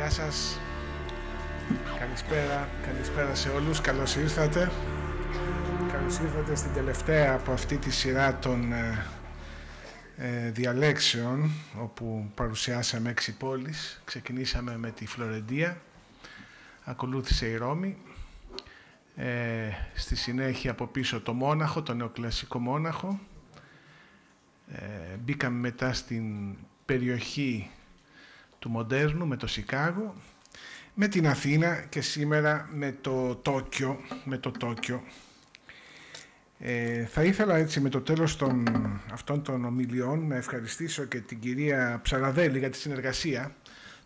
Γεια σας. Καλησπέρα, καλησπέρα σε όλους. Καλώς ήρθατε. Καλώς ήρθατε στην τελευταία από αυτή τη σειρά των ε, ε, διαλέξεων όπου παρουσιάσαμε έξι πόλεις. Ξεκινήσαμε με τη Φλωρεντία, ακολούθησε η Ρώμη. Ε, στη συνέχεια από πίσω το Μόναχο, το νεοκλασικό Μόναχο. Ε, μπήκαμε μετά στην περιοχή του μοντέρνου με το Σικάγο, με την Αθήνα και σήμερα με το Τόκιο. Με το Τόκιο. Ε, θα ήθελα έτσι με το τέλος των, αυτών των ομιλιών να ευχαριστήσω και την κυρία Ψαραδέλη για τη συνεργασία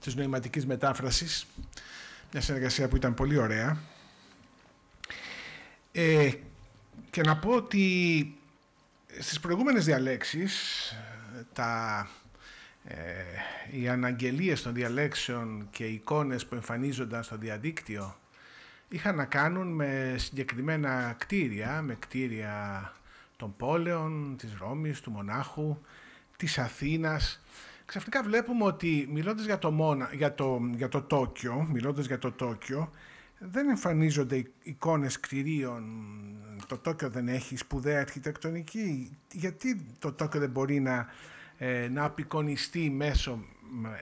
της νοηματικής μετάφρασης. Μια συνεργασία που ήταν πολύ ωραία. Ε, και να πω ότι στις προηγούμενες διαλέξεις τα ε, οι αναγγελίες των διαλέξεων και οι εικόνες που εμφανίζονταν στο διαδίκτυο είχαν να κάνουν με συγκεκριμένα κτίρια, με κτίρια των πόλεων, της Ρώμης, του Μονάχου, της Αθήνας. Ξαφνικά βλέπουμε ότι μιλώντας για το, Μόνα, για το, για το Τόκιο, μιλώντας για το Τόκιο, δεν εμφανίζονται εικόνες κτιρίων Το Τόκιο δεν έχει σπουδαία αρχιτεκτονική. Γιατί το Τόκιο δεν μπορεί να ε, να απεικονιστεί μέσω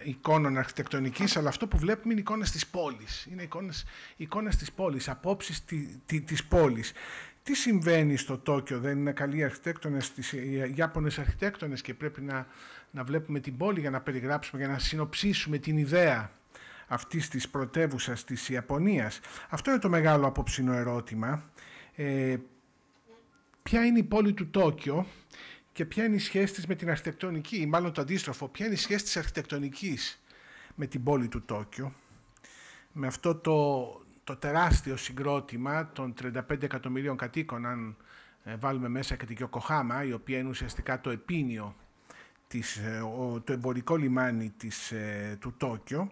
εικόνων αρχιτεκτονικής, αλλά αυτό που βλέπουμε είναι εικόνες της πόλης. Είναι εικόνες, εικόνες της πόλης, απόψεις τη, τη, της πόλης. Τι συμβαίνει στο Τόκιο, δεν είναι καλοί αρχιτέκτονες, ε, οι Ιάπωνες αρχιτέκτονες και πρέπει να, να βλέπουμε την πόλη για να περιγράψουμε, για να συνοψίσουμε την ιδέα αυτής της πρωτεύουσας της Ιαπωνίας. Αυτό είναι το μεγάλο απόψινο ερώτημα. Ε, ποια είναι η πόλη του Τόκιο, και ποια είναι η σχέση της με την αρχιτεκτονική, ή μάλλον το αντίστροφο, ποια είναι η σχέση της αρχιτεκτονικής με την πόλη του Τόκιο, με αυτό το, το τεράστιο συγκρότημα των 35 εκατομμυρίων κατοίκων, αν ε, βάλουμε μέσα και την Κιοκοχάμα, η οποία είναι ουσιαστικά το επίνιο, της, ε, το εμπορικό λιμάνι της, ε, του Τόκιο,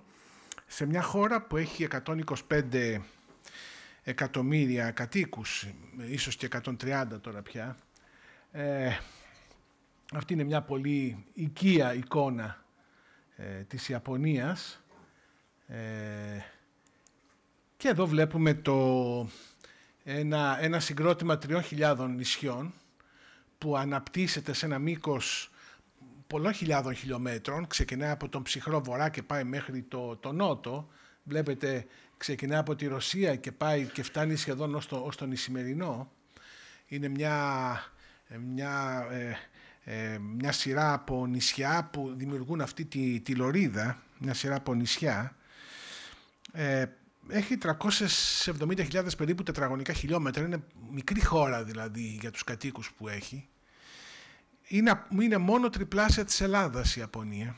σε μια χώρα που έχει 125 εκατομμύρια κατοίκους, ίσως και 130 τώρα πια, ε, αυτή είναι μια πολύ οικία εικόνα ε, της Ιαπωνίας. Ε, και εδώ βλέπουμε το, ένα, ένα συγκρότημα 3.000 νησιών που αναπτύσσεται σε ένα μήκος πολλών χιλιάδων χιλιόμετρων. Ξεκινάει από τον ψυχρό βορρά και πάει μέχρι το, το νότο. Βλέπετε ξεκινάει από τη Ρωσία και πάει και φτάνει σχεδόν ως, το, ως τον Ισημερινό. Είναι μια, μια ε, ε, μια σειρά από νησιά που δημιουργούν αυτή τη, τη λωρίδα, μια σειρά από νησιά, ε, έχει 370.000 περίπου τετραγωνικά χιλιόμετρα. Είναι μικρή χώρα δηλαδή για τους κατοίκους που έχει. Είναι, είναι μόνο τριπλάσια της Ελλάδας η Ιαπωνία.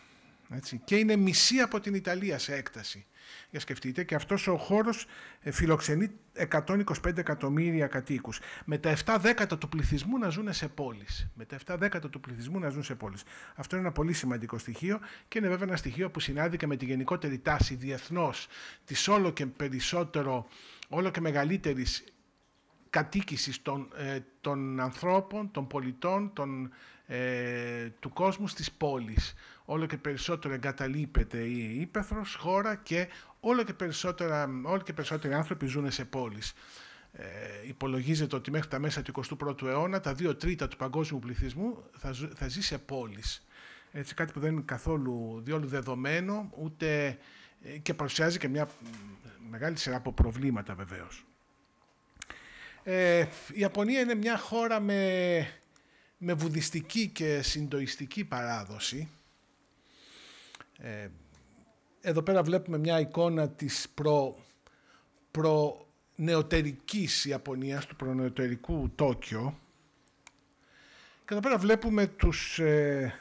Έτσι. Και είναι μισή από την Ιταλία σε έκταση. Για σκεφτείτε, και αυτός ο χώρος ε, φιλοξενεί 125 εκατομμύρια κατοίκους. Με τα 7 δέκατα του πληθυσμού να ζουν σε πόλεις. Με τα 7 δέκατα του πληθυσμού να ζουν σε πόλεις. Αυτό είναι ένα πολύ σημαντικό στοιχείο και είναι βέβαια ένα στοιχείο που συνάδει και με τη γενικότερη τάση διεθνώς της όλο και περισσότερο, όλο και μεγαλύτερης κατοίκησης των, ε, των ανθρώπων, των πολιτών, των, ε, του κόσμου στις πόλεις όλο και περισσότερο εγκαταλείπεται η ύπεθρος χώρα και όλο και, περισσότερα, όλο και περισσότεροι άνθρωποι ζουν σε πόλεις. Ε, υπολογίζεται ότι μέχρι τα μέσα του 21ου αιώνα τα δύο τρίτα του παγκόσμιου πληθυσμού θα, θα ζει σε πόλεις. Έτσι, κάτι που δεν είναι καθόλου διόλου δεδομένο ούτε ε, και παρουσιάζει και μια μεγάλη σειρά από προβλήματα βεβαίως. Ε, η Ιαπωνία είναι μια χώρα με, με βουδιστική και συντοιστική παράδοση ε, εδώ πέρα βλέπουμε μια εικόνα της προ, προ Ιαπωνίας, του προνεωτερικού Τόκιο. Και εδώ πέρα βλέπουμε τους, ε,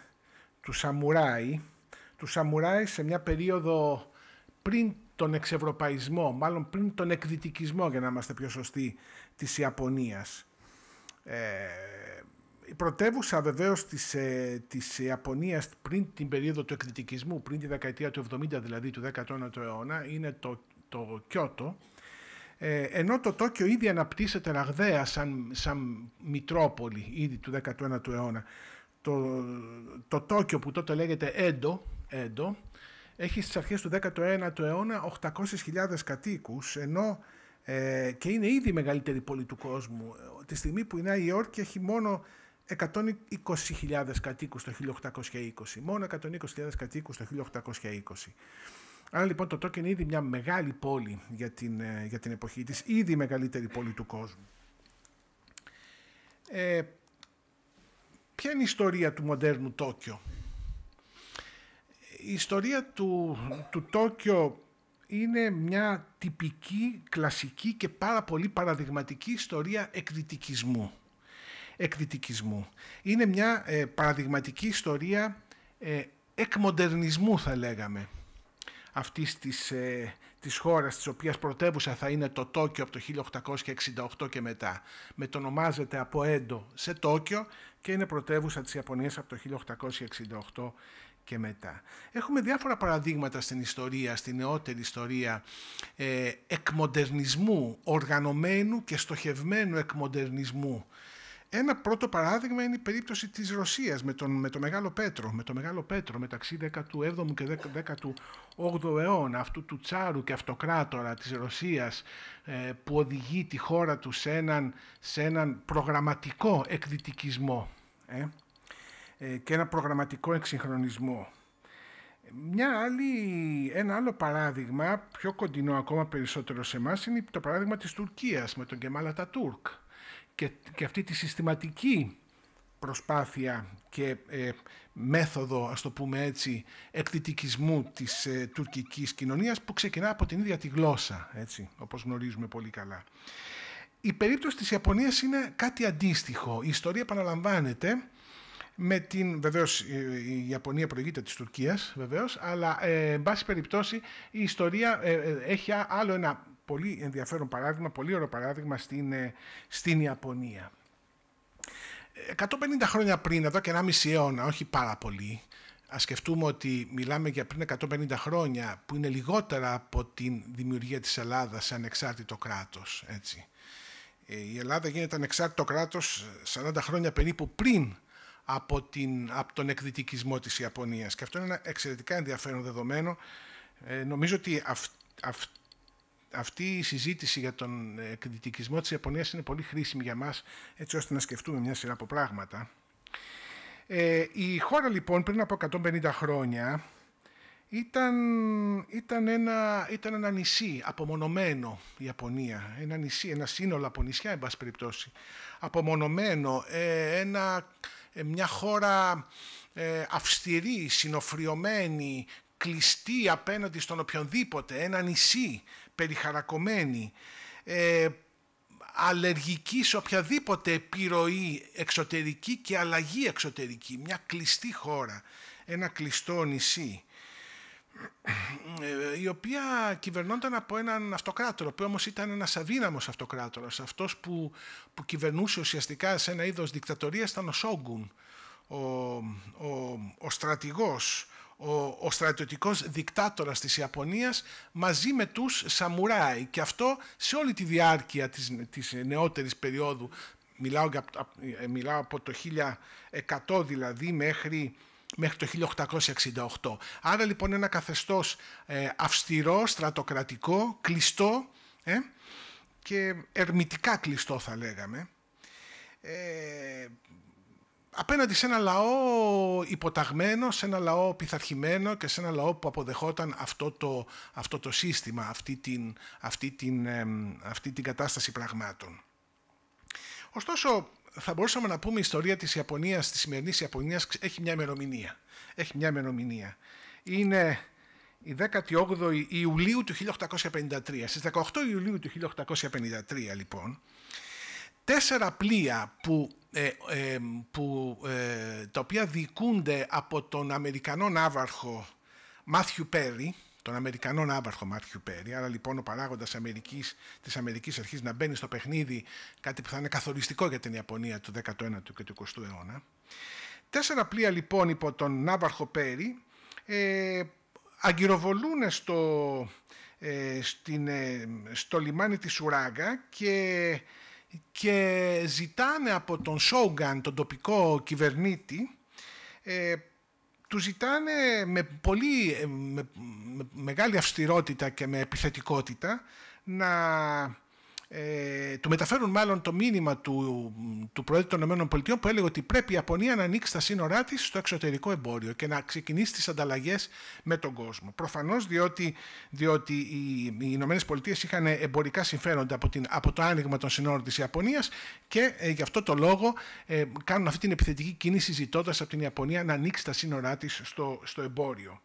τους σαμουράι. Τους σαμουράι σε μια περίοδο πριν τον εξευρωπαϊσμό, μάλλον πριν τον εκδυτικισμό για να είμαστε πιο σωστοί, της Ιαπωνίας. Ε, η πρωτεύουσα βεβαίως της της ε, Ιαπωνίας πριν την περίοδο του εκδητικισμού, πριν τη δεκαετία του 70 δηλαδή του 19ου αιώνα, είναι το, το Κιώτο. Ε, ενώ το Τόκιο ήδη αναπτύσσεται ραγδαία σαν, σαν Μητρόπολη ήδη του 19ου αιώνα. Το, το Τόκιο που τότε λέγεται Έντο, Έντο έχει στις αρχές του 19ου αιώνα 800.000 κατοίκους, ενώ ε, και είναι ήδη η μεγαλύτερη πόλη του κόσμου. Ε, τη στιγμή που η Νέα Υόρκη έχει μόνο 120.000 κατοίκους το 1820, μόνο 120.000 κατοίκους το 1820. Άρα λοιπόν το Τόκιο είναι ήδη μια μεγάλη πόλη για την, ε, για την εποχή της, ήδη η μεγαλύτερη πόλη του κόσμου. Ε, ποια είναι η ιστορία του μοντέρνου Τόκιο. Η ιστορία του, του Τόκιο είναι μια τυπική, κλασική και πάρα πολύ παραδειγματική ιστορία εκδητικισμού. Είναι μια ε, παραδειγματική ιστορία ε, εκμοντερνισμού θα λέγαμε αυτής της, ε, της χώρας της οποίας πρωτεύουσα θα είναι το Τόκιο από το 1868 και μετά. Με ονομάζεται από Έντο σε Τόκιο και είναι πρωτεύουσα της Ιαπωνίας από το 1868 και μετά. Έχουμε διάφορα παραδείγματα στην ιστορία, στην νεότερη ιστορία ε, εκμοντερνισμού, οργανωμένου και στοχευμένου εκμοντερνισμού ένα πρώτο παράδειγμα είναι η περίπτωση της Ρωσίας με τον, με το Μεγάλο Πέτρο, με τον Μεγάλο Πέτρο μεταξύ 17ου και 18ου αιώνα, αυτού του τσάρου και αυτοκράτορα της Ρωσίας ε, που οδηγεί τη χώρα του σε έναν, σε έναν προγραμματικό εκδυτικισμό ε, ε, και ένα προγραμματικό εξυγχρονισμό. Μια άλλη, ένα άλλο παράδειγμα, πιο κοντινό ακόμα περισσότερο σε εμάς, είναι το παράδειγμα της Τουρκίας με τον Κεμάλα Τατούρκ και, αυτή τη συστηματική προσπάθεια και ε, μέθοδο, ας το πούμε έτσι, εκδητικισμού της ε, τουρκικής κοινωνίας που ξεκινά από την ίδια τη γλώσσα, έτσι, όπως γνωρίζουμε πολύ καλά. Η περίπτωση της Ιαπωνίας είναι κάτι αντίστοιχο. Η ιστορία επαναλαμβάνεται με την, βεβαίως ε, η Ιαπωνία προηγείται της Τουρκίας, βεβαίως, αλλά ε, εν πάση περιπτώσει η ιστορία έχει άλλο ένα πολύ ενδιαφέρον παράδειγμα, πολύ ωραίο παράδειγμα στην, ε, στην Ιαπωνία. 150 χρόνια πριν, εδώ και μισή αιώνα, όχι πάρα πολύ, Ας σκεφτούμε ότι μιλάμε για πριν 150 χρόνια, που είναι λιγότερα από την δημιουργία της Ελλάδας σε εξάρτητο κράτος. Έτσι. Ε, η Ελλάδα γίνεται ανεξάρτητο κράτος 40 χρόνια περίπου πριν από, την, από τον εκδητικισμό της Ιαπωνίας. Και αυτό είναι ένα εξαιρετικά ενδιαφέρον δεδομένο. Ε, νομίζω ότι αυτό αυτή η συζήτηση για τον ε, κριτικισμό της Ιαπωνίας είναι πολύ χρήσιμη για μας, έτσι ώστε να σκεφτούμε μια σειρά από πράγματα. Ε, η χώρα λοιπόν πριν από 150 χρόνια ήταν, ήταν, ένα, ήταν ένα νησί απομονωμένο η Ιαπωνία, ένα νησί, ένα σύνολο από νησιά εν πάση περιπτώσει, απομονωμένο, ε, ένα, ε, μια χώρα ε, αυστηρή, συνοφριωμένη, κλειστή απέναντι στον οποιονδήποτε, ένα νησί περιχαρακωμένη, ε, αλλεργική σε οποιαδήποτε επιρροή εξωτερική και αλλαγή εξωτερική. Μια κλειστή χώρα, ένα κλειστό νησί ε, η οποία κυβερνόταν από έναν αυτοκράτορα, που όμως ήταν ένας αδύναμος αυτοκράτορας. Αυτός που, που κυβερνούσε ουσιαστικά σε ένα είδος δικτατορίας ήταν ο Σόγκουν, ο, ο, ο στρατηγός, ο, ο στρατιωτικός δικτάτορας της Ιαπωνίας μαζί με τους σαμουράι και αυτό σε όλη τη διάρκεια της, της νεότερης περίοδου μιλάω, ε, μιλάω από το 1100 δηλαδή μέχρι μέχρι το 1868. Άρα λοιπόν ένα καθεστώς ε, αυστηρό, στρατοκρατικό, κλειστό ε, και ερμητικά κλειστό θα λέγαμε. Ε, απέναντι σε ένα λαό υποταγμένο, σε ένα λαό πειθαρχημένο και σε ένα λαό που αποδεχόταν αυτό το, αυτό το σύστημα, αυτή την, αυτή, την, αυτή την κατάσταση πραγμάτων. Ωστόσο, θα μπορούσαμε να πούμε η ιστορία της Ιαπωνίας, της σημερινής Ιαπωνίας, έχει μια ημερομηνία. Έχει μια ημερομηνία. Είναι η 18η Ιουλίου του 1853. Στις 18 Ιουλίου του 1853, λοιπόν, τέσσερα πλοία που ε, ε, που, τα οποία διοικούνται από τον Αμερικανό ναύαρχο Μάθιου Πέρι, τον Αμερικανό ναύαρχο Μάθιου Πέρι, άρα λοιπόν ο παράγοντας Αμερικής, της Αμερικής αρχής να μπαίνει στο παιχνίδι, κάτι που θα είναι καθοριστικό για την Ιαπωνία του 19ου και του 20ου αιώνα. Τέσσερα πλοία λοιπόν υπό τον ναύαρχο Πέρι ε, αγκυροβολούν στο, ε, στην, ε, στο λιμάνι της Ουράγκα και και ζητάνε από τον Σόγκαν, τον τοπικό κυβερνήτη, ε, του ζητάνε με, πολύ, ε, με μεγάλη αυστηρότητα και με επιθετικότητα να ε, του μεταφέρουν μάλλον το μήνυμα του, του Προέδρου των ΗΠΑ που έλεγε ότι πρέπει η Ιαπωνία να ανοίξει τα σύνορά της στο εξωτερικό εμπόριο και να ξεκινήσει τις ανταλλαγές με τον κόσμο. Προφανώς διότι, διότι οι, οι Ηνωμένες Πολιτείες είχαν εμπορικά συμφέροντα από, την, από το άνοιγμα των σύνορων της Ιαπωνίας και ε, γι' αυτό το λόγο ε, κάνουν αυτή την επιθετική κίνηση ζητώντας από την Ιαπωνία να ανοίξει τα σύνορά της στο, στο εμπόριο.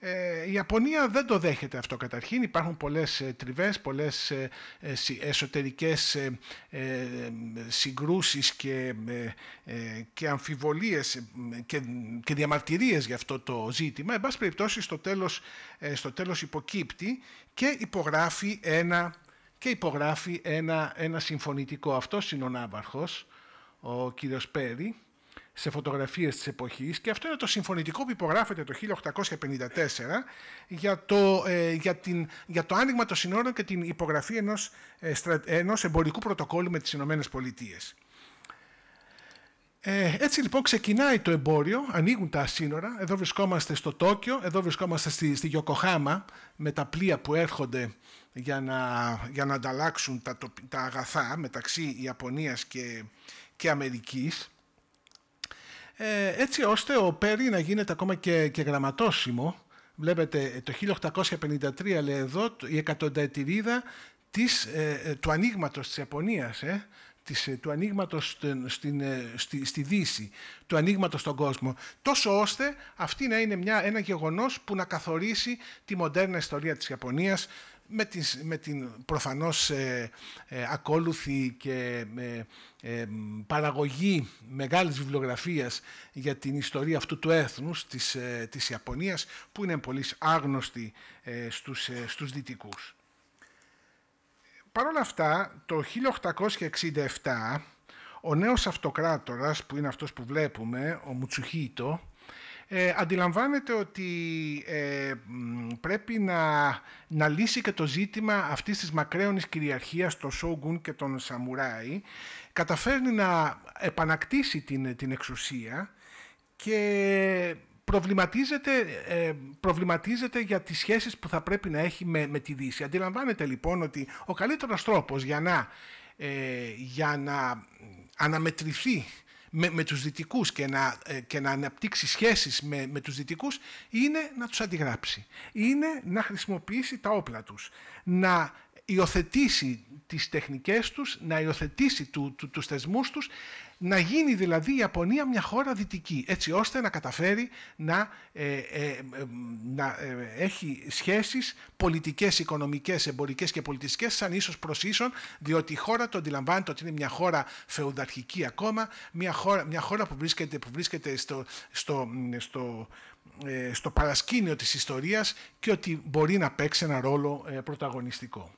Ε, η Ιαπωνία δεν το δέχεται αυτό καταρχήν. Υπάρχουν πολλές ε, τριβές, πολλές ε, εσωτερικές συγκρούσεις και, και αμφιβολίες και, και διαμαρτυρίες για αυτό το ζήτημα. Εν πάση περιπτώσει στο τέλος, στο τέλος υποκύπτει και υπογράφει ένα, και υπογράφει ένα, ένα συμφωνητικό. Αυτός είναι ο Ναύαρχος, ο κύριος Πέρι, σε φωτογραφίες της εποχής και αυτό είναι το συμφωνητικό που υπογράφεται το 1854 για το, ε, για την, για το άνοιγμα των συνόρων και την υπογραφή ενός, ε, ενός εμπορικού πρωτοκόλλου με τις Ηνωμένες Πολιτείες. Ε, έτσι λοιπόν ξεκινάει το εμπόριο, ανοίγουν τα σύνορα. Εδώ βρισκόμαστε στο Τόκιο, εδώ βρισκόμαστε στη, στη Γιοκοχάμα με τα πλοία που έρχονται για να, για να ανταλλάξουν τα, τα αγαθά μεταξύ Ιαπωνίας και, και Αμερικής. Ε, έτσι ώστε ο Πέρι να γίνεται ακόμα και, και γραμματόσημο. Βλέπετε ε, το 1853 λέει εδώ η εκατονταετηρίδα της, ε, του ανοίγματος της Ιαπωνίας, ε, της, του ανοίγματος στη, στη, Δύση, του ανοίγματος στον κόσμο, τόσο ώστε αυτή να είναι μια, ένα γεγονός που να καθορίσει τη μοντέρνα ιστορία της Ιαπωνίας με, την προφανώς ε, ε, ακόλουθη και ε, παραγωγή μεγάλης βιβλιογραφίας για την ιστορία αυτού του έθνους της, της Ιαπωνίας που είναι πολύ άγνωστη στους, στους δυτικούς. Παρ' όλα αυτά, το 1867 ο νέος αυτοκράτορας που είναι αυτός που βλέπουμε, ο Μουτσουχίτο, ε, αντιλαμβάνεται ότι ε, πρέπει να, να λύσει και το ζήτημα αυτής της μακραίωνης κυριαρχίας των Σόγκουν και των Σαμουράι. Καταφέρνει να επανακτήσει την, την εξουσία και προβληματίζεται, ε, προβληματίζεται για τις σχέσεις που θα πρέπει να έχει με, με τη Δύση. Αντιλαμβάνεται λοιπόν ότι ο καλύτερος τρόπος για να, για να αναμετρηθεί με, με τους δυτικούς και να, ε, και να αναπτύξει σχέσεις με, με τους δυτικούς είναι να τους αντιγράψει. Είναι να χρησιμοποιήσει τα όπλα τους. Να υιοθετήσει τις τεχνικές τους, να υιοθετήσει του, του, τους θεσμούς τους, να γίνει δηλαδή η Ιαπωνία μια χώρα δυτική, έτσι ώστε να καταφέρει να, ε, ε, να ε, έχει σχέσεις πολιτικές, οικονομικές, εμπορικές και πολιτιστικές σαν ίσως προς ίσον, διότι η χώρα το αντιλαμβάνεται ότι είναι μια χώρα φεουδαρχική ακόμα, μια χώρα, μια χώρα που βρίσκεται, που βρίσκεται στο, στο, στο, στο παρασκήνιο της ιστορίας και ότι μπορεί να παίξει ένα ρόλο πρωταγωνιστικό.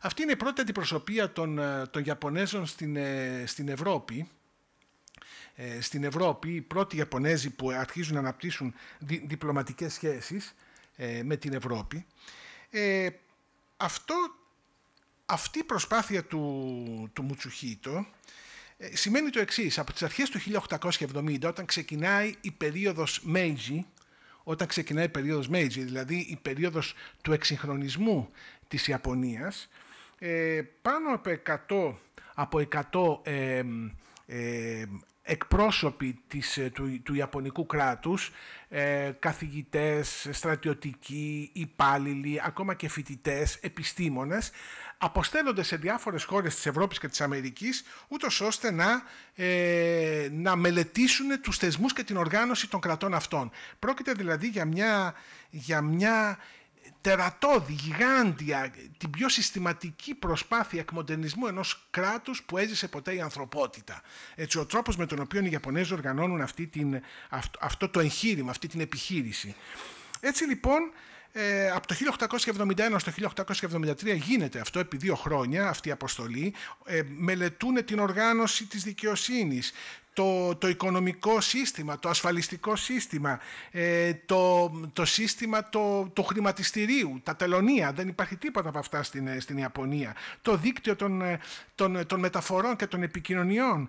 Αυτή είναι η πρώτη αντιπροσωπεία των, Ιαπωνέζων στην, στην Ευρώπη ε, στην Ευρώπη οι πρώτοι Ιαπωνέζοι που αρχίζουν να αναπτύσσουν δι, διπλωματικές σχέσεις ε, με την Ευρώπη. Ε, αυτό, αυτή η προσπάθεια του, του Μουτσουχίτο σημαίνει το εξής. Από τις αρχές του 1870 όταν ξεκινάει η περίοδος Μέιζι, όταν ξεκινάει η περίοδος Meiji, δηλαδή η περίοδος του εξυγχρονισμού της Ιαπωνίας, πάνω από 100, από 100 ε, εκπρόσωποι της, ε, του, του Ιαπωνικού κράτους, ε, καθηγητές, στρατιωτικοί, υπάλληλοι, ακόμα και φοιτητές, επιστήμονες, αποστέλλονται σε διάφορες χώρες της Ευρώπης και της Αμερικής, ούτως ώστε να, ε, να μελετήσουν τους θεσμούς και την οργάνωση των κρατών αυτών. Πρόκειται δηλαδή για μια, για μια τερατώδη, γιγάντια, την πιο συστηματική προσπάθεια εκμοντερνισμού ενός κράτους που έζησε ποτέ η ανθρωπότητα. Έτσι, ο τρόπος με τον οποίο οι Ιαπωνέζοι οργανώνουν αυτή την, αυτό, το εγχείρημα, αυτή την επιχείρηση. Έτσι λοιπόν, ε, από το 1871 στο 1873 γίνεται αυτό επί δύο χρόνια αυτή η αποστολή. Ε, μελετούν την οργάνωση της δικαιοσύνης, το, το οικονομικό σύστημα, το ασφαλιστικό σύστημα, ε, το, το σύστημα του το χρηματιστηρίου, τα τελωνία, δεν υπάρχει τίποτα από αυτά στην, ε, Ιαπωνία, το δίκτυο ε, των, μεταφορών και των επικοινωνιών,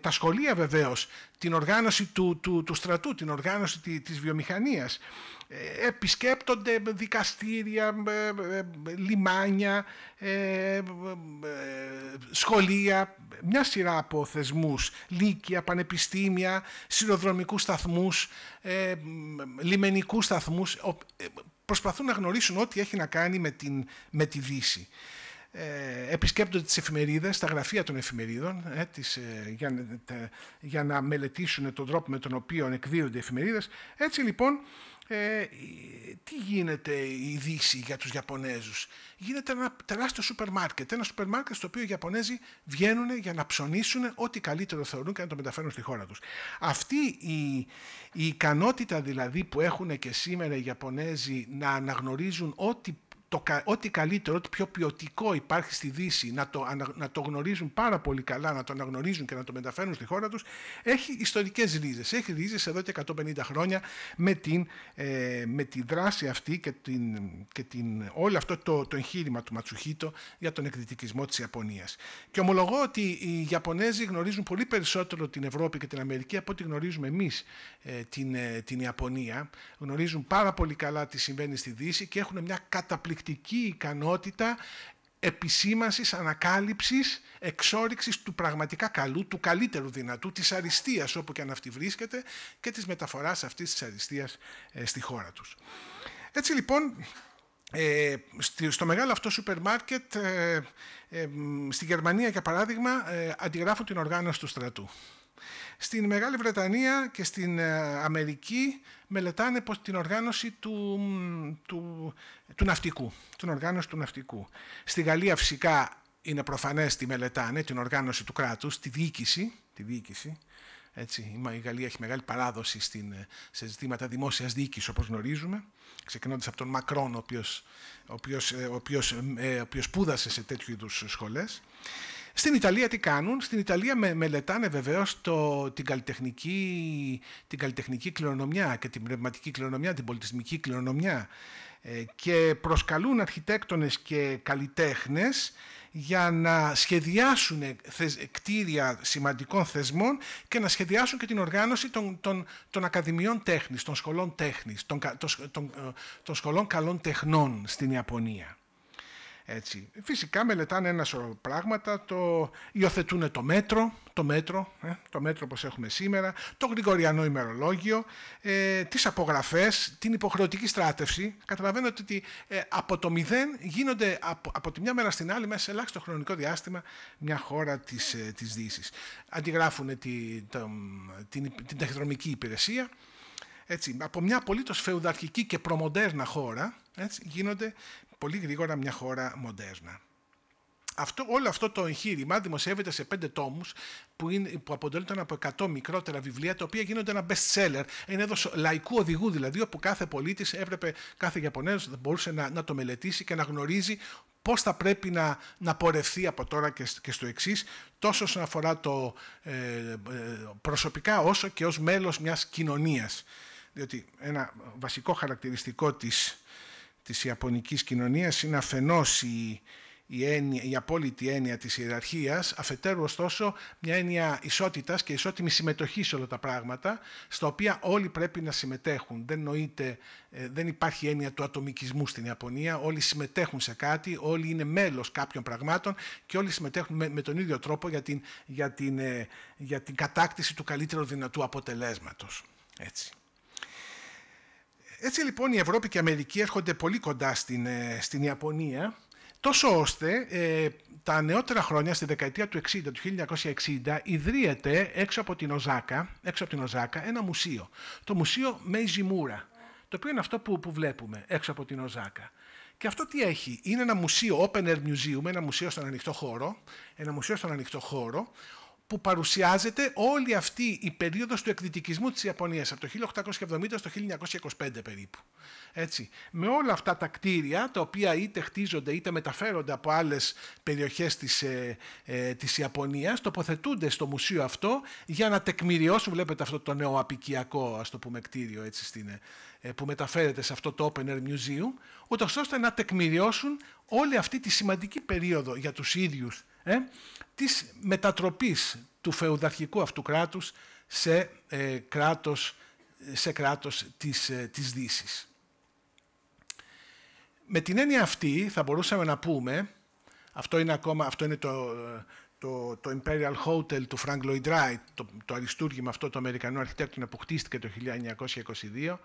τα σχολεία βεβαίως, την οργάνωση του, του, του στρατού, την οργάνωση της βιομηχανίας. Ε, επισκέπτονται δικαστήρια, λιμάνια, ε, σχολεία, μια σειρά από θεσμούς, λύκεια, πανεπιστήμια, σειροδρομικούς σταθμούς, ε, λιμενικούς σταθμούς, προσπαθούν να γνωρίσουν ό,τι έχει να κάνει με, την, με τη Δύση. επισκέπτονται τις εφημερίδες, τα γραφεία των εφημερίδων για, για να μελετήσουν τον τρόπο με τον οποίο εκδίδονται οι εφημερίδες. Έτσι λοιπόν ε, τι γίνεται η Δύση για τους Ιαπωνέζους. Γίνεται ένα τεράστιο σούπερ μάρκετ, ένα σούπερ μάρκετ στο οποίο οι Ιαπωνέζοι βγαίνουν για να ψωνίσουν ό,τι καλύτερο θεωρούν και να το μεταφέρουν στη χώρα τους. Αυτή η, η ικανότητα δηλαδή που έχουν και σήμερα οι Ιαπωνέζοι να αναγνωρίζουν ό,τι ό,τι καλύτερο, ό,τι πιο ποιοτικό υπάρχει στη Δύση, να το, να το γνωρίζουν πάρα πολύ καλά, να το αναγνωρίζουν και να το μεταφέρουν στη χώρα τους, έχει ιστορικές ρίζες. Έχει ρίζες εδώ και 150 χρόνια με, την, ε, με τη δράση αυτή και, την, και την, όλο αυτό το, το εγχείρημα του Ματσουχίτο για τον εκδητικισμό της Ιαπωνίας. Και ομολογώ ότι οι Ιαπωνέζοι γνωρίζουν πολύ περισσότερο την Ευρώπη και την Αμερική από ό,τι γνωρίζουμε εμείς ε, την, ε, την Ιαπωνία. Γνωρίζουν πάρα πολύ καλά τι συμβαίνει στη Δύση και έχουν μια καταπληκτική ικανότητα επισήμασης ανακάλυψης, εξόριξης του πραγματικά καλού, του καλύτερου δυνατού, της αριστείας όπου και αν αυτή βρίσκεται και της μεταφοράς αυτής της αριστείας ε, στη χώρα τους. Έτσι λοιπόν, ε, στο μεγάλο αυτό σούπερ μάρκετ, ε, ε στη Γερμανία για παράδειγμα, ε, αντιγράφουν την οργάνωση του στρατού. Στην Μεγάλη Βρετανία και στην Αμερική μελετάνε πως την οργάνωση του, του, του ναυτικού, την οργάνωση του ναυτικού. Στη Γαλλία φυσικά είναι προφανές τη μελετάνε, την οργάνωση του κράτους, τη διοίκηση, τη διοίκηση. Έτσι, η Γαλλία έχει μεγάλη παράδοση στην, σε ζητήματα δημόσιας διοίκησης, όπως γνωρίζουμε, ξεκινώντας από τον Μακρόν, ο οποίος, ο οποίος, ε, ο ε, ο σε τέτοιου είδους σχολές. Στην Ιταλία τι κάνουν. Στην Ιταλία με, μελετάνε βεβαίως την καλλιτεχνική, την καλλιτεχνική κληρονομιά και την πνευματική κληρονομιά, την πολιτισμική κληρονομιά ε, και προσκαλούν αρχιτέκτονες και καλλιτέχνες για να σχεδιάσουν κτίρια σημαντικών θεσμών και να σχεδιάσουν και την οργάνωση των, των, των ακαδημιών τέχνης, των σχολών τέχνης, των, ε, των σχολών καλών τεχνών στην Ιαπωνία. Έτσι. Φυσικά μελετάνε ένα σωρό πράγματα, το υιοθετούν το μέτρο, το μέτρο, ε, το μέτρο όπως έχουμε σήμερα, το γρηγοριανό ημερολόγιο, ε, τις απογραφές, την υποχρεωτική στράτευση. Καταλαβαίνω ότι ε, από το μηδέν γίνονται από, από τη μια μέρα στην άλλη μέσα σε ελάχιστο χρονικό διάστημα μια χώρα της, ε, της Δύσης. Αντιγράφουν τη, την, την ταχυδρομική υπηρεσία, έτσι, από μια απολύτως φεουδαρχική και προμοντέρνα χώρα έτσι, γίνονται πολύ γρήγορα μια χώρα μοντέρνα. Αυτό, όλο αυτό το εγχείρημα δημοσιεύεται σε πέντε τόμους που, είναι, που από 100 μικρότερα βιβλία τα οποία γίνονται ένα best seller, ένα έδος λαϊκού οδηγού δηλαδή όπου κάθε πολίτης έπρεπε, κάθε Ιαπωνέζος μπορούσε να, να το μελετήσει και να γνωρίζει πώς θα πρέπει να, να πορευθεί από τώρα και, και στο εξής, τόσο όσον αφορά το ε, ε, προσωπικά όσο και ως μέλος μιας κοινωνίας. Διότι ένα βασικό χαρακτηριστικό της της Ιαπωνικής κοινωνίας είναι αφενός η, η, η απόλυτη έννοια της ιεραρχίας, αφετέρου ωστόσο μια έννοια ισότητας και ισότιμη συμμετοχή σε όλα τα πράγματα, στα οποία όλοι πρέπει να συμμετέχουν. Δεν, νοείται, ε, δεν υπάρχει έννοια του ατομικισμού στην Ιαπωνία, όλοι συμμετέχουν σε κάτι, όλοι είναι μέλος κάποιων πραγμάτων και όλοι συμμετέχουν με, τον ίδιο τρόπο για την, για, την, ε, για την κατάκτηση του καλύτερου δυνατού αποτελέσματος. Έτσι. Έτσι λοιπόν η Ευρώπη και η Αμερική έρχονται πολύ κοντά στην, ε, στην Ιαπωνία τόσο ώστε ε, τα νεότερα χρόνια, στη δεκαετία του 60, του 1960, ιδρύεται έξω από την Οζάκα, έξω από την Οζάκα ένα μουσείο, το Μουσείο Μέιζιμούρα, το οποίο είναι αυτό που, που βλέπουμε έξω από την Οζάκα. Και αυτό τι έχει, είναι ένα μουσείο, open air museum, ένα μουσείο στον ανοιχτό χώρο, ένα μουσείο στον ανοιχτό χώρο, που παρουσιάζεται όλη αυτή η περίοδος του εκδητικισμού της Ιαπωνίας, από το 1870 στο 1925 περίπου. Έτσι. Με όλα αυτά τα κτίρια, τα οποία είτε χτίζονται είτε μεταφέρονται από άλλες περιοχές της, ε, ε της Ιαπωνίας, τοποθετούνται στο μουσείο αυτό για να τεκμηριώσουν, βλέπετε αυτό το νεοαπικιακό, ας το πούμε, κτίριο έτσι στην, ε, που μεταφέρεται σε αυτό το Open Air Museum, ούτως ώστε να τεκμηριώσουν όλη αυτή τη σημαντική περίοδο για τους ίδιους ε, της μετατροπής του φεουδαρχικού αυτού κράτους σε ε, κράτος, σε κράτος της, ε, της Δύσης. Με την έννοια αυτή θα μπορούσαμε να πούμε, αυτό είναι, ακόμα, αυτό είναι το, το, το Imperial Hotel του Frank Lloyd Wright, το, το αριστούργημα αυτό του Αμερικανού αρχιτέκτονα που χτίστηκε το 1922,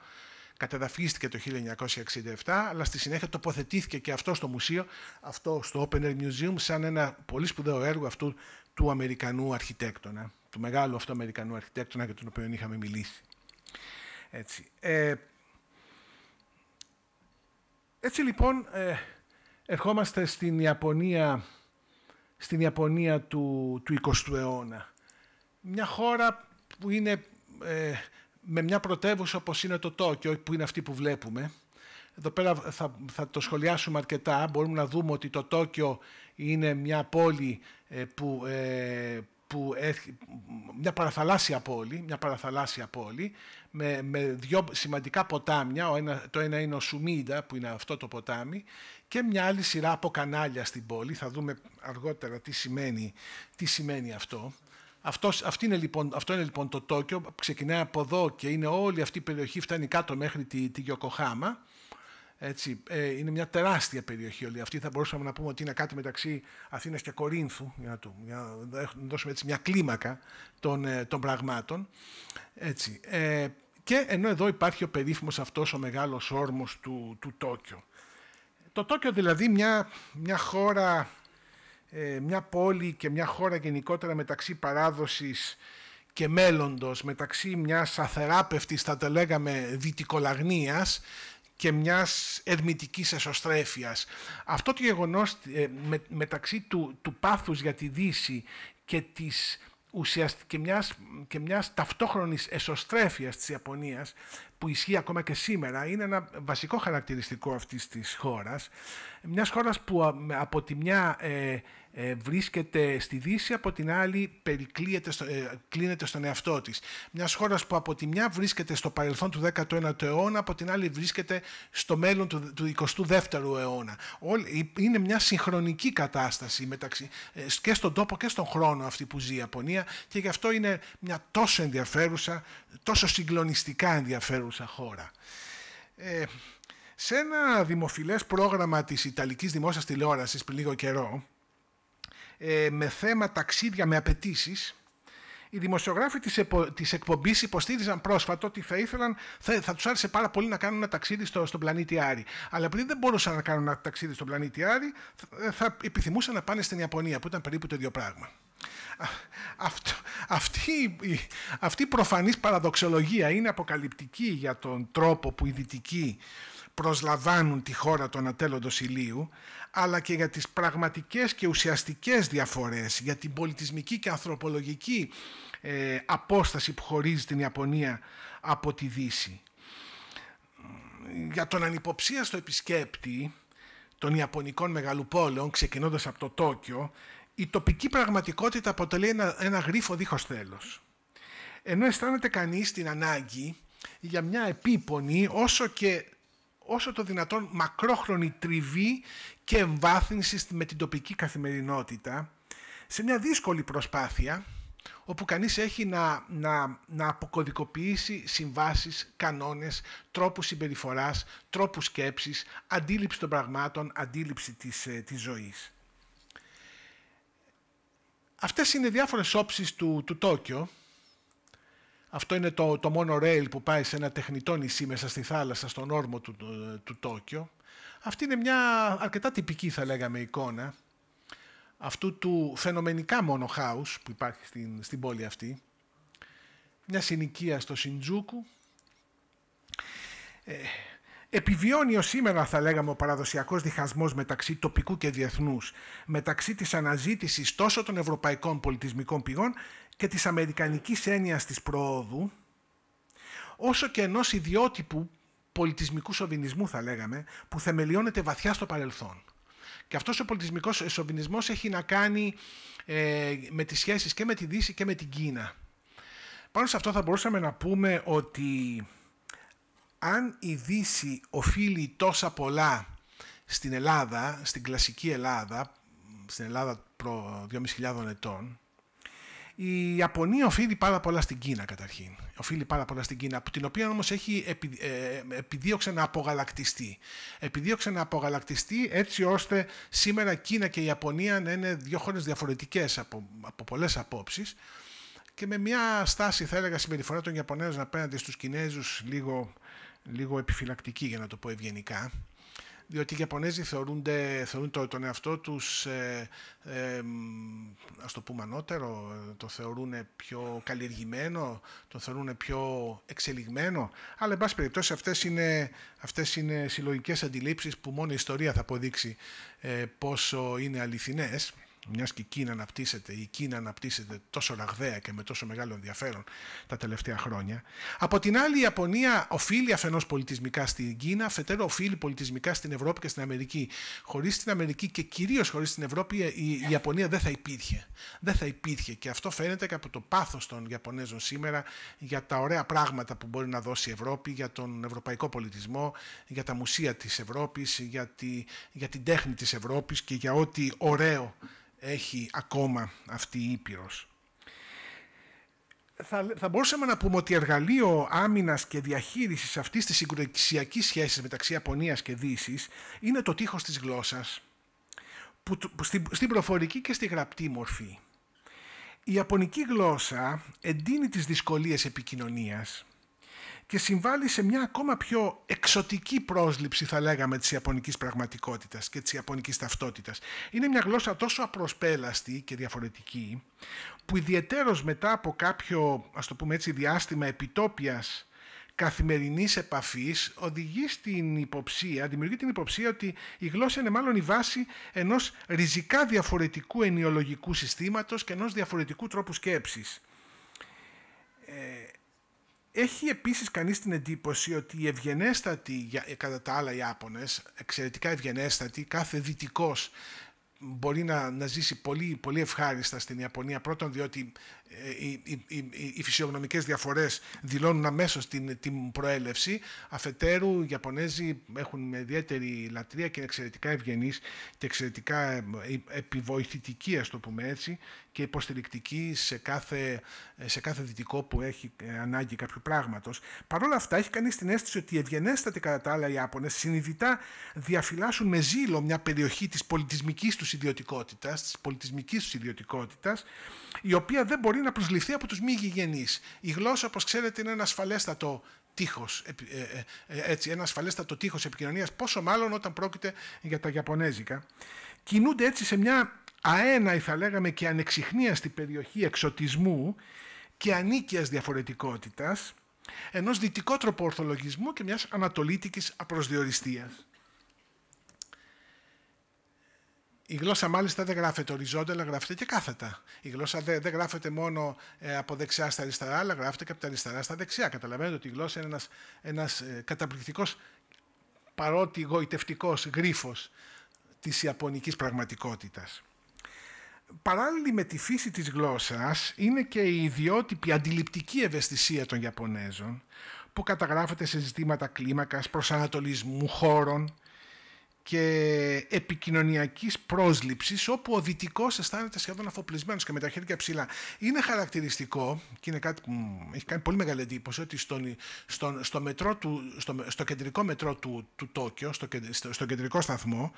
καταδαφίστηκε το 1967, αλλά στη συνέχεια τοποθετήθηκε και αυτό στο μουσείο, αυτό στο Open Air Museum, σαν ένα πολύ σπουδαίο έργο αυτού του Αμερικανού αρχιτέκτονα, του μεγάλου αυτού Αμερικανού αρχιτέκτονα για τον οποίο είχαμε μιλήσει. Έτσι, ε, έτσι λοιπόν, ε, ερχόμαστε στην Ιαπωνία, στην Ιαπωνία του, του 20ου αιώνα. Μια χώρα που είναι ε, με μια πρωτεύουσα όπως είναι το Τόκιο, που είναι αυτή που βλέπουμε, εδώ πέρα θα, θα το σχολιάσουμε αρκετά, μπορούμε να δούμε ότι το Τόκιο είναι μια πόλη ε, που, ε, που έχει, μια παραθαλάσσια πόλη, μια παραθαλάσσια πόλη με, με δύο σημαντικά ποτάμια, ένα, το ένα είναι ο Σουμίδα, που είναι αυτό το ποτάμι και μια άλλη σειρά από κανάλια στην πόλη, θα δούμε αργότερα τι σημαίνει, τι σημαίνει αυτό. Αυτός, αυτή είναι, λοιπόν, αυτό είναι λοιπόν το Τόκιο, ξεκινάει από εδώ και είναι όλη αυτή η περιοχή, φτάνει κάτω μέχρι τη, τη Γιοκοχάμα. Έτσι, ε, είναι μια τεράστια περιοχή όλη αυτή. Θα μπορούσαμε να πούμε ότι είναι κάτι μεταξύ Αθήνας και Κορίνθου, για να, να δώσουμε έτσι μια κλίμακα των, ε, των πραγμάτων. Έτσι, ε, και ενώ εδώ υπάρχει ο περίφημος αυτός ο μεγάλος όρμος του, του Τόκιο. Το Τόκιο δηλαδή μια χώρα ε, μια πόλη και μια χώρα γενικότερα μεταξύ παράδοσης και μέλλοντος, μεταξύ μιας αθεράπευτης, θα το λέγαμε, δυτικολαγνίας και μιας ερμητικής εσωστρέφειας. Αυτό το γεγονός ε, μεταξύ του, του πάθους για τη Δύση και της και μιας, και μιας ταυτόχρονης εσωστρέφειας της Ιαπωνίας που ισχύει ακόμα και σήμερα, είναι ένα βασικό χαρακτηριστικό αυτής της χώρας. Μιας χώρας που από τη μια ε, ε, βρίσκεται στη Δύση, από την άλλη ε, κλείνεται στον εαυτό της. Μιας χώρας που από τη μια βρίσκεται στο παρελθόν του 19ου αιώνα, από την άλλη βρίσκεται στο μέλλον του, 22ου αιώνα. Είναι μια συγχρονική κατάσταση και στον τόπο και στον χρόνο αυτή που ζει η Ιαπωνία και γι' αυτό είναι μια τόσο ενδιαφέρουσα, τόσο συγκλονιστικά ενδιαφέρουσα χώρα. Ε, σε ένα δημοφιλές πρόγραμμα της Ιταλικής Δημόσιας Τηλεόρασης πριν λίγο καιρό, ε, με θέμα ταξίδια με απαιτήσεις. Οι δημοσιογράφοι της, εκπομπή εκπομπής υποστήριζαν πρόσφατο ότι θα ήθελαν, θα, θα τους άρεσε πάρα πολύ να κάνουν ένα ταξίδι στο, στον πλανήτη Άρη. Αλλά επειδή δεν μπορούσαν να κάνουν ένα ταξίδι στον πλανήτη Άρη, θα, ε, θα επιθυμούσαν να πάνε στην Ιαπωνία, που ήταν περίπου το ίδιο πράγμα αυτή, αυτή προφανής παραδοξολογία είναι αποκαλυπτική για τον τρόπο που οι δυτικοί προσλαμβάνουν τη χώρα των ατέλοντων ηλίου, αλλά και για τις πραγματικές και ουσιαστικές διαφορές, για την πολιτισμική και ανθρωπολογική ε, απόσταση που χωρίζει την Ιαπωνία από τη Δύση. Για τον ανυποψία στο επισκέπτη των Ιαπωνικών μεγαλοπόλεων, ξεκινώντας από το Τόκιο, η τοπική πραγματικότητα αποτελεί ένα, ένα γρίφο δίχως τέλος. Ενώ αισθάνεται κανείς την ανάγκη για μια επίπονη όσο και όσο το δυνατόν μακρόχρονη τριβή και εμβάθυνση με την τοπική καθημερινότητα σε μια δύσκολη προσπάθεια όπου κανείς έχει να, να, αποκωδικοποιήσει συμβάσεις, κανόνες, τρόπους συμπεριφοράς, τρόπους σκέψης, αντίληψη των πραγμάτων, αντίληψη της, ε, της ζωής. Αυτές είναι διάφορες όψεις του, του Τόκιο. Αυτό είναι το, το μόνο που πάει σε ένα τεχνητό νησί μέσα στη θάλασσα, στον όρμο του, του, Τόκιο. Αυτή είναι μια αρκετά τυπική θα λέγαμε εικόνα αυτού του φαινομενικά μόνο house που υπάρχει στην, στην πόλη αυτή. Μια συνοικία στο Σιντζούκου. Ε, Επιβιώνει ως σήμερα, θα λέγαμε, ο παραδοσιακός διχασμός μεταξύ τοπικού και διεθνούς, μεταξύ της αναζήτησης τόσο των ευρωπαϊκών πολιτισμικών πηγών και της αμερικανικής έννοιας της προόδου, όσο και ενός ιδιότυπου πολιτισμικού σοβινισμού, θα λέγαμε, που θεμελιώνεται βαθιά στο παρελθόν. Και αυτός ο πολιτισμικός σοβινισμός έχει να κάνει ε, με τις σχέσεις και με τη Δύση και με την Κίνα. Πάνω σε αυτό θα μπορούσαμε να πούμε ότι αν η Δύση οφείλει τόσα πολλά στην Ελλάδα, στην κλασική Ελλάδα, στην Ελλάδα προ 2.500 ετών, η Ιαπωνία οφείλει πάρα πολλά στην Κίνα καταρχήν. Οφείλει πάρα πολλά στην Κίνα, την οποία όμως έχει επι, ε, επιδίωξε να απογαλακτιστεί. Επιδίωξε να απογαλακτιστεί έτσι ώστε σήμερα Κίνα και η Ιαπωνία να είναι δύο χώρες διαφορετικές από, από πολλές απόψεις και με μια στάση θα έλεγα συμπεριφορά των Ιαπωνέζων απέναντι στους Κινέζους λίγο λίγο επιφυλακτική για να το πω ευγενικά, διότι οι Ιαπωνέζοι θεωρούν το, τον εαυτό τους, ε, ε ας το πούμε ανώτερο, το θεωρούν πιο καλλιεργημένο, το θεωρούν πιο εξελιγμένο, αλλά εν πάση περιπτώσει αυτές είναι, αυτές είναι συλλογικές αντιλήψεις που μόνο η ιστορία θα αποδείξει ε, πόσο είναι αληθινές μιας και η Κίνα αναπτύσσεται, η Κίνα αναπτύσσεται τόσο ραγδαία και με τόσο μεγάλο ενδιαφέρον τα τελευταία χρόνια. Από την άλλη, η Ιαπωνία οφείλει αφενός πολιτισμικά στην Κίνα, αφετέρου οφείλει πολιτισμικά στην Ευρώπη και στην Αμερική. Χωρίς την Αμερική και κυρίως χωρίς την Ευρώπη, η Ιαπωνία δεν θα υπήρχε. Δεν θα υπήρχε και αυτό φαίνεται και από το πάθος των Ιαπωνέζων σήμερα για τα ωραία πράγματα που μπορεί να δώσει η Ευρώπη, για τον ευρωπαϊκό πολιτισμό, για τα μουσεία της Ευρώπης, για, τη, για την τέχνη της Ευρώπης και για ό,τι ωραίο έχει ακόμα αυτή η Ήπειρος. Θα, θα μπορούσαμε να πούμε ότι εργαλείο άμυνας και διαχείρισης αυτής της συγκροτησιακής σχέσης μεταξύ Ιαπωνίας και Δύσης είναι το τείχος της γλώσσας, που, στην, προφορική και στη γραπτή μορφή. Η ιαπωνική γλώσσα εντείνει τις δυσκολίες επικοινωνίας και συμβάλλει σε μια ακόμα πιο εξωτική πρόσληψη, θα λέγαμε, της ιαπωνικής πραγματικότητας και της ιαπωνικής ταυτότητας. Είναι μια γλώσσα τόσο απροσπέλαστη και διαφορετική, που ιδιαιτέρως μετά από κάποιο, ας το πούμε έτσι, διάστημα επιτόπιας καθημερινής επαφής οδηγεί στην υποψία, δημιουργεί την υποψία ότι η γλώσσα είναι μάλλον η βάση ενός ριζικά διαφορετικού ενιολογικού συστήματος και ενός διαφορετικού τρόπου σκέψης. Ε, έχει επίσης κανείς την εντύπωση ότι οι ευγενέστατοι, κατά τα άλλα οι Ιάπωνες, εξαιρετικά ευγενέστατοι, κάθε δυτικός μπορεί να, να ζήσει πολύ, πολύ ευχάριστα στην Ιαπωνία. Πρώτον, διότι ε, οι, οι, οι, οι φυσιογνωμικές διαφορές δηλώνουν αμέσως την, την προέλευση. Αφετέρου, οι Ιαπωνέζοι έχουν με ιδιαίτερη λατρεία και εξαιρετικά ευγενείς και εξαιρετικά ε, ε, επιβοηθητικοί, ας το πούμε έτσι, και υποστηρικτικοί σε κάθε, σε κάθε δυτικό που έχει ανάγκη κάποιου πράγματος. Παρ' όλα αυτά, έχει κανείς την αίσθηση ότι οι ευγενέστατοι κατά τα άλλα Ιάπωνες συνειδητά διαφυλάσσουν με ζήλο μια περιοχή της πολιτισμικής τους ιδιωτικότητας της πολιτισμικής τους ιδιωτικότητας, η οποία δεν μπορεί μπορεί να προσληφθεί από τους μη γηγενείς. Η γλώσσα, όπως ξέρετε, είναι ένα ασφαλέστατο τείχος, ε, ε, ε, έτσι, ασφαλέστατο επικοινωνίας, πόσο μάλλον όταν πρόκειται για τα Ιαπωνέζικα. Κινούνται έτσι σε μια αέναη, θα λέγαμε, και ανεξιχνίαστη περιοχή εξωτισμού και ανίκειας διαφορετικότητας, ενός δυτικότροπου ορθολογισμού και μιας ανατολίτικης απροσδιοριστίας. Η γλώσσα μάλιστα δεν γράφεται οριζόντια, αλλά γράφεται και κάθετα. Η γλώσσα δεν, γράφεται μόνο ε, από δεξιά στα αριστερά, αλλά γράφεται και από τα αριστερά στα δεξιά. Καταλαβαίνετε ότι η γλώσσα είναι ένας, ένας ε, καταπληκτικός, παρότι γοητευτικός γρίφος της ιαπωνικής πραγματικότητας. Παράλληλη με τη φύση της γλώσσας είναι και η ιδιότυπη αντιληπτική ευαισθησία των Ιαπωνέζων που καταγράφεται σε ζητήματα κλίμακας, προσανατολισμού, χώρων, και επικοινωνιακής πρόσληψης όπου ο δυτικός αισθάνεται σχεδόν αφοπλισμένος και με τα χέρια ψηλά. Είναι χαρακτηριστικό και είναι κάτι που έχει κάνει πολύ μεγάλη εντύπωση ότι στον, στον, στο, μετρό του, στο, στο, κεντρικό μετρό του, του Τόκιο, στο, στο κεντρικό σταθμό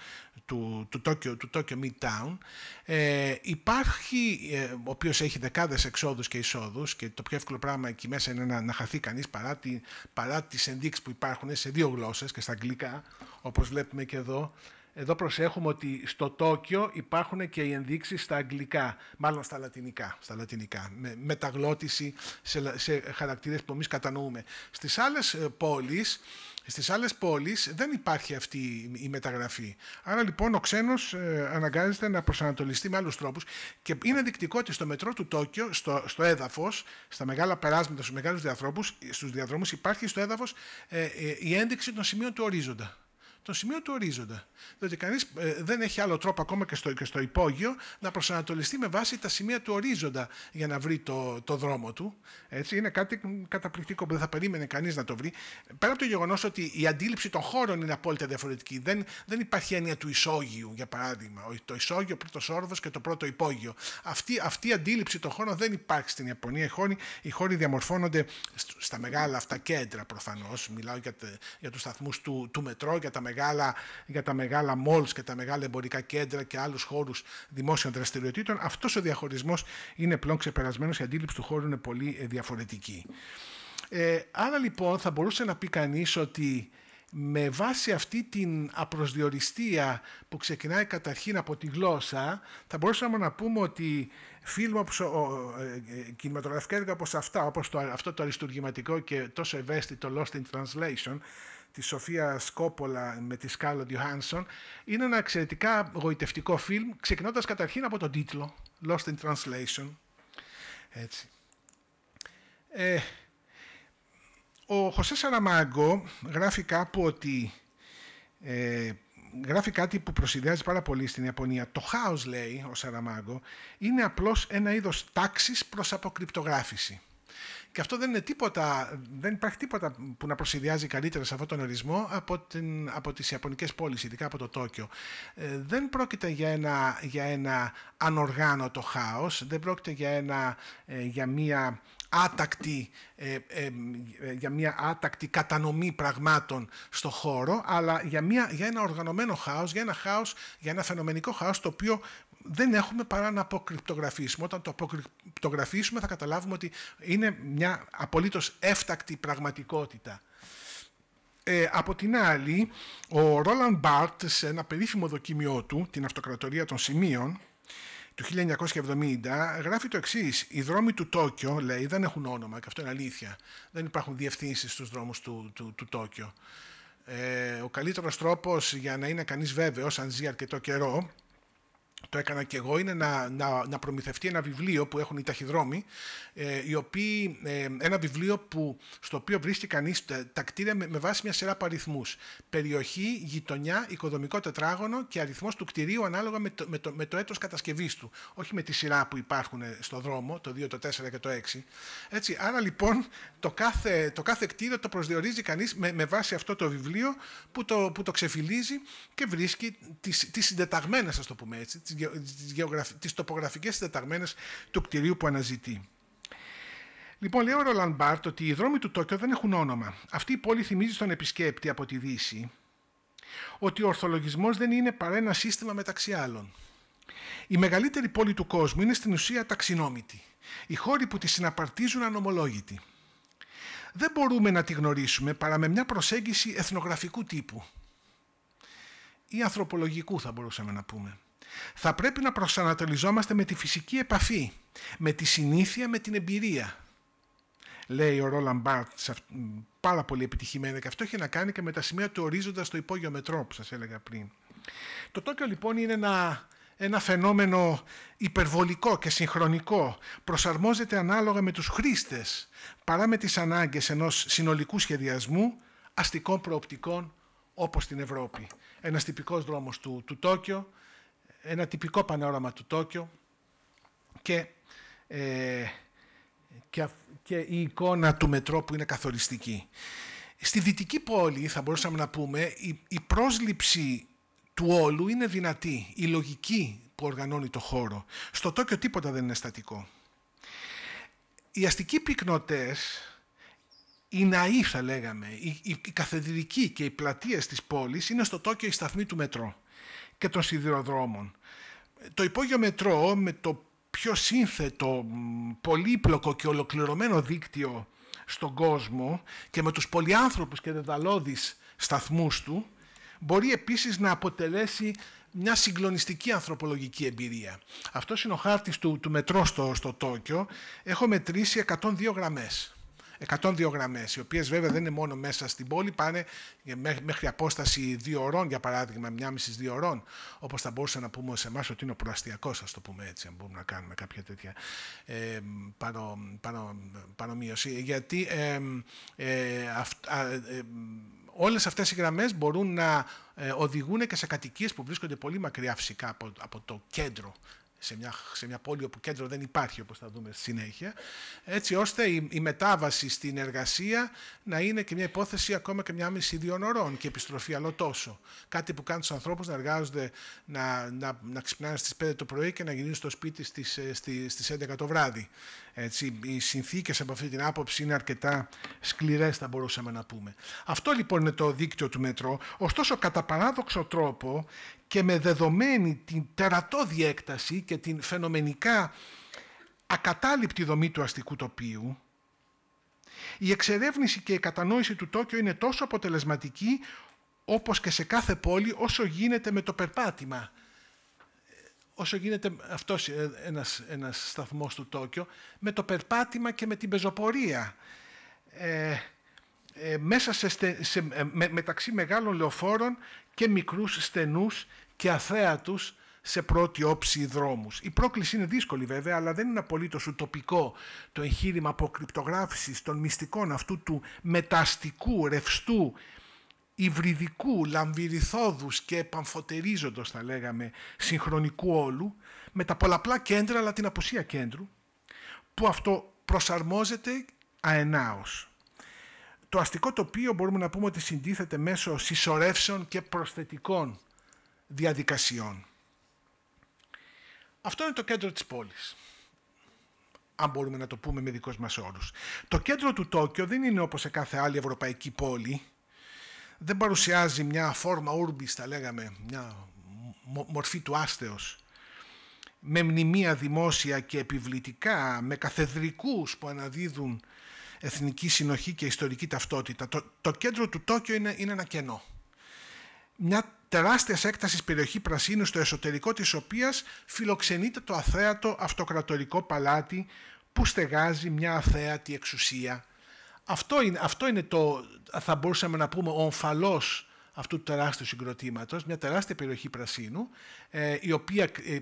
του, του, Τόκιο, του Τόκιο Midtown ε, υπάρχει, ε, ο οποίος έχει δεκάδες εξόδους και εισόδους, και το πιο εύκολο πράγμα εκεί μέσα είναι να, να χαθεί κανείς παρά, τη, παρά τις που υπάρχουν σε δύο γλώσσες και στα αγγλικά όπως βλέπουμε και εδώ εδώ, εδώ προσέχουμε ότι στο Τόκιο υπάρχουν και οι ενδείξεις στα αγγλικά, μάλλον στα λατινικά, στα λατινικά με μεταγλώτηση σε, σε χαρακτήρες που εμείς κατανοούμε. Στις άλλες ε, πόλεις, στις άλλες πόλεις δεν υπάρχει αυτή η μεταγραφή. Άρα λοιπόν ο ξένος ε, αναγκάζεται να προσανατολιστεί με άλλους τρόπους και είναι δεικτικό ότι στο μετρό του Τόκιο, στο, στο έδαφος, στα μεγάλα περάσματα, στους μεγάλους διαδρόμους, στους διαδρόμους υπάρχει στο έδαφος ε, η ένδειξη των σημείων του ορίζοντα το σημείο του ορίζοντα. Διότι κανείς ε, δεν έχει άλλο τρόπο ακόμα και στο, και στο υπόγειο να προσανατολιστεί με βάση τα σημεία του ορίζοντα για να βρει το, το δρόμο του. Έτσι, είναι κάτι καταπληκτικό που δεν θα περίμενε κανείς να το βρει. Πέρα από το γεγονός ότι η αντίληψη των χώρων είναι απόλυτα διαφορετική. Δεν, δεν υπάρχει έννοια του ισόγειου, για παράδειγμα. Το ισόγειο, ο πρώτος όρδο και το πρώτο υπόγειο. Αυτή, αυτή η αντίληψη των χώρων δεν υπάρχει στην Ιαπωνία. Οι χώροι, οι χώροι διαμορφώνονται στα μεγάλα αυτά κέντρα προφανώς. Μιλάω για, για τους του σταθμούς του μετρό, για τα μεγάλα μεγάλα, για τα μεγάλα malls και τα μεγάλα εμπορικά κέντρα και άλλους χώρους δημόσιων δραστηριοτήτων. Αυτός ο διαχωρισμός είναι πλέον ξεπερασμένος, η αντίληψη του χώρου είναι πολύ ε, διαφορετική. Ε, άρα λοιπόν θα μπορούσε να πει κανείς ότι με βάση αυτή την απροσδιοριστία που ξεκινάει καταρχήν από τη γλώσσα, θα μπορούσαμε να πούμε ότι φίλμα όπως, ο, ε, ε, κινηματογραφικά έργα όπως αυτά, όπως το, αυτό το αριστουργηματικό και τόσο ευαίσθητο Lost in Translation, τη Σοφία Σκόπολα με τη Σκάλοντ Ιωάνσον, είναι ένα εξαιρετικά γοητευτικό φιλμ ξεκινώντας καταρχήν από τον τίτλο Lost in Translation έτσι ε, ο Χωσέ Σαραμάγκο γράφει κάπου ότι ε, γράφει κάτι που προσυδειάζει πάρα πολύ στην Ιαπωνία. Το χάος λέει ο Σαραμάγκο είναι απλώς ένα είδος τάξης προς αποκρυπτογράφηση. Και αυτό δεν, είναι τίποτα, δεν υπάρχει τίποτα που να προσυδειάζει καλύτερα σε αυτόν τον ορισμό από, την, από τις Ιαπωνικές πόλεις, ειδικά από το Τόκιο. Ε, δεν πρόκειται για ένα, για ένα ανοργάνωτο χάος, δεν πρόκειται για, ένα, ε, για μια άτακτη, ε, για μια άτακτη κατανομή πραγμάτων στο χώρο, αλλά για, μια, για ένα οργανωμένο χάος, για ένα χάος, για ένα φαινομενικό χάος το οποίο δεν έχουμε παρά να αποκρυπτογραφήσουμε. Όταν το αποκρυπτογραφήσουμε θα καταλάβουμε ότι είναι μια απολύτως έφτακτη πραγματικότητα. Ε, από την άλλη, ο Ρόλαν Μπάρτ σε ένα περίφημο δοκίμιό του, την Αυτοκρατορία των Σημείων, του 1970, γράφει το εξής. Οι δρόμοι του Τόκιο, λέει, δεν έχουν όνομα και αυτό είναι αλήθεια. Δεν υπάρχουν διευθύνσεις στους δρόμους του, του, του Τόκιο. Ε, ο καλύτερος τρόπος για να είναι κανείς βέβαιος, αν ζει αρκετό καιρό, το έκανα και εγώ, είναι να, να, να προμηθευτεί ένα βιβλίο που έχουν οι ταχυδρόμοι, ε, ε ένα βιβλίο που, στο οποίο βρίσκει κανείς τα, κτίρια με, βάση μια σειρά από αριθμούς. Περιοχή, γειτονιά, οικοδομικό τετράγωνο και αριθμός του κτιρίου ανάλογα με το, με το, με το έτος κατασκευής του. Όχι με τη σειρά που υπάρχουν ε, στο δρόμο, το 2, το 4 και το 6. Έτσι, άρα λοιπόν το κάθε, το κάθε κτίριο το προσδιορίζει κανείς με, βάση αυτό το βιβλίο που το, που το ξεφυλίζει και βρίσκει τις, τις συντεταγμένες, το πούμε έτσι, τις τοπογραφικές συντεταγμένες του κτηρίου που αναζητεί. Λοιπόν, λέει ο Ρολαν Μπάρτ ότι οι δρόμοι του Τόκιο δεν έχουν όνομα. Αυτή η πόλη θυμίζει στον επισκέπτη από τη Δύση ότι ο ορθολογισμός δεν είναι παρά ένα σύστημα μεταξύ άλλων. Η μεγαλύτερη πόλη του κόσμου είναι στην ουσία ταξινόμητη. Οι χώροι που τη συναπαρτίζουν ανομολόγητοι. Δεν μπορούμε να τη γνωρίσουμε παρά με μια προσέγγιση εθνογραφικού τύπου ή ανθρωπολογικού θα μπορούσαμε να πούμε. Θα πρέπει να προσανατολιζόμαστε με τη φυσική επαφή, με τη συνήθεια, με την εμπειρία. Λέει ο Ρόλαν Μπάρτ, πάρα πολύ επιτυχημένο και αυτό έχει να κάνει και με τα σημεία του ορίζοντας στο υπόγειο μετρό που σας έλεγα πριν. Το Τόκιο λοιπόν είναι ένα, ένα φαινόμενο υπερβολικό και συγχρονικό. Προσαρμόζεται ανάλογα με τους χρήστες παρά με τις ανάγκες ενός συνολικού σχεδιασμού αστικών προοπτικών όπως στην Ευρώπη. Ένας τυπικός δρόμος του, του Τόκιο ένα τυπικό πανόραμα του Τόκιο και, ε, και, η εικόνα του μετρό που είναι καθοριστική. Στη δυτική πόλη, θα μπορούσαμε να πούμε, η, η πρόσληψη του όλου είναι δυνατή, η λογική που οργανώνει το χώρο. Στο Τόκιο τίποτα δεν είναι στατικό. Οι αστικοί πυκνοτές, οι ναοί θα λέγαμε, η οι, καθεδρικοί και οι πλατείες της πόλης είναι στο Τόκιο η σταθμή του μετρό και των σιδηροδρόμων. Το υπόγειο μετρό με το πιο σύνθετο, πολύπλοκο και ολοκληρωμένο δίκτυο στον κόσμο και με τους πολυάνθρωπους και δεδαλώδεις σταθμούς του, μπορεί επίσης να αποτελέσει μια συγκλονιστική ανθρωπολογική εμπειρία. Αυτός είναι ο χάρτης του, του μετρό στο, στο Τόκιο. Έχω μετρήσει 102 γραμμές. 102 γραμμές, οι οποίες βέβαια δεν είναι μόνο μέσα στην πόλη, πάνε μέχρι απόσταση 2 ώρων, για παραδειγμα μια μισή-δύο ώρων, όπως θα μπορούσαμε να πούμε σε εμάς ότι είναι ο προαστιακός, ας το πούμε έτσι, αν μπορούμε να κάνουμε κάποια τέτοια ε, παρο, παρο, παρομοίωση. Γιατί ε, ε, ε όλες αυτές οι γραμμές μπορούν να ε, οδηγούν και σε κατοικίες που βρίσκονται πολύ μακριά φυσικά από το κέντρο σε μια, σε μια πόλη όπου κέντρο δεν υπάρχει όπως θα δούμε στη συνέχεια έτσι ώστε η, μετάβαση στην εργασία να είναι και μια υπόθεση ακόμα και μια μισή δύο ωρών και επιστροφή άλλο τόσο. Κάτι που κάνει τους ανθρώπους να εργάζονται να, να, να ξυπνάνε στις 5 το πρωί και να γυρίζουν στο σπίτι στις, ε, στις, στις 11 το βράδυ. Έτσι, οι συνθήκες από αυτή την άποψη είναι αρκετά σκληρές θα μπορούσαμε να πούμε. Αυτό λοιπόν είναι το δίκτυο του μετρό, ωστόσο κατά παράδοξο τρόπο και με δεδομένη την τερατώδη έκταση και την φαινομενικά ακατάληπτη δομή του αστικού τοπίου, η εξερεύνηση και η κατανόηση του Τόκιο είναι τόσο αποτελεσματική όπως και σε κάθε πόλη όσο γίνεται με το περπάτημα όσο γίνεται αυτός ε, ένας, ένας σταθμός του Τόκιο, με το περπάτημα και με την πεζοπορία. Ε, ε μέσα σε, ε, μεταξύ μεγάλων λεωφόρων και μικρούς στενούς και αθέατους σε πρώτη όψη δρόμους. Η πρόκληση είναι δύσκολη βέβαια, αλλά δεν είναι απολύτως ουτοπικό το εγχείρημα αποκρυπτογράφησης των μυστικών αυτού του μεταστικού, ρευστού, υβριδικού, λαμβυριθόδους και επαμφωτερίζοντος θα λέγαμε συγχρονικού όλου με τα πολλαπλά κέντρα αλλά την απουσία κέντρου που αυτό προσαρμόζεται αενάως. Το αστικό τοπίο μπορούμε να πούμε ότι συντίθεται μέσω συσσωρεύσεων και προσθετικών διαδικασιών. Αυτό είναι το κέντρο της πόλης. Αν μπορούμε να το πούμε με δικός μας όρους. Το κέντρο του Τόκιο δεν είναι όπως σε κάθε άλλη ευρωπαϊκή πόλη δεν παρουσιάζει μια φόρμα ούρμπης, τα λέγαμε, μια μορφή του άστεως, με μνημεία δημόσια και επιβλητικά, με καθεδρικούς που αναδίδουν εθνική συνοχή και ιστορική ταυτότητα. Το, κέντρο του Τόκιο είναι, είναι ένα κενό. Μια τεράστια έκταση περιοχή πρασίνου στο εσωτερικό της οποίας φιλοξενείται το αθέατο αυτοκρατορικό παλάτι που στεγάζει μια αθέατη εξουσία αυτό είναι, αυτό είναι το, θα μπορούσαμε να πούμε, ο ομφαλός αυτού του τεράστιου συγκροτήματος, μια τεράστια περιοχή πρασίνου, ε, η οποία ε,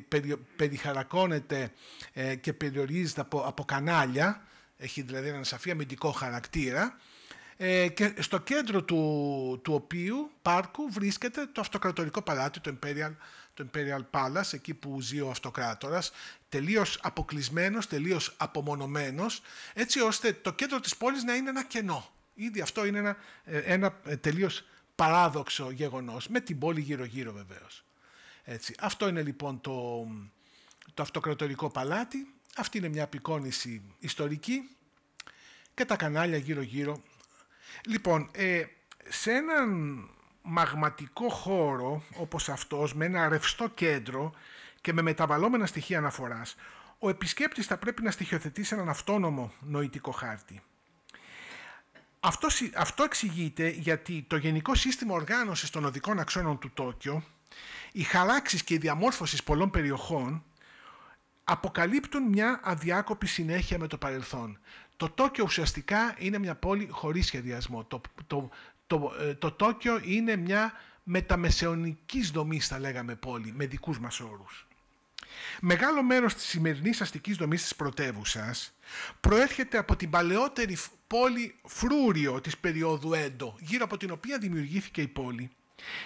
περιχαρακώνεται ε, και περιορίζεται από, κανάλια, έχει δηλαδή έναν σαφή αμυντικό χαρακτήρα, και στο κέντρο του, του οποίου πάρκου βρίσκεται το αυτοκρατορικό παλάτι, το Imperial το Imperial Palace, εκεί που ζει ο αυτοκράτορας, τελείως αποκλεισμένος, τελείως απομονωμένος, έτσι ώστε το κέντρο της πόλης να είναι ένα κενό. Ήδη αυτό είναι ένα, ε, ένα ε, τελείως παράδοξο γεγονός, με την πόλη γύρω-γύρω βεβαίως. Έτσι. Αυτό είναι λοιπόν το, το αυτοκρατορικό παλάτι, αυτή είναι μια απεικόνηση ιστορική και τα κανάλια γύρω-γύρω. Λοιπόν, ε, σε έναν μαγματικό χώρο όπως αυτός με ένα ρευστό κέντρο και με μεταβαλλόμενα στοιχεία αναφοράς, ο επισκέπτης θα πρέπει να σε έναν αυτόνομο νοητικό χάρτη. Αυτό, αυτό εξηγείται γιατί το γενικό σύστημα οργάνωσης των οδικών αξώνων του Τόκιο, οι χαλάξεις και η διαμόρφωση πολλών περιοχών αποκαλύπτουν μια αδιάκοπη συνέχεια με το παρελθόν. Το Τόκιο ουσιαστικά είναι μια πόλη χωρίς σχεδιασμό. Ε, το, Τόκιο είναι μια μεταμεσαιωνικής δομής θα λέγαμε πόλη, με δικούς μας όρους. Μεγάλο μέρος της σημερινής αστικής δομής της πρωτεύουσας προέρχεται από την παλαιότερη πόλη Φρούριο της περίοδου Έντο, γύρω από την οποία δημιουργήθηκε η πόλη.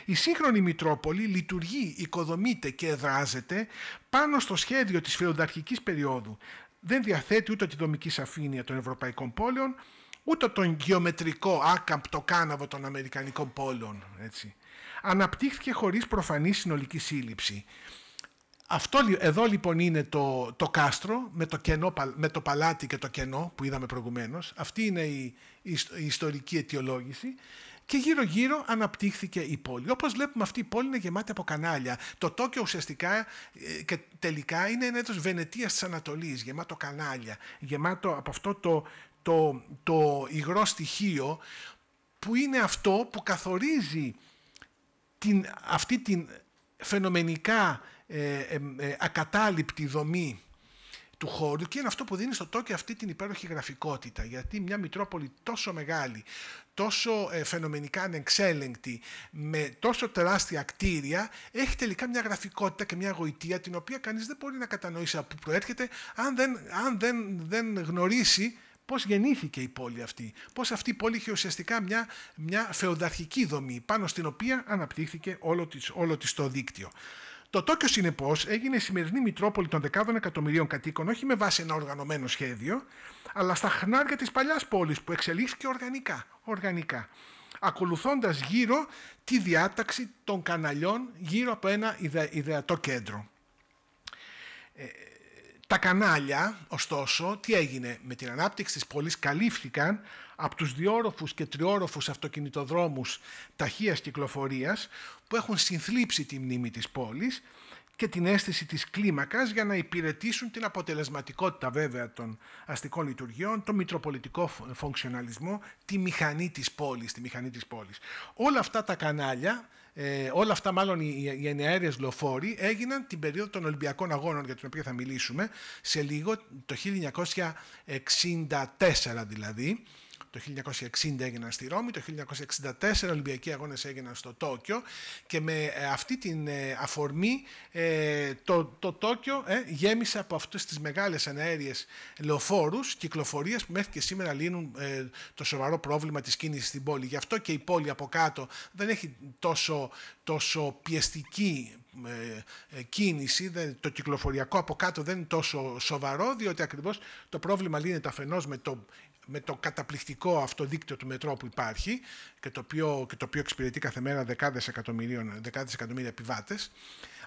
Η σύγχρονη Μητρόπολη λειτουργεί, οικοδομείται και εδράζεται πάνω στο σχέδιο της φεουδαρχικής περίοδου. Δεν διαθέτει ούτε τη δομική σαφήνεια των ευρωπαϊκών πόλεων, ούτε τον γεωμετρικό άκαμπτο κάναβο των Αμερικανικών πόλων. Έτσι. Αναπτύχθηκε χωρίς προφανή συνολική σύλληψη. Αυτό, εδώ λοιπόν είναι το, το κάστρο με το, κενό, με το παλάτι και το κενό που είδαμε προηγουμένως. Αυτή είναι η, η ιστορική αιτιολόγηση. Και γύρω γύρω αναπτύχθηκε η πόλη. Όπως βλέπουμε αυτή η πόλη είναι γεμάτη από κανάλια. Το Τόκιο ουσιαστικά ε, και τελικά είναι ένα έτος Βενετίας της Ανατολής, γεμάτο κανάλια, γεμάτο από αυτό το, το, το υγρό στοιχείο που είναι αυτό που καθορίζει την, αυτή την φαινομενικά ε, ε, ε, ακατάληπτη δομή του χώρου και είναι αυτό που δίνει στο Τόκιο αυτή την υπέροχη γραφικότητα. Γιατί μια Μητρόπολη τόσο μεγάλη, τόσο φαινομενικά ανεξέλεγκτη, με τόσο τεράστια κτίρια, έχει τελικά μια γραφικότητα και μια γοητεία την οποία κανείς δεν μπορεί να κατανοήσει από που προέρχεται αν δεν, αν δεν, δεν γνωρίσει πώς γεννήθηκε η πόλη αυτή, πώς αυτή η πόλη είχε ουσιαστικά μια, μια φεοδαρχική δομή, πάνω στην οποία αναπτύχθηκε όλο της, όλο της το δίκτυο. Το Τόκιο, συνεπώς, έγινε σημερινή Μητρόπολη των δεκάδων εκατομμυρίων κατοίκων, όχι με βάση ένα οργανωμένο σχέδιο, αλλά στα χνάρια της παλιάς πόλης που εξελίχθηκε οργανικά. οργανικά Ακολουθώντας γύρω τη διάταξη των καναλιών γύρω από ένα ιδεατό κέντρο. Ε, τα κανάλια, ωστόσο, τι έγινε με την ανάπτυξη της πόλης, καλύφθηκαν από τους διόροφους και τριόροφους αυτοκινητοδρόμους ταχείας κυκλοφορίας που έχουν συνθλίψει τη μνήμη της πόλης και την αίσθηση της κλίμακας για να υπηρετήσουν την αποτελεσματικότητα βέβαια των αστικών λειτουργιών, τον μητροπολιτικό φονξιοναλισμό, τη μηχανή της μηχανή της πόλης. Όλα αυτά τα κανάλια ε, όλα αυτά μάλλον οι, οι λοφόροι έγιναν την περίοδο των Ολυμπιακών Αγώνων για την οποία θα μιλήσουμε σε λίγο, το 1964 δηλαδή. Το 1960 έγιναν στη Ρώμη, το 1964 Ολυμπιακοί Αγώνες έγιναν στο Τόκιο και με ε, αυτή την ε, αφορμή ε, το, το Τόκιο ε, γέμισε από αυτές τις μεγάλες αναέριες λεωφόρους κυκλοφορίες που μέχρι και σήμερα λύνουν το σοβαρό πρόβλημα της κίνησης στην πόλη. Γι' αυτό και η πόλη από κάτω δεν έχει τόσο, τόσο πιεστική κίνηση, το κυκλοφοριακό από κάτω δεν είναι τόσο σοβαρό, διότι ακριβώς το πρόβλημα λύνεται αφενός με το με το καταπληκτικό αυτό δίκτυο του μετρό που υπάρχει και το οποίο, και το οποίο εξυπηρετεί κάθε μέρα δεκάδες, δεκάδες εκατομμύρια επιβάτες.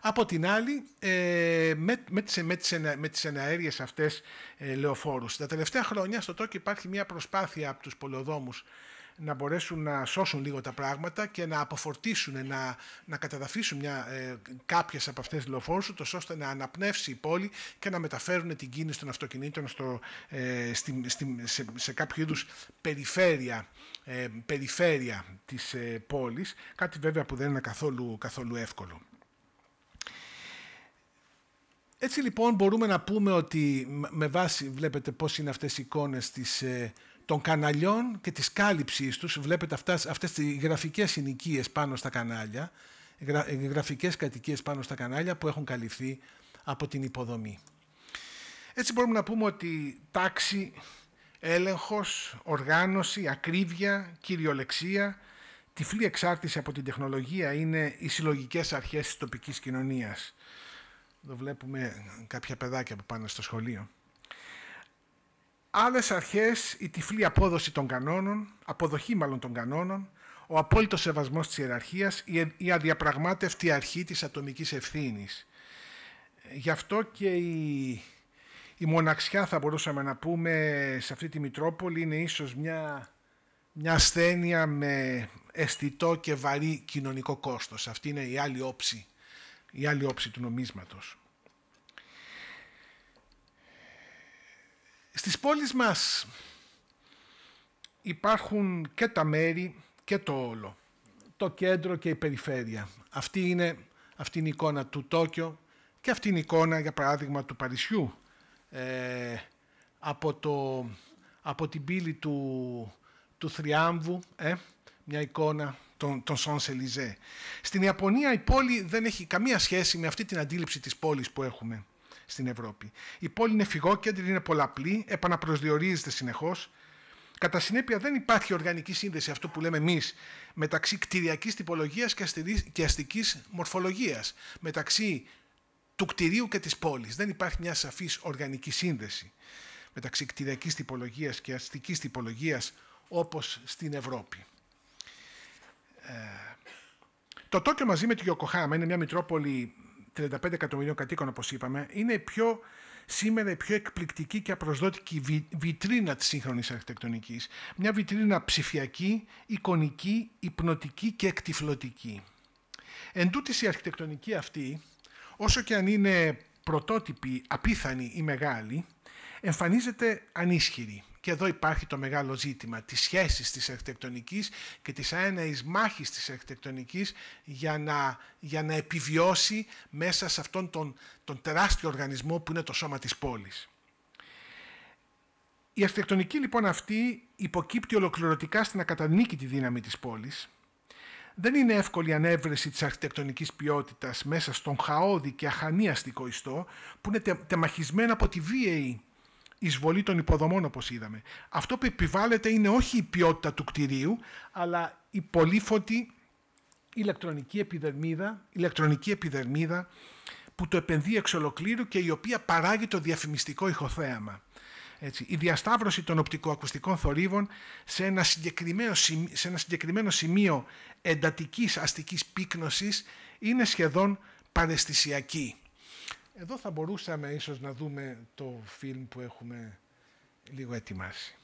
Από την άλλη, ε, με, με, τις, με, τις, με τις εναέριες αυτές ε, λεωφόρους. Τα τελευταία χρόνια στο Τόκιο υπάρχει μια προσπάθεια από τους πολεοδόμους να μπορέσουν να σώσουν λίγο τα πράγματα και να αποφορτήσουν, να, να καταδαφίσουν μια, ε, κάποιες από αυτές τις λεωφόρους ώστε να αναπνεύσει η πόλη και να μεταφέρουν την κίνηση των αυτοκινήτων στο, στη, ε, στη, σε, κάποιο είδους περιφέρεια, ε, περιφέρεια της πόλης, κάτι βέβαια που δεν είναι καθόλου, καθόλου εύκολο. Έτσι λοιπόν μπορούμε να πούμε ότι με βάση βλέπετε πώς είναι αυτές οι εικόνες της, των καναλιών και της κάλυψής τους. Βλέπετε αυτές, αυτές τις γραφικές συνοικίες πάνω στα κανάλια, γραφικές κατοικίες πάνω στα κανάλια που έχουν καλυφθεί από την υποδομή. Έτσι μπορούμε να πούμε ότι τάξη, έλεγχος, οργάνωση, ακρίβεια, κυριολεξία, τυφλή εξάρτηση από την τεχνολογία είναι οι συλλογικές αρχές της τοπικής κοινωνίας. Εδώ βλέπουμε κάποια παιδάκια που πάνε στο σχολείο. Άλλες αρχές, η τυφλή απόδοση των κανόνων, αποδοχή μάλλον των κανόνων, ο απόλυτος σεβασμός της ιεραρχίας, η αδιαπραγμάτευτη αρχή της ατομικής ευθύνης. Γι' αυτό και η, μοναξιά, θα μπορούσαμε να πούμε, σε αυτή τη Μητρόπολη είναι ίσως μια, μια ασθένεια με αισθητό και βαρύ κοινωνικό κόστος. Αυτή είναι η άλλη όψη, η άλλη όψη του νομίσματος. Στις πόλεις μας υπάρχουν και τα μέρη και το όλο. Το κέντρο και η περιφέρεια. Αυτή είναι, αυτή η εικόνα του Τόκιο και αυτή είναι η εικόνα, για παράδειγμα, του Παρισιού. Ε, από, το, από την πύλη του, του Θριάμβου, ε, μια εικόνα των, των Στην Ιαπωνία η πόλη δεν έχει καμία σχέση με αυτή την αντίληψη της πόλης που έχουμε στην Ευρώπη. Η πόλη είναι φυγόκεντρη, είναι πολλαπλή, επαναπροσδιορίζεται συνεχώς. Κατά συνέπεια, δεν υπάρχει οργανική σύνδεση, αυτό που λέμε εμείς, μεταξύ κτηριακής τυπολογίας και αστικής μορφολογίας, μεταξύ του κτηρίου και της πόλης. Δεν υπάρχει μια σαφής οργανική σύνδεση μεταξύ κτηριακής τυπολογίας και αστικής τυπολογίας όπως στην Ευρώπη. Ε, το Τόκιο μαζί με τη Γιοκοχάμα είναι μια Μητρόπολη 35 εκατομμυρίων κατοίκων, όπως είπαμε, είναι πιο, σήμερα η πιο εκπληκτική και απροσδότικη βιτρίνα της σύγχρονης αρχιτεκτονικής. Μια βιτρίνα ψηφιακή, εικονική, υπνοτική και εκτιφλωτική. Εν τούτης, η αρχιτεκτονική αυτή, όσο και αν είναι πρωτότυπη, απίθανη ή μεγάλη, εμφανίζεται ανίσχυρη, και εδώ υπάρχει το μεγάλο ζήτημα της σχέσης της αρχιτεκτονικής και της αέναης μάχης της αρχιτεκτονικής για να, για να επιβιώσει μέσα σε αυτόν τον, τον τεράστιο οργανισμό που είναι το σώμα της πόλης. Η αρχιτεκτονική λοιπόν αυτή υποκύπτει ολοκληρωτικά στην ακατανίκητη δύναμη της πόλης. Δεν είναι εύκολη η ανέβρεση της αρχιτεκτονικής ποιότητας μέσα στον χαόδη και αχανίαστικο ιστό που είναι τε, τεμαχισμένο από τη βίαιη εισβολή των υποδομών όπως είδαμε. Αυτό που επιβάλλεται είναι όχι η ποιότητα του κτηρίου, αλλά η πολύφωτη ηλεκτρονική επιδερμίδα, ηλεκτρονική επιδερμίδα που το επενδύει εξ ολοκλήρου και η οποία παράγει το διαφημιστικό ηχοθέαμα. Έτσι, η διασταύρωση των οπτικοακουστικών θορύβων σε ένα συγκεκριμένο, σε ένα συγκεκριμένο σημείο εντατικής αστικής πύκνωσης είναι σχεδόν παρεστησιακή. Εδώ θα μπορούσαμε ίσως να δούμε το φιλμ που έχουμε λίγο ετοιμάσει.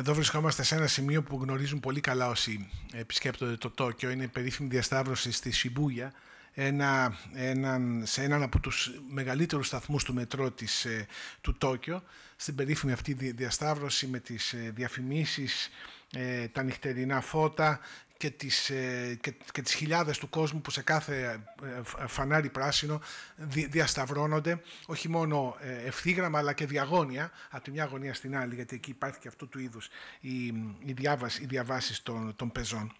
Εδώ βρισκόμαστε σε ένα σημείο που γνωρίζουν πολύ καλά όσοι ε, επισκέπτονται το Τόκιο. Είναι η περίφημη διασταύρωση στη Σιμπούγια, ένα, σε έναν από τους μεγαλύτερους σταθμούς του μετρό της, ε, του Τόκιο. Στην περίφημη αυτή διασταύρωση με τις ε, διαφημίσεις, τα νυχτερινά φώτα και τις, ε, και, τις χιλιάδες του κόσμου που σε κάθε ε, ε, φανάρι πράσινο διασταυρώνονται, όχι μόνο ευθύγραμμα αλλά και διαγώνια, από τη μια γωνία στην άλλη, γιατί εκεί υπάρχει και αυτού του είδους η, η, διάβαση, η των, πεζών.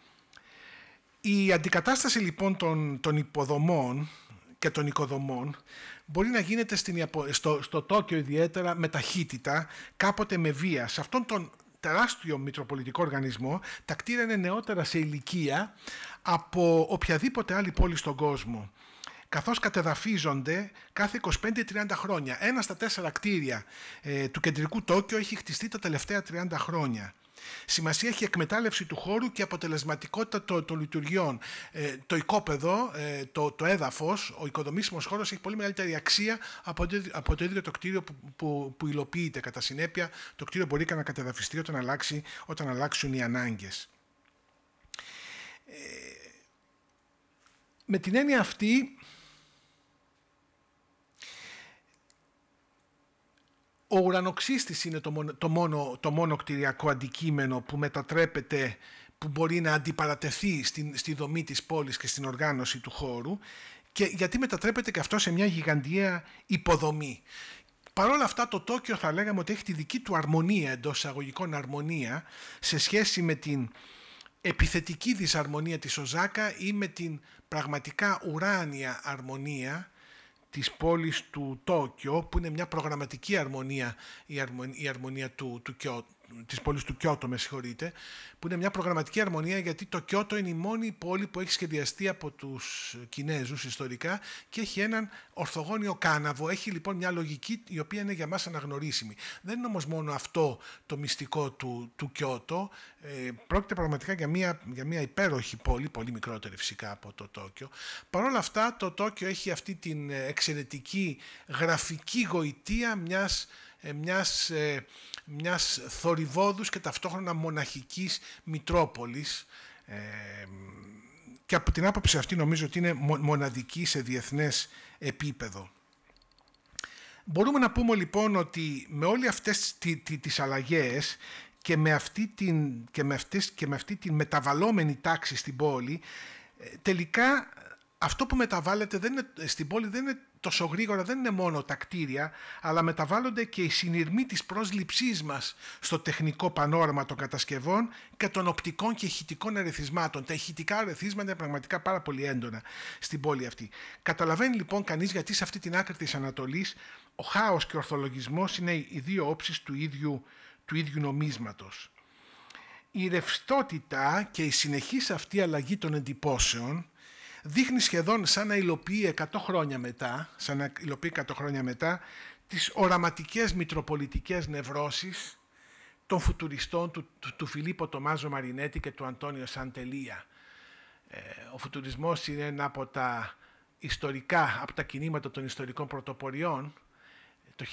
Η αντικατάσταση λοιπόν των, υποδομών και των οικοδομών μπορεί να γίνεται στην, στο, στο Τόκιο ιδιαίτερα με ταχύτητα, κάποτε με βία. Σε αυτόν τον τεράστιο μητροπολιτικό οργανισμό, τα κτίρια είναι νεότερα σε ηλικία από οποιαδήποτε άλλη πόλη στον κόσμο καθώς κατεδαφίζονται κάθε 25-30 χρόνια. Ένα στα τέσσερα κτίρια ε, του κεντρικού Τόκιο έχει χτιστεί τα τελευταία 30 χρόνια. Σημασία έχει η εκμετάλλευση του χώρου και αποτελεσματικότητα των, λειτουργιών. Ε, το οικόπεδο, ε, το, το έδαφος, ο οικοδομήσιμος χώρος έχει πολύ μεγαλύτερη αξία από το, από το ίδιο το κτίριο που, που, υλοποιείται. Κατά συνέπεια, το κτίριο μπορεί καν να κατεδαφιστεί όταν, αλλάξει, όταν αλλάξουν οι ανάγκες. Ε, με την έννοια αυτή, Ο ουρανοξύστης είναι το μόνο, το, μόνο, το μόνο κτηριακό αντικείμενο που μετατρέπεται, που μπορεί να αντιπαρατεθεί στη δομή της πόλης και στην οργάνωση του χώρου και γιατί μετατρέπεται και αυτό σε μια γιγαντιαία υποδομή. Παρ' όλα αυτά το Τόκιο θα λέγαμε ότι έχει τη δική του αρμονία εντός εισαγωγικών αρμονία σε σχέση με την επιθετική δυσαρμονία της Οζάκα ή με την πραγματικά ουράνια αρμονία της πόλης του Τόκιο, που είναι μια προγραμματική αρμονία, η αρμονία, του, του, Της πόλης του Κιώτο, με συγχωρείτε, που είναι μια προγραμματική αρμονία γιατί το Κιώτο είναι η μόνη πόλη που έχει σχεδιαστεί από τους Κινέζους ιστορικά και έχει έναν ορθογώνιο κάναβο. Έχει λοιπόν μια λογική η οποία είναι για μας αναγνωρίσιμη. Δεν είναι όμως μόνο αυτό το μυστικό του, του Κιώτο. Ε, πρόκειται πραγματικά για μια, για μια υπέροχη πόλη, πολύ μικρότερη φυσικά από το Τόκιο. Παρ' όλα αυτά το Τόκιο έχει αυτή την εξαιρετική γραφική γοητεία μιας ε, μιας, ε, μιας θορυβόδους και ταυτόχρονα μοναχικής Μητρόπολης ε, και από την άποψη αυτή νομίζω ότι είναι μοναδική σε διεθνές επίπεδο. Μπορούμε να πούμε λοιπόν ότι με όλες αυτές τις αλλαγές και με αυτή την, και με αυτές, και με αυτή την μεταβαλλόμενη τάξη στην πόλη τελικά αυτό που μεταβάλλεται δεν είναι, στην πόλη δεν είναι τόσο γρήγορα δεν είναι μόνο τα κτίρια, αλλά μεταβάλλονται και οι συνειρμοί της πρόσληψής μας στο τεχνικό πανόραμα των κατασκευών και των οπτικών και ηχητικών ερεθισμάτων. Τα ηχητικά ερεθίσματα είναι πραγματικά πάρα πολύ έντονα στην πόλη αυτή. Καταλαβαίνει λοιπόν κανείς γιατί σε αυτή την άκρη της Ανατολής ο χάος και ο ορθολογισμός είναι οι δύο όψεις του ίδιου, του ίδιου νομίσματος. Η ρευστότητα και η συνεχής αυτή αλλαγή των εντυπώσεων δείχνει σχεδόν σαν να υλοποιεί 100 χρόνια μετά, σαν να υλοποιεί 100 χρόνια μετά, τις οραματικές μητροπολιτικές νευρώσεις των φουτουριστών του, του, του Φιλίππο Τομάζο Μαρινέτη και του Αντώνιο Σαντελία. Ε, ο φουτουρισμός είναι ένα από τα ιστορικά, από τα κινήματα των ιστορικών πρωτοποριών. Το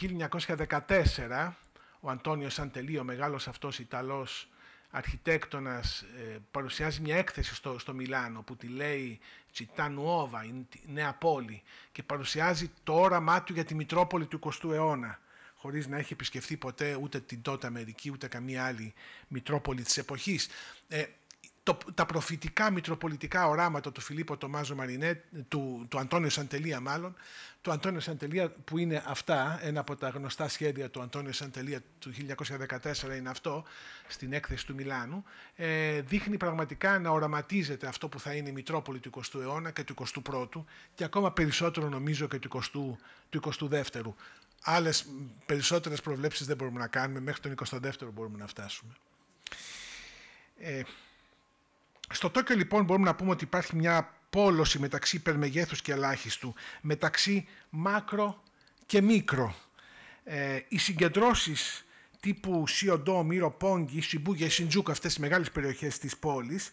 1914 ο Αντώνιο Σαντελή, ο μεγάλος αυτός Ιταλός αρχιτέκτονας ε, παρουσιάζει μια έκθεση στο, στο Μιλάνο που τη λέει «Τσιτά Νουόβα, η νέα πόλη και παρουσιάζει το όραμά του για τη Μητρόπολη του 20ου αιώνα χωρίς να έχει επισκεφθεί ποτέ ούτε την τότε Αμερική ούτε καμία άλλη Μητρόπολη της εποχής. Ε, τα προφητικά μητροπολιτικά οράματα του Φιλίππο Τομάζο Μαρινέ, του, του Αντώνιο Σαντελία μάλλον, του Αντώνιο Σαντελία που είναι αυτά, ένα από τα γνωστά σχέδια του Αντώνιο Σαντελία του 1914 είναι αυτό, στην έκθεση του Μιλάνου, ε, δείχνει πραγματικά να οραματίζεται αυτό που θα είναι η Μητρόπολη του 20ου αιώνα και του 21ου και ακόμα περισσότερο νομίζω και του, 20, του 22ου. Άλλες περισσότερες προβλέψεις δεν μπορούμε να κάνουμε, μέχρι τον 22ο μπορούμε να φτάσουμε. Ε, στο Τόκιο λοιπόν μπορούμε να πούμε ότι υπάρχει μια πόλωση μεταξύ υπερμεγέθους και ελάχιστου, μεταξύ μάκρο και μικρο. Ε, οι συγκεντρώσεις τύπου Σιοντό, Μύρο, Πόγκη, Σιμπούγια, Σιντζούκ αυτές τις μεγάλες περιοχές της πόλης,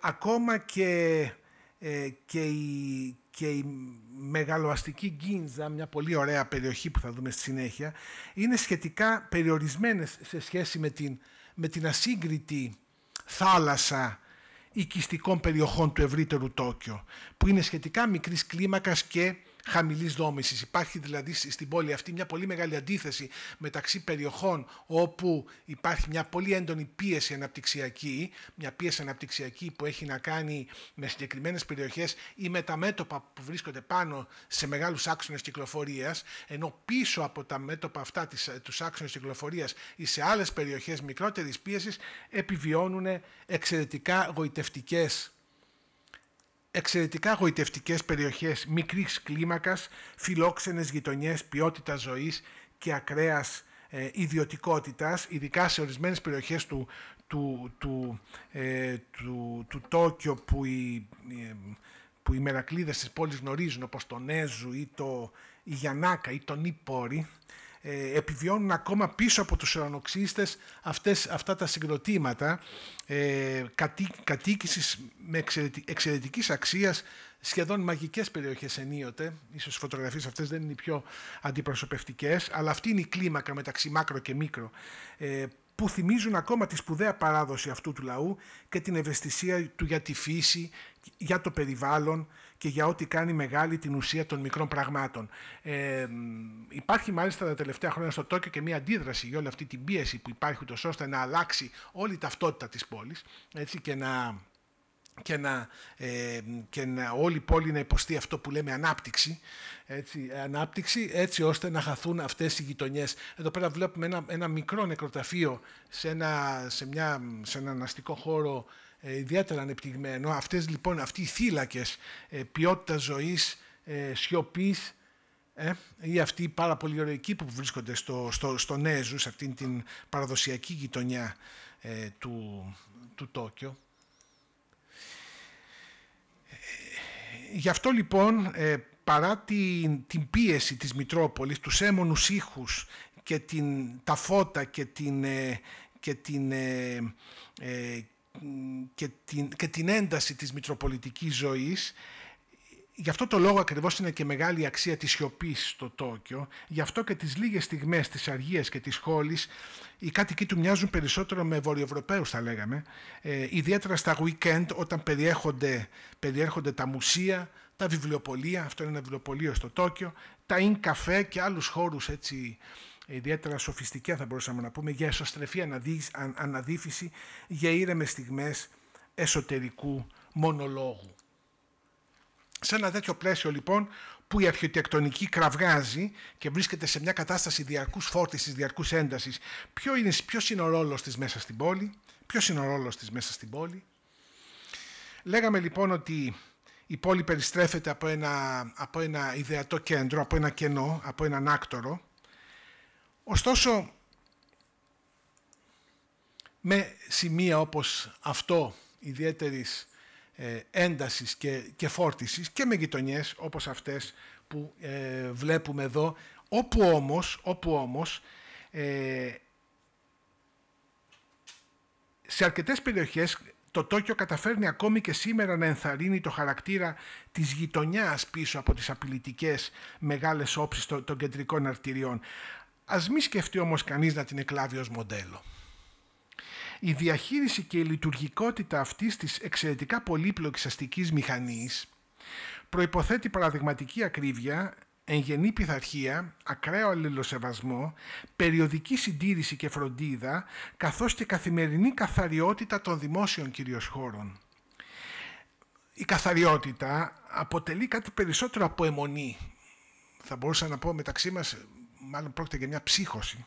ακόμα και, ε, και, η, και η μεγαλοαστική Γκίνζα, μια πολύ ωραία περιοχή που θα δούμε στη συνέχεια, είναι σχετικά περιορισμένες σε σχέση με την, με την ασύγκριτη θάλασσα οικιστικών περιοχών του ευρύτερου Τόκιο, που είναι σχετικά μικρής κλίμακας και χαμηλής δόμησης. Υπάρχει δηλαδή στην πόλη αυτή μια πολύ μεγάλη αντίθεση μεταξύ περιοχών όπου υπάρχει μια πολύ έντονη πίεση αναπτυξιακή, μια πίεση αναπτυξιακή που έχει να κάνει με συγκεκριμένες περιοχές ή με τα μέτωπα που βρίσκονται πάνω σε μεγάλους άξονες κυκλοφορίας, ενώ πίσω από τα μέτωπα αυτά τους άξονες κυκλοφορίας ή σε άλλες περιοχές μικρότερης πίεσης επιβιώνουν εξαιρετικά γοητευτικές εξαιρετικά γοητευτικές περιοχές μικρής κλίμακας, φιλόξενες γειτονιές ποιότητας ζωής και ακραίας ε, ιδιωτικότητας, ειδικά σε ορισμένες περιοχές του, του, του, ε, του, του Τόκιο που οι, ε, που οι μερακλείδες της πόλης γνωρίζουν, όπως το Νέζου ή το η ή το Νίπόρη, ε, επιβιώνουν ακόμα πίσω από τους ουρανοξύστες αυτές, αυτά τα συγκροτήματα ε, κατοίκησης με εξαιρετικής αξίας σχεδόν μαγικές περιοχές ενίοτε, ίσως οι φωτογραφίες αυτές δεν είναι οι πιο αντιπροσωπευτικές, αλλά αυτή είναι η κλίμακα μεταξύ μάκρο και μικρο, ε, που θυμίζουν ακόμα τη σπουδαία παράδοση αυτού του λαού και την ευαισθησία του για τη φύση, για το περιβάλλον, και για ό,τι κάνει μεγάλη την ουσία των μικρών πραγμάτων. Ε, υπάρχει μάλιστα τα τελευταία χρόνια στο Τόκιο και μια αντίδραση για όλη αυτή την πίεση που υπάρχει ούτως ώστε να αλλάξει όλη η ταυτότητα της πόλης έτσι, και να και να, ε, και να όλη η πόλη να υποστεί αυτό που λέμε ανάπτυξη έτσι, ανάπτυξη έτσι ώστε να χαθούν αυτές οι γειτονιές. Εδώ πέρα βλέπουμε ένα, ένα μικρό νεκροταφείο σε ένα, σε μια, σε ένα αναστικό χώρο ε, ιδιαίτερα ανεπτυγμένο. Αυτές λοιπόν, αυτοί οι θύλακες ε, ποιότητας ζωής, ε, σιωπής, ε, ή αυτοί πάρα πολύ ωραίοι που βρίσκονται στο, στο, στο Νέζους, σε αυτήν την παραδοσιακή γειτονιά ε, του, του Τόκιο. Ε, γι' αυτό λοιπόν, παρά την, την πίεση της Μητρόπολης, τους έμονους ήχους και την, τα φώτα και την, και την, και την, και την ένταση της μητροπολιτικής ζωής Γι' αυτό το λόγο ακριβώς είναι και μεγάλη η αξία της σιωπή στο Τόκιο. Γι' αυτό και τις λίγες στιγμές της αργίας και της χόλης οι κάτοικοι του μοιάζουν περισσότερο με βορειοευρωπαίους θα λέγαμε. Ε, ιδιαίτερα στα weekend όταν περιέχονται, περιέρχονται τα μουσεία, τα βιβλιοπολία, αυτό είναι ένα βιβλιοπολίο στο Τόκιο, τα in café και άλλους χώρους έτσι ιδιαίτερα σοφιστική θα μπορούσαμε να πούμε, για εσωστρεφή αναδύφηση, για ήρεμες στιγμές εσωτερικού μονολόγου. Σε ένα τέτοιο πλαίσιο λοιπόν που η αρχιτεκτονική κραυγάζει και βρίσκεται σε μια κατάσταση διαρκούς φόρτισης, διαρκούς έντασης, ποιο είναι, ποιος είναι ο ρόλος της μέσα στην πόλη, ποιος είναι ο ρόλος της μέσα στην πόλη. Λέγαμε λοιπόν ότι η πόλη περιστρέφεται από ένα, από ένα ιδεατό κέντρο, από ένα κενό, από έναν άκτορο, Ωστόσο, με σημεία όπως αυτό ιδιαίτερης ε, έντασης και, και φόρτισης και με γειτονιές όπως αυτές που ε, βλέπουμε εδώ, όπου όμως, όπου όμως ε, σε αρκετές περιοχές το Τόκιο καταφέρνει ακόμη και σήμερα να ενθαρρύνει το χαρακτήρα της γειτονιάς πίσω από τις απειλητικές μεγάλες όψεις των, των κεντρικών αρτηριών. Ας μη σκεφτεί όμως κανείς να την εκλάβει ως μοντέλο. Η διαχείριση και η λειτουργικότητα αυτής της εξαιρετικά πολύπλοκης αστικής μηχανής προϋποθέτει παραδειγματική ακρίβεια, εγγενή πειθαρχία, ακραίο αλληλοσεβασμό, περιοδική συντήρηση και φροντίδα, καθώς και καθημερινή καθαριότητα των δημόσιων κυρίως χώρων. Η καθαριότητα αποτελεί κάτι περισσότερο από αιμονή. Θα μπορούσα να πω μεταξύ μας μάλλον πρόκειται για μια ψύχωση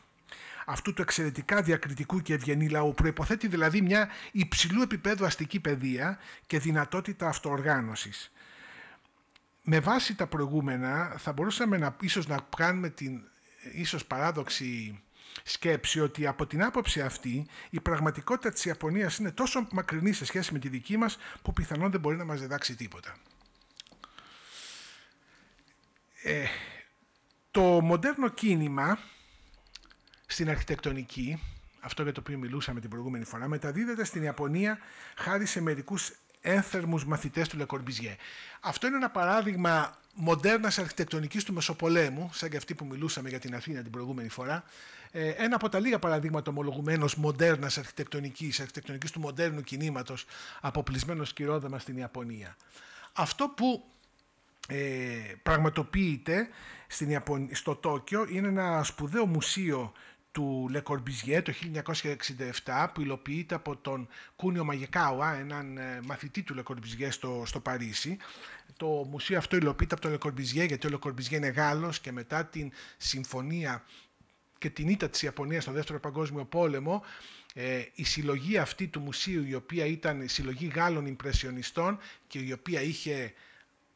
αυτού του εξαιρετικά διακριτικού και ευγενή λαού. Προποθέτει δηλαδή μια υψηλού επίπεδου αστική παιδεία και δυνατότητα αυτοοργάνωσης. Με βάση τα προηγούμενα θα μπορούσαμε να, ίσως να κάνουμε την ε, ίσως παράδοξη σκέψη ότι από την άποψη αυτή η πραγματικότητα της Ιαπωνίας είναι τόσο μακρινή σε σχέση με τη δική μας που πιθανόν δεν μπορεί να μας διδάξει τίποτα. Ε, το μοντέρνο κίνημα στην αρχιτεκτονική, αυτό για το οποίο μιλούσαμε την προηγούμενη φορά, μεταδίδεται στην Ιαπωνία χάρη σε μερικούς ένθερμους μαθητές του Λεκορμπιζιέ. Αυτό είναι ένα παράδειγμα μοντέρνας αρχιτεκτονικής του Μεσοπολέμου, σαν και αυτή που μιλούσαμε για την Αθήνα την προηγούμενη φορά, ε, ένα από τα λίγα παραδείγματα ομολογουμένως μοντέρνας αρχιτεκτονικής, αρχιτεκτονικής του μοντέρνου κινήματος, αποπλισμένος σκυρόδεμα στην Ιαπωνία. Αυτό που ε, πραγματοποιείται στην στο Τόκιο. Είναι ένα σπουδαίο μουσείο του Le Corbusier το 1967 που υλοποιείται από τον Κούνιο Μαγεκάουα, έναν ε, μαθητή του Le Corbusier στο, στο Παρίσι. Το μουσείο αυτό υλοποιείται από τον Le Corbusier γιατί ο Le Corbusier είναι Γάλλος και μετά την συμφωνία και την ήττα της Ιαπωνίας στο Δεύτερο Παγκόσμιο Πόλεμο ε, η συλλογή αυτή του μουσείου η οποία ήταν η συλλογή Γάλλων Ιμπρεσιονιστών και η οποία είχε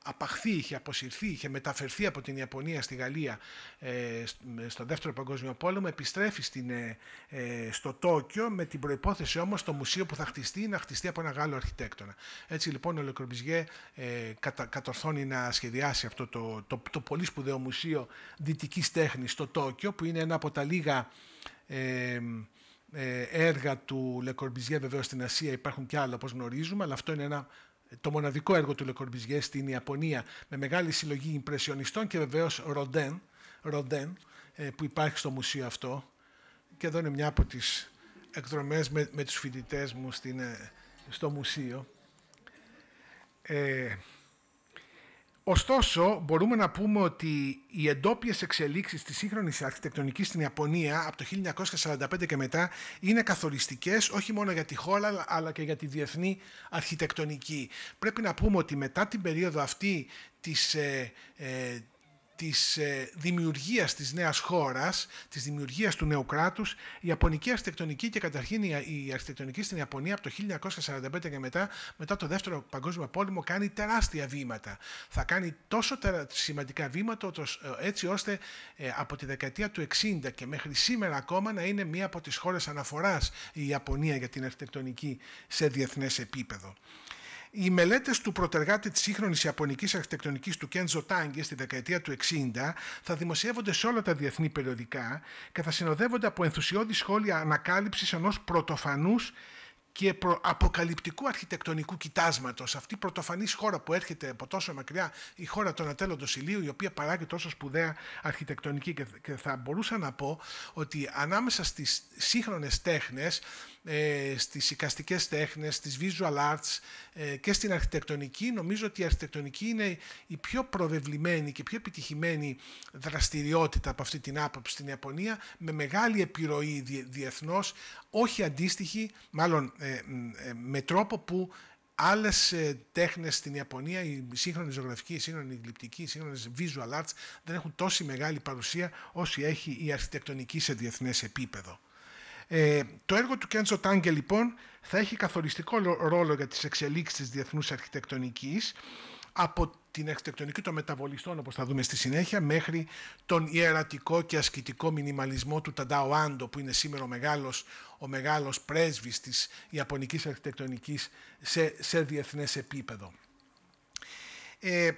απαχθεί, είχε αποσυρθεί, είχε μεταφερθεί από την Ιαπωνία στη Γαλλία ε, στον Δεύτερο Παγκόσμιο Πόλεμο, επιστρέφει στην, ε, ε, στο Τόκιο με την προπόθεση όμως το μουσείο που θα χτιστεί να χτιστεί από ένα Γάλλο αρχιτέκτονα. Έτσι λοιπόν ο Λεκρομπιζιέ ε, κατα, κατορθώνει να σχεδιάσει αυτό το, το, το, το πολύ σπουδαίο μουσείο δυτικής τέχνης στο Τόκιο που είναι ένα από τα λίγα... Ε, ε έργα του Λεκορμπιζιέ βεβαίως στην Ασία υπάρχουν και άλλα όπως γνωρίζουμε αλλά αυτό είναι ένα το μοναδικό έργο του Λεκορμπιζιέ στην Ιαπωνία με μεγάλη συλλογή υπρεσιονιστών και βεβαίως Ροντέν, Ροντέν ε, που υπάρχει στο μουσείο αυτό και εδώ είναι μια από τις εκδρομές με, με τους φοιτητές μου στην, ε, στο μουσείο. Ε, Ωστόσο, μπορούμε να πούμε ότι οι εντόπιες εξελίξεις της σύγχρονης αρχιτεκτονικής στην Ιαπωνία από το 1945 και μετά είναι καθοριστικές όχι μόνο για τη χώρα αλλά και για τη διεθνή αρχιτεκτονική. Πρέπει να πούμε ότι μετά την περίοδο αυτή της, ε, ε, της ε, δημιουργίας της νέας χώρας, της δημιουργίας του νέου κράτους, η Ιαπωνική αρχιτεκτονική και καταρχήν η αρχιτεκτονική στην Ιαπωνία από το 1945 και μετά, μετά το Δεύτερο Παγκόσμιο Πόλεμο, κάνει τεράστια βήματα. Θα κάνει τόσο σημαντικά βήματα ε, έτσι ώστε ε, από τη δεκαετία του 1960 και μέχρι σήμερα ακόμα να είναι μία από τις χώρες αναφοράς η Ιαπωνία για την αρχιτεκτονική σε διεθνές επίπεδο. Οι μελέτες του προτεργάτη της σύγχρονης ιαπωνικής αρχιτεκτονικής του Κέντζο Τάγκε στη δεκαετία του 60 θα δημοσιεύονται σε όλα τα διεθνή περιοδικά και θα συνοδεύονται από ενθουσιώδη σχόλια ανακάλυψης ενός πρωτοφανούς και αποκαλυπτικού αρχιτεκτονικού κοιτάσματος. Αυτή η πρωτοφανής χώρα που έρχεται από τόσο μακριά, η χώρα των του ηλίου, η οποία παράγει τόσο σπουδαία αρχιτεκτονική. Και θα μπορούσα να πω ότι ανάμεσα στις σύγχρονες τέχνες, ε, στις οικαστικές τέχνες, στις visual arts ε, και στην αρχιτεκτονική. Νομίζω ότι η αρχιτεκτονική είναι η πιο προβεβλημένη και πιο επιτυχημένη δραστηριότητα από αυτή την άποψη στην Ιαπωνία, με μεγάλη επιρροή διεθνώς, όχι αντίστοιχη, μάλλον ε, ε, με τρόπο που άλλες τέχνες στην Ιαπωνία, η σύγχρονη ζωγραφική, η σύγχρονη γλυπτική, οι σύγχρονες visual arts δεν έχουν τόση μεγάλη παρουσία όσο έχει η αρχιτεκτονική σε διεθνές επίπεδο. Ε, το έργο του Κέντσο Τάγκε λοιπόν θα έχει καθοριστικό ρόλο για τις εξελίξεις της διεθνούς αρχιτεκτονικής από την αρχιτεκτονική των μεταβολιστών όπως θα δούμε στη συνέχεια μέχρι τον ιερατικό και ασκητικό μινιμαλισμό του Ταντάο Άντο που είναι σήμερα ο μεγάλος, ο μεγάλος πρέσβης της ιαπωνικής αρχιτεκτονικής σε, σε διεθνές επίπεδο. Ε,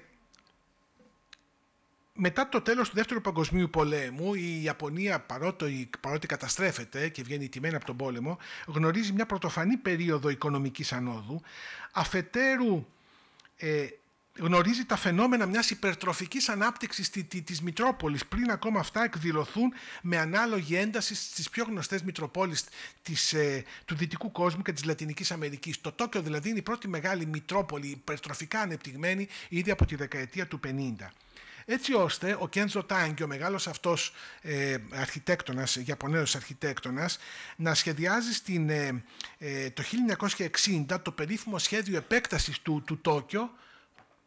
μετά το τέλος του Δεύτερου Παγκοσμίου Πολέμου, η Ιαπωνία παρότι, παρότι καταστρέφεται και βγαίνει τιμένη από τον πόλεμο, γνωρίζει μια πρωτοφανή περίοδο οικονομικής ανόδου, αφετέρου ε, γνωρίζει τα φαινόμενα μιας υπερτροφικής ανάπτυξης της Μητρόπολης πριν ακόμα αυτά εκδηλωθούν με ανάλογη ένταση στις πιο γνωστές Μητροπόλεις της, ε, του Δυτικού κόσμου και της Λατινικής Αμερικής. Το Τόκιο δηλαδή είναι η πρώτη μεγάλη Μητρόπολη υπερτροφικά ανεπτυγμένη ήδη από τη δεκαετία του 50 έτσι ώστε ο Κέντζο Τάγκη, ο μεγάλος αυτός ε, αρχιτέκτονας, Ιαπωνέος αρχιτέκτονας, να σχεδιάζει ε, ε, το 1960 το περίφημο σχέδιο επέκτασης του, του Τόκιο,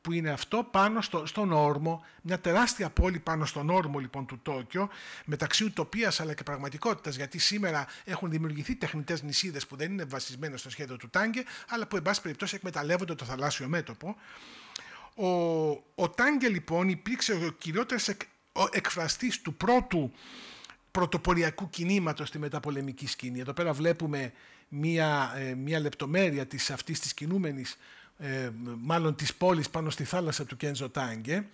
που είναι αυτό πάνω στο, στον όρμο, μια τεράστια πόλη πάνω στον όρμο λοιπόν του Τόκιο, μεταξύ ουτοπίας αλλά και πραγματικότητας, γιατί σήμερα έχουν δημιουργηθεί τεχνητές νησίδες που δεν είναι βασισμένες στο σχέδιο του Τάγκε, αλλά που εν πάση περιπτώσει εκμεταλλεύονται το θαλάσσιο μέτωπο. Ο, ο Τάγκε λοιπόν υπήρξε ο κυριότερος ο εκφραστής του πρώτου πρωτοποριακού κινήματος στη μεταπολεμική σκηνή. Εδώ πέρα βλέπουμε μία, ε, μία λεπτομέρεια της αυτής της κινούμενης, ε, μάλλον της πόλης πάνω στη θάλασσα του Κέντζο Τάγκε,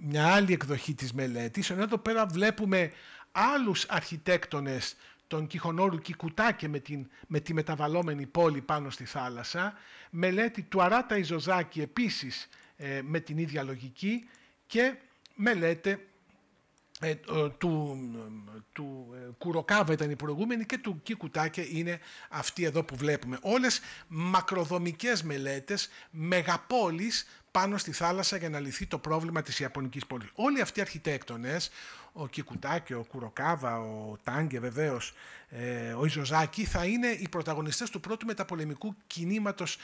μια μια εκδοχή της αυτης της κινουμενης ενώ εδώ πέρα βλέπουμε άλλους αρχιτέκτονες τον Κιχονόρου Κικουτάκε με, την, με τη μεταβαλλόμενη πόλη πάνω στη θάλασσα, μελέτη του Αράτα Ιζοζάκη επίσης ε, με την ίδια λογική και μελέτε ε, του, του ε, Κουροκάβα ήταν η προηγούμενη και του Κικουτάκε είναι αυτή εδώ που βλέπουμε. Όλες μακροδομικές μελέτες μεγαπόλεις πάνω στη θάλασσα για να λυθεί το πρόβλημα της Ιαπωνικής πόλης. Όλοι αυτοί οι αρχιτέκτονες, ο Κικουτάκε, ο Κουροκάβα, ο Τάγκε βεβαίως, ο Ιζοζάκη, θα είναι οι πρωταγωνιστές του πρώτου μεταπολεμικού κινήματος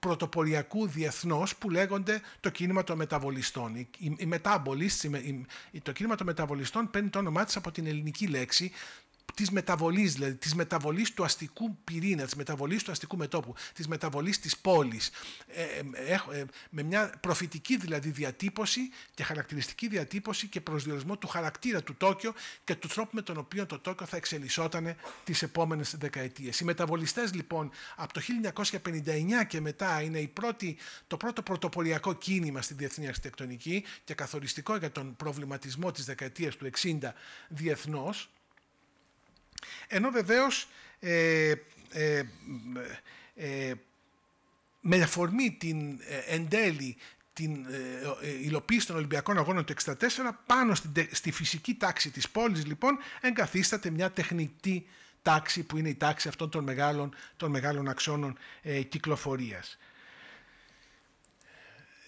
πρωτοποριακού διεθνώς που λέγονται το κίνημα των μεταβολιστών. Η, η, το κίνημα των μεταβολιστών παίρνει το όνομά της από την ελληνική λέξη της μεταβολής, δηλαδή της μεταβολής του αστικού πυρήνα, της μεταβολής του αστικού μετόπου, της μεταβολής της πόλης. Ε, ε, ε, με μια προφητική δηλαδή διατύπωση και χαρακτηριστική διατύπωση και προσδιορισμό του χαρακτήρα του Τόκιο και του τρόπου με τον οποίο το Τόκιο θα εξελισσόταν τις επόμενες δεκαετίες. Οι μεταβολιστές λοιπόν από το 1959 και μετά είναι η πρώτη, το πρώτο πρωτοποριακό κίνημα στη διεθνή αρχιτεκτονική και καθοριστικό για τον προβληματισμό της δεκαετίας του 60 διεθνώς ενώ βεβαίως ε, ε, ε, με αφορμή την ε, εν τέλει την ε, ε, υλοποίηση των Ολυμπιακών Αγώνων του 1964 πάνω στη, φυσική τάξη της πόλης λοιπόν εγκαθίσταται μια τεχνητή τάξη που είναι η τάξη αυτών των μεγάλων, των μεγάλων αξώνων κυκλοφορίας.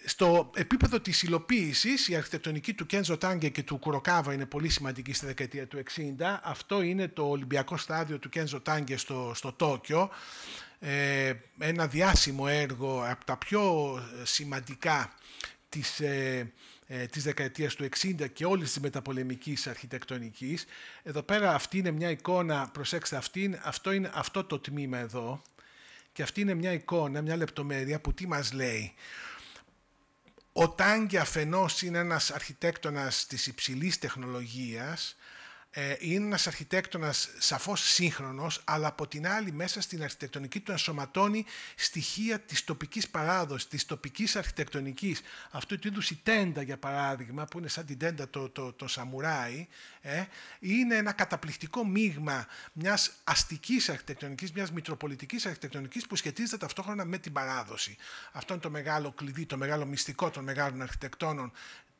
Στο επίπεδο της υλοποίησης, η αρχιτεκτονική του Κέντζο Τάγκε και του Κουροκάβα είναι πολύ σημαντική στη δεκαετία του 60. Αυτό είναι το Ολυμπιακό στάδιο του Κέντζο Τάγκε στο, στο Τόκιο. Ε, ένα διάσημο έργο από τα πιο σημαντικά της, ε, ε της δεκαετίας του 60 και όλης της μεταπολεμικής αρχιτεκτονικής. Εδώ πέρα αυτή είναι μια εικόνα, προσέξτε αυτήν. αυτό είναι αυτό το τμήμα εδώ και αυτή είναι μια εικόνα, μια λεπτομέρεια που τι μας λέει. Ο Τάνκια αφενός είναι ένας αρχιτέκτονας της υψηλής τεχνολογίας ε, είναι ένας αρχιτέκτονας σαφώς σύγχρονος, αλλά από την άλλη μέσα στην αρχιτεκτονική του ενσωματώνει στοιχεία της τοπικής παράδοσης, της τοπικής αρχιτεκτονικής. Αυτού του είδους η τέντα, για παράδειγμα, που είναι σαν την τέντα το, το, το σαμουράι, ε, είναι ένα καταπληκτικό μείγμα μιας αστικής αρχιτεκτονικής, μιας μητροπολιτικής αρχιτεκτονικής που σχετίζεται ταυτόχρονα με την παράδοση. Αυτό είναι το μεγάλο κλειδί, το μεγάλο μυστικό των μεγάλων αρχιτεκτόνων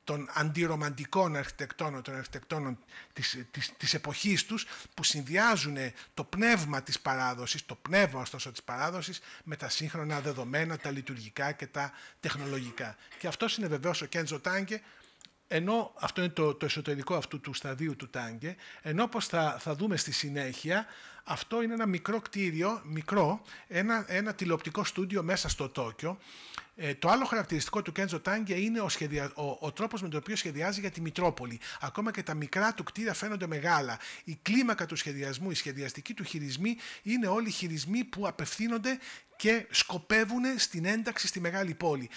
των αντιρωμαντικών αρχιτεκτών, των αρχιτεκτών της, της, της εποχής τους, που συνδυάζουν το πνεύμα της παράδοσης, το πνεύμα ωστόσο της παράδοσης, με τα σύγχρονα δεδομένα, τα λειτουργικά και τα τεχνολογικά. Και αυτός είναι βεβαίως ο Κέντζο Τάγκε, ενώ αυτό είναι το, το εσωτερικό αυτού του σταδίου του τάγκε, ενώ όπως θα, δούμε στη συνέχεια, αυτό είναι ένα μικρό κτίριο, μικρό, ένα, ένα τηλεοπτικό στούντιο μέσα στο Τόκιο. Ε, το άλλο χαρακτηριστικό του Κέντζο Τάγκε είναι ο, σχεδια... ο, τρόπος με τον οποίο σχεδιάζει για τη Μητρόπολη. Ακόμα και τα μικρά του κτίρια φαίνονται μεγάλα. Η κλίμακα του σχεδιασμού, η σχεδιαστική του χειρισμοί είναι όλοι χειρισμοί που απευθύνονται και σκοπεύουν στην ένταξη στη μεγάλη πόλη.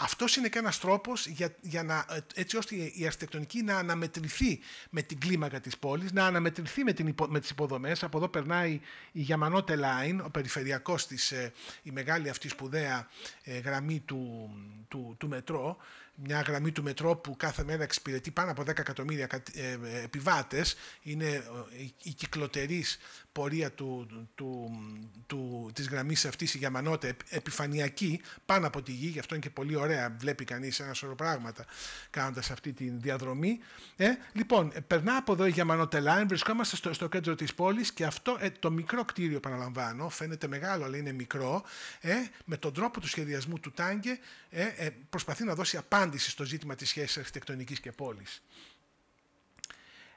Αυτό είναι και ένας τρόπος για, για να, ε, έτσι ώστε η αρχιτεκτονική να αναμετρηθεί με την κλίμακα της πόλης, να αναμετρηθεί με, υπο, με τις υποδομές. Από εδώ περνάει η Γιαμανότε Line, ο περιφερειακός της, ε, η μεγάλη αυτή σπουδαία ε, γραμμή του, του, του μετρό. Μια γραμμή του μετρό που κάθε μέρα εξυπηρετεί πάνω από 10 εκατομμύρια επιβάτες. Είναι η κυκλοτερής πορεία του, του, του, της γραμμής αυτής η Γιαμανότε επιφανειακή πάνω από τη γη, γι' αυτό είναι και πολύ ωραία, βλέπει κανείς ένα σωρό πράγματα κάνοντας αυτή τη διαδρομή. Ε, λοιπόν, περνά από εδώ η Γιαμανότε Λάιν, βρισκόμαστε στο, στο κέντρο της πόλης και αυτό ε, το μικρό κτίριο, παραλαμβάνω, φαίνεται μεγάλο αλλά είναι μικρό, ε, με τον τρόπο του σχεδιασμού του Τάγκε ε, ε προσπαθεί να δώσει απάντηση στο ζήτημα της σχέσης αρχιτεκτονικής και πόλης.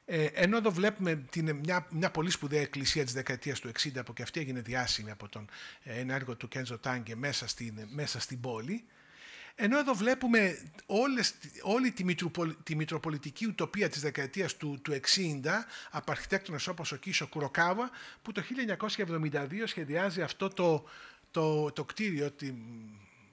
Ε, ενώ εδώ βλέπουμε την, μια, μια πολύ σπουδαία εκκλησία της δεκαετίας του 60 που και αυτή έγινε διάσημη από τον ενέργο έργο του Κέντζο Τάγκε μέσα στην, μέσα στην πόλη ενώ εδώ βλέπουμε όλες, όλη τη, τη μητροπολιτική ουτοπία της δεκαετίας του, του 60 από αρχιτέκτονες όπως ο Κίσο Κουροκάβα που το 1972 σχεδιάζει αυτό το, το, το κτίριο,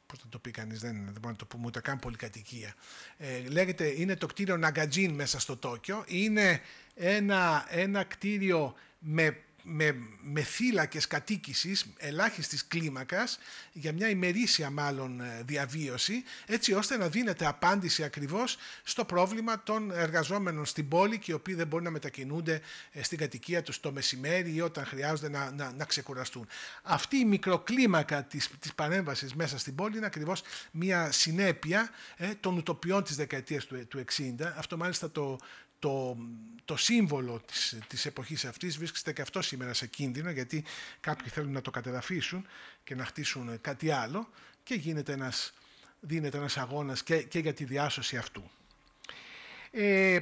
Πώς θα το πει κανείς, δεν, δεν μπορεί να το πούμε ούτε καν πολυκατοικία. Ε, λέγεται, είναι το κτίριο Ναγκατζίν μέσα στο Τόκιο. Είναι ένα, ένα κτίριο με με, με θύλακες κατοίκησης ελάχιστης κλίμακας για μια ημερήσια μάλλον ε, διαβίωση έτσι ώστε να δίνεται απάντηση ακριβώς στο πρόβλημα των εργαζόμενων στην πόλη και οι οποίοι δεν μπορούν να μετακινούνται ε, στην κατοικία τους το μεσημέρι ή όταν χρειάζονται να, να, να ξεκουραστούν. Αυτή η μικροκλίμακα της, της παρέμβασης μέσα στην πόλη είναι ακριβώς μια συνέπεια ε, των ουτοπιών της δεκαετίας του, ε, του 60. Αυτό μάλιστα το, το, το σύμβολο της, της εποχής αυτής βρίσκεται και αυτό σήμερα σε κίνδυνο γιατί κάποιοι θέλουν να το κατεδαφίσουν και να χτίσουν κάτι άλλο και γίνεται ένας, δίνεται ένας αγώνας και, και για τη διάσωση αυτού. Ε,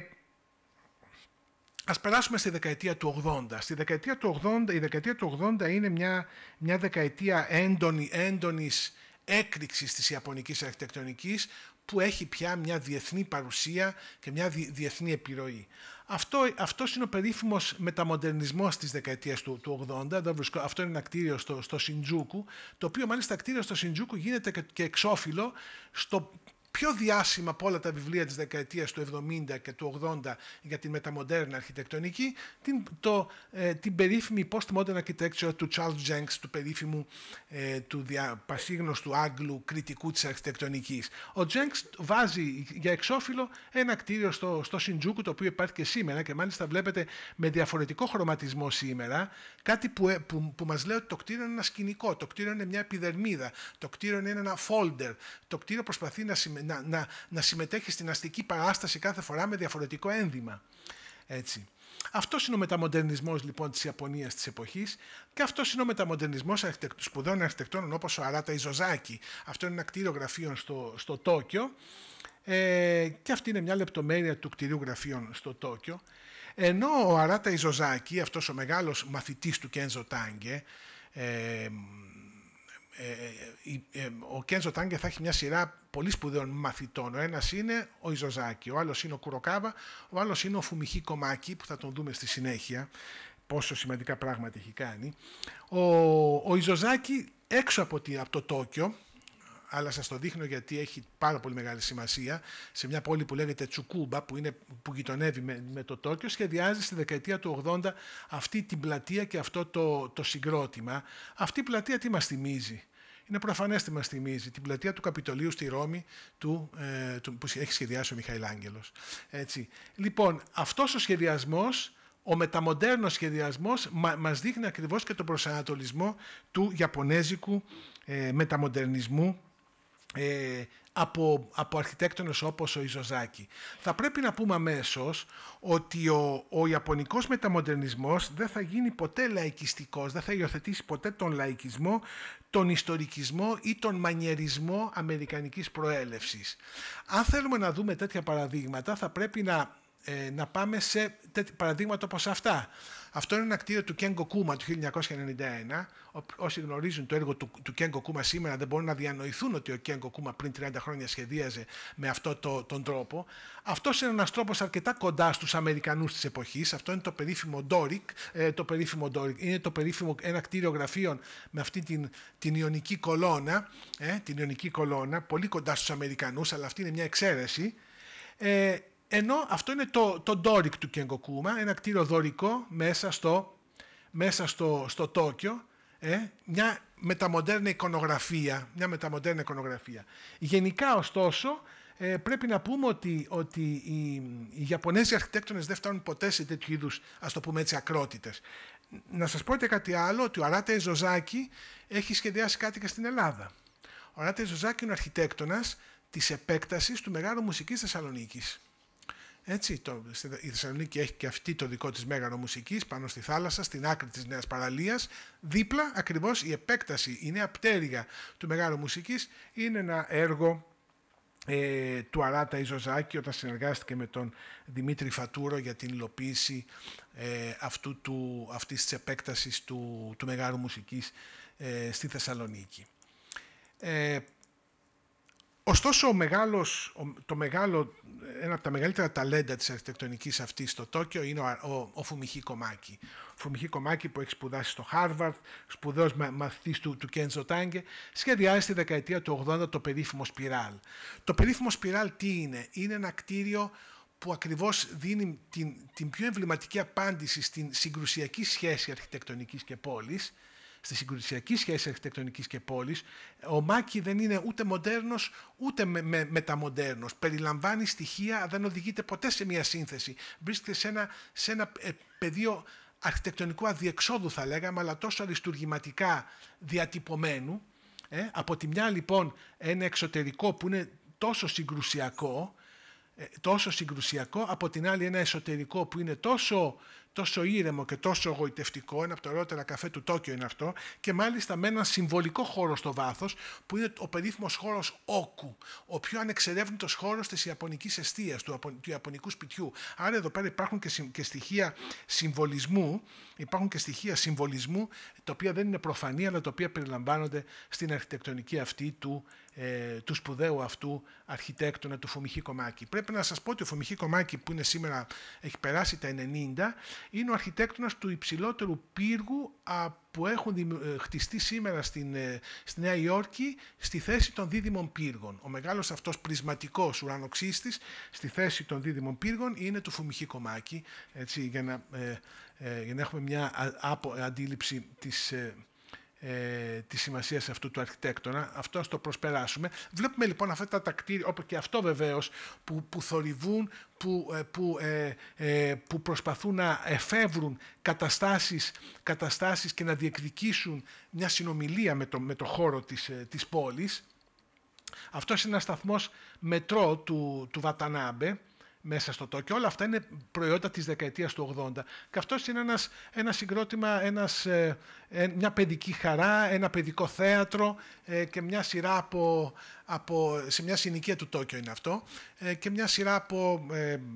ας περάσουμε στη δεκαετία του 80. Στη δεκαετία του 80 η δεκαετία του 80 είναι μια, μια δεκαετία έντονη, έντονης έκρηξης της Ιαπωνικής αρχιτεκτονικής που έχει πια μια διεθνή παρουσία και μια διεθνή επιρροή. Αυτό, αυτός είναι ο περίφημος μεταμοντερνισμός της δεκαετίας του, του 80. αυτό είναι ένα κτίριο στο, στο Σιντζούκου, το οποίο μάλιστα κτίριο στο Σιντζούκου γίνεται και, και εξώφυλλο στο πιο διάσημα από όλα τα βιβλία της δεκαετίας του 70 και του 80 για τη μεταμοντέρνα αρχιτεκτονική, την, το, ε, την περίφημη postmodern architecture του Charles Jenks, του περίφημου ε, του δια, πασίγνωστου Άγγλου κριτικού της αρχιτεκτονικής. Ο Jenks βάζει για εξώφυλλο ένα κτίριο στο, στο Σιντζούκου, το οποίο υπάρχει και σήμερα και μάλιστα βλέπετε με διαφορετικό χρωματισμό σήμερα, κάτι που, ε, που, μας λέει ότι το κτίριο είναι ένα σκηνικό, το κτίριο είναι μια επιδερμίδα, το κτίριο είναι ένα folder, το κτίριο προσπαθεί να να, να, να συμμετέχει στην αστική παράσταση κάθε φορά με διαφορετικό ένδυμα. Έτσι. Αυτός είναι ο μεταμοντερνισμός λοιπόν της Ιαπωνίας της εποχής και αυτός είναι ο μεταμοντερνισμός σπουδών αρχιτεκτών όπως ο Αράτα Ιζοζάκη. Αυτό είναι ένα κτίριο γραφείων στο, Τόκιο. Ε, και αυτή είναι μια λεπτομέρεια του κτηρίου γραφείων στο Τόκιο. Ενώ ο Αράτα Ιζοζάκη, αυτός ο μεγάλος μαθητής του Κένζο Τάγκε, ε, ε, ε, ε, ο Κέντζο Τάγκε θα έχει μια σειρά πολύ σπουδαίων μαθητών. Ο ένας είναι ο Ιζοζάκη, ο άλλος είναι ο Κουροκάβα, ο άλλος είναι ο Φουμιχή Κομάκη, που θα τον δούμε στη συνέχεια πόσο σημαντικά πράγματα έχει κάνει. Ο, ο Ιζοζάκη έξω από, από το Τόκιο, αλλά σας το δείχνω γιατί έχει πάρα πολύ μεγάλη σημασία. Σε μια πόλη που λέγεται Τσουκούμπα, που, είναι, που γειτονεύει με, με το Τόκιο, σχεδιάζει στη δεκαετία του 80 αυτή την πλατεία και αυτό το, το συγκρότημα. Αυτή η πλατεία τι μας θυμίζει. Είναι προφανές τι μας θυμίζει. Την πλατεία του Καπιτολίου στη Ρώμη του, ε, που έχει σχεδιάσει ο Μιχαήλ Άγγελος. Λοιπόν, αυτός ο σχεδιασμός ο μεταμοντέρνος σχεδιασμός μας δείχνει ακριβώς και τον προσανατολισμό του Ιαπωνέζικου ε, μεταμοντερνισμού ε, από, από αρχιτέκτονες όπως ο Ιζοζάκη. Θα πρέπει να πούμε αμέσως ότι ο, ο Ιαπωνικός μεταμοντερνισμός δεν θα γίνει ποτέ λαϊκιστικός, δεν θα υιοθετήσει ποτέ τον λαϊκισμό, τον ιστορικισμό ή τον μανιερισμό αμερικανικής προέλευσης. Αν θέλουμε να δούμε τέτοια παραδείγματα θα πρέπει να, ε, να πάμε σε τέτοια παραδείγματα όπως αυτά. Αυτό είναι ένα κτίριο του Κέγκο Κούμα του 1991. Όσοι γνωρίζουν το έργο του, του Κέγκο Κούμα σήμερα δεν μπορούν να διανοηθούν ότι ο Κέγκο Κούμα πριν 30 χρόνια σχεδίαζε με αυτόν το, τον τρόπο. Αυτός είναι ένας τρόπος αρκετά κοντά στους Αμερικανούς της εποχής. Αυτό είναι το περίφημο Ντόρικ. Ε, το Doric. Είναι το περίφημο ένα κτίριο γραφείων με αυτή την, την ιονική κολόνα. Ε, την ιονική κολόνα, πολύ κοντά στους Αμερικανούς, αλλά αυτή είναι μια εξαίρεση. Ε, ενώ αυτό είναι το, το ντόρικ του Κενγκοκούμα, ένα κτίριο δωρικό μέσα στο, μέσα στο, στο Τόκιο, ε, μια μεταμοντέρνα εικονογραφία, μια μεταμοντέρνα εικονογραφία. Γενικά, ωστόσο, ε, πρέπει να πούμε ότι, ότι οι, Ιαπωνέζοι αρχιτέκτονες δεν φτάνουν ποτέ σε τέτοιου είδους, ας το πούμε έτσι, ακρότητες. Να σας πω και κάτι άλλο, ότι ο Αράτε Ζωζάκη έχει σχεδιάσει κάτι και στην Ελλάδα. Ο Αράτε Ζωζάκη είναι ο αρχιτέκτονας της επέκτασης του Μεγάλου Μουσικής Θεσσαλονίκης. Έτσι, το, η Θεσσαλονίκη έχει και αυτή το δικό της μέγαρο μουσικής πάνω στη θάλασσα, στην άκρη της Νέας Παραλίας. Δίπλα ακριβώς η επέκταση, η νέα πτέρυγα του μεγάλου μουσικής είναι ένα έργο ε, του Αράτα Ιζοζάκη όταν συνεργάστηκε με τον Δημήτρη Φατούρο για την υλοποίηση ε, αυτού του, αυτής της επέκτασης του, του μεγάλου Μουσικής ε, στη Θεσσαλονίκη. Ε, Ωστόσο, ο μεγάλος, το μεγάλο, ένα από τα μεγαλύτερα ταλέντα της αρχιτεκτονικής αυτής στο Τόκιο είναι ο, ο, ο Φουμιχή Κομάκη. Ο Φουμιχή Κομάκη που έχει σπουδάσει στο Χάρβαρτ, σπουδαίος μα, μαθητής του, του Κέντζο Τάγκε, σχεδιάζει στη δεκαετία του 80 το περίφημο Σπιράλ. Το περίφημο Σπιράλ τι είναι. Είναι ένα κτίριο που ακριβώς δίνει την, την πιο εμβληματική απάντηση στην συγκρουσιακή σχέση αρχιτεκτονικής και πόλης, στη συγκρουσιακή σχέση αρχιτεκτονικής και πόλης. ο Μάκη δεν είναι ούτε μοντέρνος ούτε με, μεταμοντέρνος. Περιλαμβάνει στοιχεία, δεν οδηγείται ποτέ σε μια σύνθεση. Βρίσκεται σε ένα, σε ένα ε, πεδίο αρχιτεκτονικού αδιεξόδου θα λέγαμε, αλλά τόσο αριστουργηματικά διατυπωμένου. Ε, από τη μια λοιπόν ένα εξωτερικό που είναι τόσο συγκρουσιακό, ε, τόσο συγκρουσιακό, από την άλλη ένα εσωτερικό που είναι τόσο τόσο ήρεμο και τόσο εγωιτευτικό, ένα από τα ωραιότερα καφέ του Τόκιο είναι αυτό, και μάλιστα με έναν συμβολικό χώρο στο βάθος, που είναι ο περίφημος χώρος Όκου, ο πιο ανεξερεύνητος χώρος της Ιαπωνικής αιστείας, του, του Ιαπωνικού σπιτιού. Άρα εδώ πέρα υπάρχουν και, και στοιχεία συμβολισμού, υπάρχουν και στοιχεία συμβολισμού, τα οποία δεν είναι προφανή, αλλά τα οποία περιλαμβάνονται στην αρχιτεκτονική αυτή του, ε, του σπουδαίου αυτού αρχιτέκτονα του Φουμιχή Κομάκη. Πρέπει να σας πω ότι ο Φουμιχή Κομάκη, που είναι σήμερα, έχει περάσει τα 90, είναι ο αρχιτέκτονας του υψηλότερου πύργου που έχουν ε, χτιστεί σήμερα στην, ε, στη Νέα Υόρκη στη θέση των δίδυμων πύργων. Ο μεγάλος αυτός πρισματικός ουρανοξύστης στη θέση των δίδυμων πύργων είναι του Φουμιχή Κομάκη, έτσι, για, να, ε, για να έχουμε μια αντίληψη της, ε, τη σημασία αυτού του αρχιτέκτονα. Αυτό ας το προσπεράσουμε. Βλέπουμε λοιπόν αυτά τα κτίρια, όπως και αυτό βεβαίως, που, που θορυβούν, που, ε, που, ε, ε, που προσπαθούν να εφεύρουν καταστάσεις, καταστάσεις και να διεκδικήσουν μια συνομιλία με το, με το χώρο της, ε, της πόλης. Αυτός είναι ένας σταθμός μετρό του, του Βατανάμπε, μέσα στο Τόκιο. Όλα αυτά είναι προϊόντα της δεκαετίας του 80. Και αυτός είναι ένας, ένα συγκρότημα, ένας, ε, ε, μια παιδική χαρά, ένα παιδικό θέατρο ε, και μια σειρά από, από, σε μια συνοικία του Τόκιο είναι αυτό, και μια σειρά από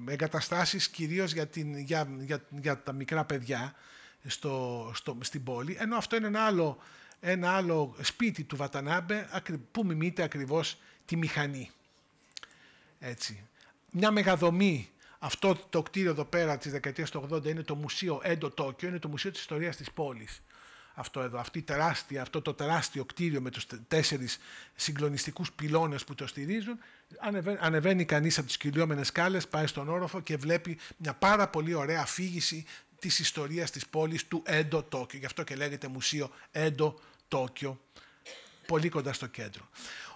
εγκαταστάσεις κυρίως για, την, για, για, για τα μικρά παιδιά στο, στο, στην πόλη. Ενώ αυτό είναι ένα άλλο, ένα άλλο σπίτι του Βατανάμπε που μιμείται ακριβώς τη μηχανή. Έτσι μια μεγαδομή. Αυτό το κτίριο εδώ πέρα της δεκαετίας του 80 είναι το μουσείο Έντο Τόκιο, είναι το μουσείο της ιστορίας της πόλης. Αυτό εδώ, αυτή τεράστια, αυτό το τεράστιο κτίριο με τους τέσσερις συγκλονιστικούς πυλώνες που το στηρίζουν. Ανεβαίνει, ανεβαίνει κανείς από τις κυλιόμενες κάλε, πάει στον όροφο και βλέπει μια πάρα πολύ ωραία αφήγηση της ιστορίας της πόλης του Έντο Τόκιο. Γι' αυτό και λέγεται Μουσείο Έντο Τόκιο, πολύ κοντά στο κέντρο.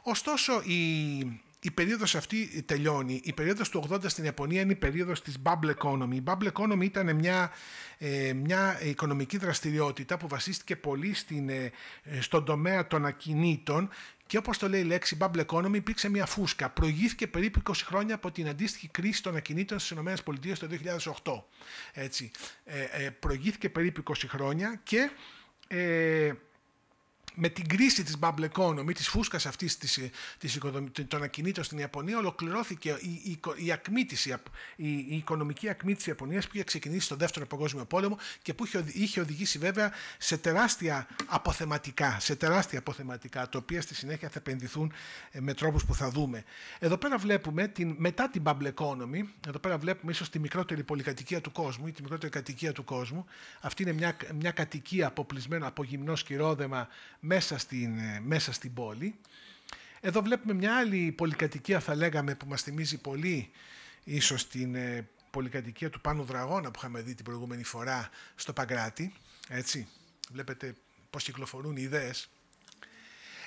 Ωστόσο, η, η περίοδος αυτή τελειώνει. Η περίοδος του 80 στην Ιαπωνία είναι η περίοδος της bubble economy. Η bubble economy ήταν μια, ε, μια οικονομική δραστηριότητα που βασίστηκε πολύ στην, ε, στον τομέα των ακινήτων και όπως το λέει η λέξη bubble economy υπήρξε μια φούσκα. Προηγήθηκε περίπου 20 χρόνια από την αντίστοιχη κρίση των ακινήτων στις ΗΠΑ το 2008. Έτσι. Ε, προηγήθηκε περίπου 20 χρόνια και με την κρίση της bubble economy, της φούσκας αυτής της, ε, της, των ακινήτων στην Ιαπωνία, ολοκληρώθηκε η, η, η, ακμή της, η, οικονομική ακμή της Ιαπωνίας που είχε ξεκινήσει στον Δεύτερο Παγκόσμιο Πόλεμο και που είχε, οδηγήσει βέβαια σε τεράστια αποθεματικά, σε τεράστια αποθεματικά, τα οποία στη συνέχεια θα επενδυθούν ε, με τρόπους που θα δούμε. Εδώ πέρα βλέπουμε, την, μετά την bubble economy, εδώ πέρα βλέπουμε ίσως τη μικρότερη πολυκατοικία του κόσμου ή τη μικρότερη κατοικία του κόσμου. Αυτή είναι μια, μια κατοικία αποπλισμένα από γυμνό σκυρόδεμα μέσα στην, ε, μέσα στην πόλη. Εδώ βλέπουμε μια άλλη πολυκατοικία θα λέγαμε που μας θυμίζει πολύ ίσως την ε, πολυκατοικία του Πάνου Δραγώνα που είχαμε δει την προηγούμενη φορά στο Παγκράτη. Έτσι, βλέπετε πώς κυκλοφορούν οι ιδέες.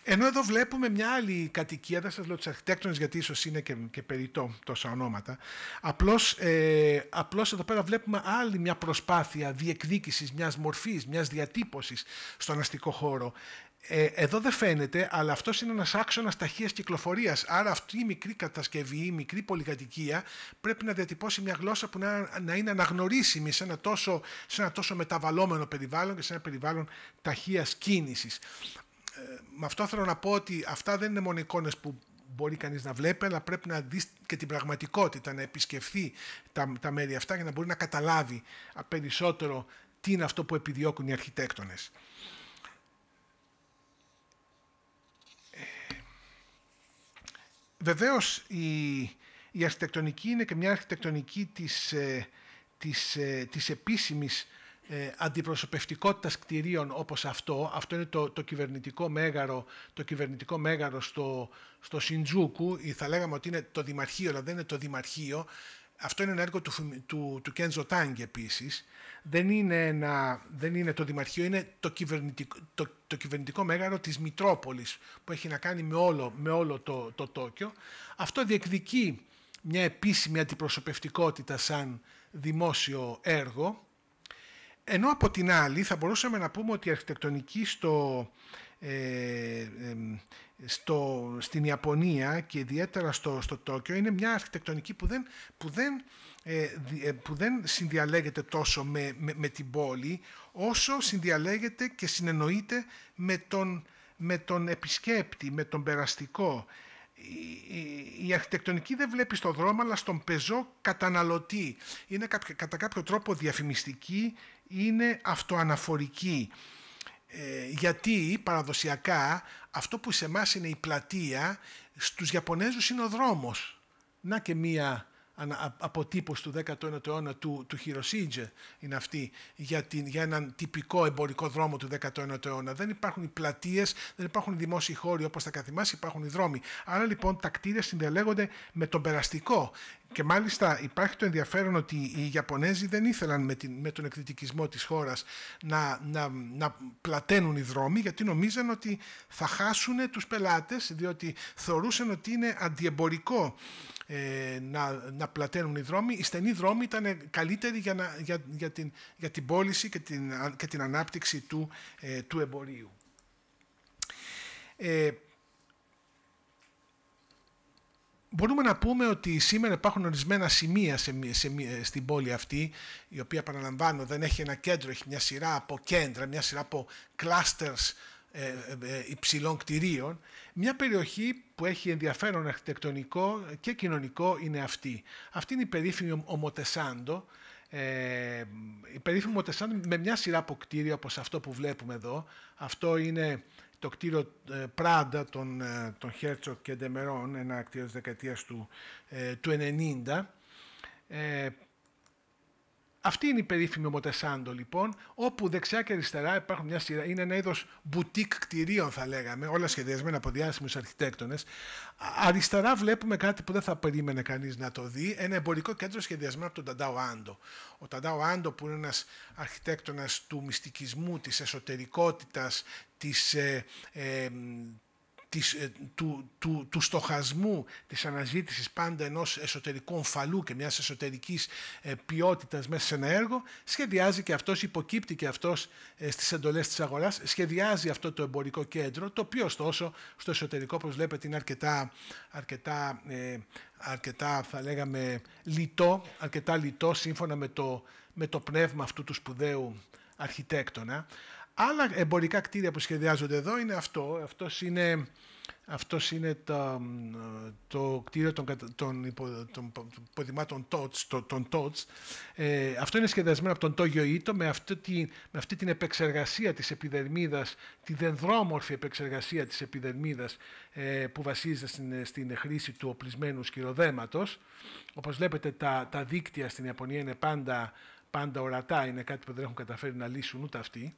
Ενώ εδώ βλέπουμε μια άλλη κατοικία, δεν σας λέω τους αρχιτέκτονες γιατί ίσως είναι και, και περιττό τόσα ονόματα. Απλώς, ε, απλώς εδώ πέρα βλέπουμε άλλη μια προσπάθεια διεκδίκησης μιας μορφής, μιας διατύπωσης στον αστικό χώρο. Ε, εδώ δεν φαίνεται, αλλά αυτός είναι ένας άξονας ταχείας κυκλοφορίας. Άρα αυτή η μικρή κατασκευή, η μικρή πολυκατοικία πρέπει να διατυπώσει μια γλώσσα που να, να είναι αναγνωρίσιμη σε ένα, τόσο, σε ένα τόσο μεταβαλλόμενο περιβάλλον και σε ένα περιβάλλον ταχείας κίνησης. Ε, με αυτό θέλω να πω ότι αυτά δεν είναι μόνο εικόνες που μπορεί κανείς να βλέπει, αλλά πρέπει να δεις και την πραγματικότητα, να επισκεφθεί τα, τα μέρη αυτά για να μπορεί να καταλάβει περισσότερο τι είναι αυτό που επιδιώκουν οι αρχιτέκτονες. Βεβαίως η, αρχιτεκτονική είναι και μια αρχιτεκτονική της, ε, της, ε, της επίσημης ε, αντιπροσωπευτικότητας κτηρίων όπως αυτό, αυτό είναι το, το κυβερνητικό μέγαρο, το κυβερνητικό μέγαρο στο, στο Σιντζούκου, ή θα λέγαμε ότι είναι το Δημαρχείο, αλλά δεν είναι το Δημαρχείο, αυτό είναι ένα έργο του, του, του Κέντζο Τάγκ επίσης, δεν είναι, ένα, δεν είναι το Δημαρχείο, είναι το κυβερνητικό, το, κυβερνητικό μέγαρο της Μητρόπολης που έχει να κάνει με όλο, με όλο το, το Τόκιο. Αυτό διεκδικεί μια επίσημη αντιπροσωπευτικότητα σαν δημόσιο έργο, ενώ από την άλλη θα μπορούσαμε να πούμε ότι η αρχιτεκτονική στο, ε, στο, στην Ιαπωνία και ιδιαίτερα στο, στο Τόκιο είναι μια αρχιτεκτονική που που δεν ε, ε, που δεν συνδιαλέγεται τόσο με, με, την πόλη, όσο συνδιαλέγεται και συνεννοείται με τον, με επισκέπτη, με τον περαστικό. Η, αρχιτεκτονική δεν βλέπει στον δρόμο, αλλά στον πεζό καταναλωτή. Είναι κατά κάποιο τρόπο διαφημιστική, είναι αυτοαναφορική. Ε, γιατί παραδοσιακά αυτό που σε εμάς είναι η πλατεία, στους Ιαπωνέζους είναι ο δρόμος. Να και μία αποτύπωση του 19ου αιώνα του, του είναι αυτή για, την, για έναν τυπικό εμπορικό δρόμο του 19ου αιώνα. Δεν υπάρχουν οι πλατείες, δεν υπάρχουν οι δημόσιοι χώροι όπως τα καθημάσια, υπάρχουν οι δρόμοι. Άρα λοιπόν τα κτίρια συνδελέγονται με τον περαστικό. Και μάλιστα υπάρχει το ενδιαφέρον ότι οι Ιαπωνέζοι δεν ήθελαν με, την, με τον εκδητικισμό της χώρας να, να, να πλαταίνουν οι δρόμοι γιατί νομίζαν ότι θα χάσουν τους πελάτες διότι θεωρούσαν ότι είναι αντιεμπορικό ε, να, να πλαταίνουν οι δρόμοι. Οι στενοί δρόμοι ήταν καλύτεροι για, να, για, για, την, για την πώληση και την, και την ανάπτυξη του, ε, του εμπορίου. Ε, μπορούμε να πούμε ότι σήμερα υπάρχουν ορισμένα σημεία σε, σε, στην πόλη αυτή, η οποία παραλαμβάνω δεν έχει ένα κέντρο, έχει μια σειρά από κέντρα, μια σειρά από clusters ε, ε, ε υψηλών κτηρίων. Μια περιοχή που έχει ενδιαφέρον αρχιτεκτονικό και κοινωνικό είναι αυτή. Αυτή είναι η περίφημη Ομοτεσάντο, ε, η περίφημη Ομοτεσάντο με μια σειρά από κτίρια όπως αυτό που βλέπουμε εδώ. Αυτό είναι το κτίριο Πράντα ε, των, ε, των Χέρτσο και Ντεμερών, ένα κτίριο της δεκαετίας του, ε, του 90, αυτή είναι η περίφημη Μοτεσάντο λοιπόν, όπου δεξιά και αριστερά υπάρχουν μια σειρά, είναι ένα είδος μπουτίκ κτηρίων θα λέγαμε, όλα σχεδιασμένα από διάσημους αρχιτέκτονες. Αριστερά βλέπουμε κάτι που δεν θα περίμενε κανείς να το δει, ένα εμπορικό κέντρο σχεδιασμένο από τον Ταντάο Άντο. Ο Ταντάο Άντο, που είναι ένας αρχιτέκτονας του μυστικισμού, της εσωτερικότητας, της, ε, ε, ε, του, στοχασμού της αναζήτησης πάντα ενός εσωτερικού ομφαλού και μιας εσωτερικής ε, ποιότητας μέσα σε ένα έργο, σχεδιάζει και αυτός, υποκύπτει και αυτός ε, στις εντολές της αγοράς, σχεδιάζει αυτό το εμπορικό κέντρο, το οποίο ωστόσο στο εσωτερικό, όπως βλέπετε, είναι αρκετά, αρκετά, αρκετά θα λέγαμε, λιτό, αρκετά λιτό σύμφωνα με το, με το πνεύμα αυτού του σπουδαίου αρχιτέκτονα. Άλλα εμπορικά κτίρια που σχεδιάζονται εδώ είναι αυτό. Αυτός είναι, αυτός είναι το, το κτίριο των, των, των υποδημάτων TOTS. Το, Ε, αυτό είναι σχεδιασμένο από τον Τόγιο Ήτο με, αυτή τη, με αυτή την επεξεργασία της επιδερμίδας, τη δενδρόμορφη επεξεργασία της επιδερμίδας ε, που βασίζεται στην, στην χρήση του οπλισμένου σκυροδέματος. Όπως βλέπετε τα, τα δίκτυα στην Ιαπωνία είναι πάντα, πάντα ορατά, είναι κάτι που δεν έχουν καταφέρει να λύσουν ούτε αυτοί.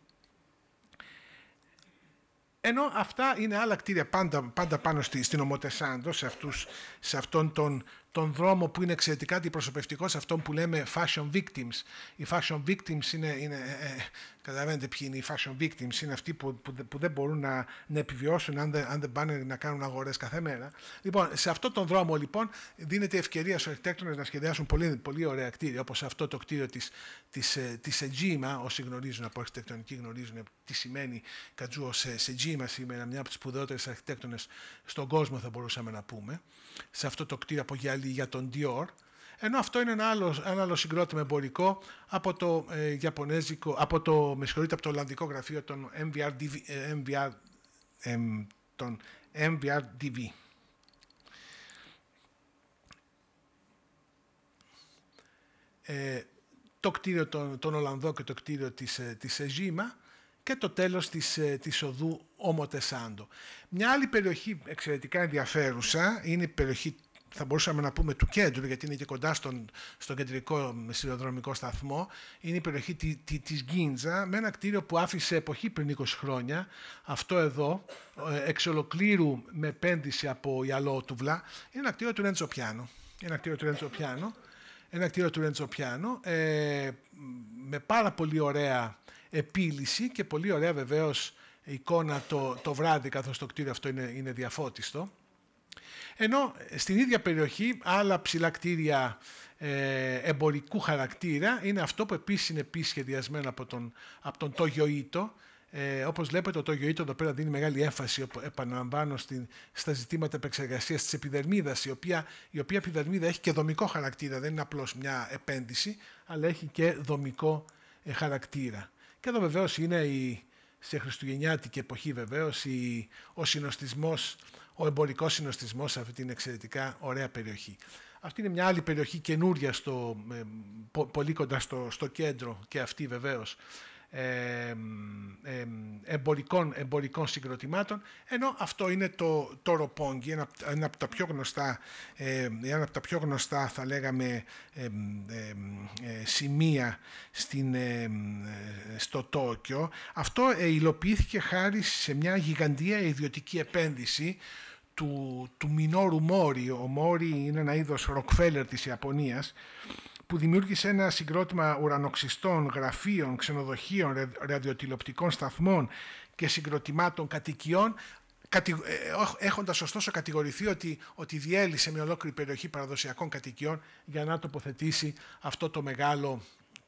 Ενώ αυτά είναι άλλα κτίρια πάντα, πάντα πάνω στη, στην Ομοτεσάντο, σε, αυτούς, σε αυτόν τον τον δρόμο που είναι εξαιρετικά αντιπροσωπευτικός σε αυτόν που λέμε fashion victims. Οι fashion victims είναι, είναι ε, ε καταλαβαίνετε ποιοι είναι οι fashion victims, είναι αυτοί που, που, δεν μπορούν να, να επιβιώσουν αν δεν, αν πάνε να κάνουν αγορές κάθε μέρα. Λοιπόν, σε αυτόν τον δρόμο λοιπόν δίνεται ευκαιρία στους αρχιτέκτονες να σχεδιάσουν πολύ, πολύ ωραία κτίρια, όπως αυτό το κτίριο της, της, ε, της όσοι γνωρίζουν από αρχιτεκτονική γνωρίζουν τι σημαίνει κατζούω σε, σε σήμερα, μια από τις σπουδαιότερες αρχιτέκτονες στον κόσμο θα μπορούσαμε να πούμε σε αυτό το κτίριο από γυαλί για τον Dior. Ενώ αυτό είναι ένα άλλο, ένα άλλο συγκρότημα εμπορικό από το, ε, από το, με από το Ολλανδικό γραφείο των MVRDV, MVR, ε, Ε, το κτίριο των, των Ολλανδών και το κτίριο της, ε, της Εζήμα και το τέλος της, ε, της οδού Ομοτεσάντο. Μια άλλη περιοχή εξαιρετικά ενδιαφέρουσα είναι η περιοχή θα μπορούσαμε να πούμε του κέντρου, γιατί είναι και κοντά στον, στον κεντρικό σιδηροδρομικό σταθμό, είναι η περιοχή τη, της Γκίντζα, με ένα κτίριο που άφησε εποχή πριν 20 χρόνια, αυτό εδώ, ε, εξ ολοκλήρου με επένδυση από γυαλότουβλα, είναι ένα κτίριο του Ρέντζο Πιάνο. Ένα κτίριο του Ρέντζο Πιάνο, κτίριο του ε, με πάρα πολύ ωραία επίλυση και πολύ ωραία βεβαίως εικόνα το, το βράδυ, καθώς το κτίριο αυτό είναι, είναι διαφώτιστο. Ενώ στην ίδια περιοχή άλλα ψηλά κτίρια ε, εμπορικού χαρακτήρα είναι αυτό που επίσης είναι επίσης σχεδιασμένο από τον, από τον Τόγιο Ήτο. Ε, όπως βλέπετε το Τόγιο εδώ πέρα δίνει μεγάλη έμφαση επαναλαμβάνω στην, στα ζητήματα επεξεργασίας της επιδερμίδας η οποία, η οποία επιδερμίδα έχει και δομικό χαρακτήρα, δεν είναι απλώς μια επένδυση αλλά έχει και δομικό ε, χαρακτήρα. Και εδώ βεβαίως είναι η, σε χριστουγεννιάτικη εποχή βεβαίως, ο συνοστισμός, ο εμπορικός συνοστισμός σε αυτή την εξαιρετικά ωραία περιοχή. Αυτή είναι μια άλλη περιοχή καινούρια, στο, ε, πολύ κοντά στο, στο κέντρο και αυτή βεβαίως εμπορικών, εμπορικών συγκροτημάτων, ενώ αυτό είναι το, το ροπόγγι, ένα, από τα πιο γνωστά, από τα πιο γνωστά θα λέγαμε ε, σημεία στην, ε, στο Τόκιο. Αυτό ε, υλοποιήθηκε χάρη σε μια γιγαντία ιδιωτική επένδυση του, του Μινόρου Μόρι. Ο Μόρι είναι ένα είδος ροκφέλερ της Ιαπωνίας, που δημιούργησε ένα συγκρότημα ουρανοξυστών, γραφείων, ξενοδοχείων, ραδιοτηλεοπτικών σταθμών και συγκροτημάτων κατοικιών, ε, έχοντας ωστόσο κατηγορηθεί ότι, ότι διέλυσε μια ολόκληρη περιοχή παραδοσιακών κατοικιών για να τοποθετήσει αυτό το μεγάλο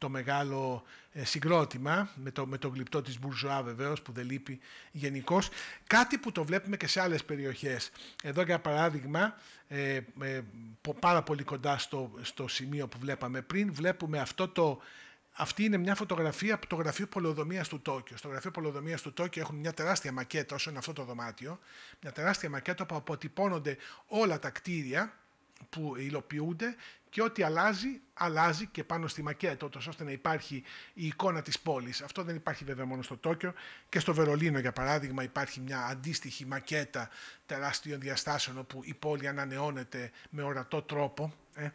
το μεγάλο ε, συγκρότημα, με το, με γλυπτό της Μπουρζουά βεβαίως που δεν λείπει γενικώς. Κάτι που το βλέπουμε και σε άλλες περιοχές. Εδώ για παράδειγμα, ε, ε πάρα πολύ κοντά στο, στο σημείο που βλέπαμε πριν, βλέπουμε αυτό το αυτή είναι μια φωτογραφία από το γραφείο Πολεοδομίας του Τόκιο. Στο γραφείο Πολεοδομίας του Τόκιο έχουν μια τεράστια μακέτα, όσο είναι αυτό το δωμάτιο, μια τεράστια μακέτα που αποτυπώνονται όλα τα κτίρια που υλοποιούνται και ό,τι αλλάζει, αλλάζει και πάνω στη μακέτα, ώστε να υπάρχει η εικόνα της πόλης. Αυτό δεν υπάρχει βέβαια μόνο στο Τόκιο και στο Βερολίνο, για παράδειγμα, υπάρχει μια αντίστοιχη μακέτα τεράστιων διαστάσεων, όπου η πόλη ανανεώνεται με ορατό τρόπο, ε,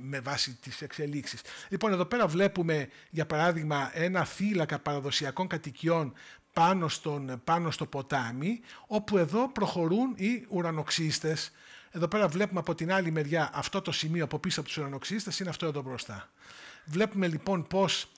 με βάση τις εξελίξεις. Λοιπόν, εδώ πέρα βλέπουμε, για παράδειγμα, ένα θύλακα παραδοσιακών κατοικιών πάνω, στον, πάνω στο ποτάμι, όπου εδώ προχωρούν οι ουρανοξύστες, εδώ πέρα βλέπουμε από την άλλη μεριά αυτό το σημείο από πίσω από τους ουρανοξύστες είναι αυτό εδώ μπροστά. Βλέπουμε λοιπόν πώς,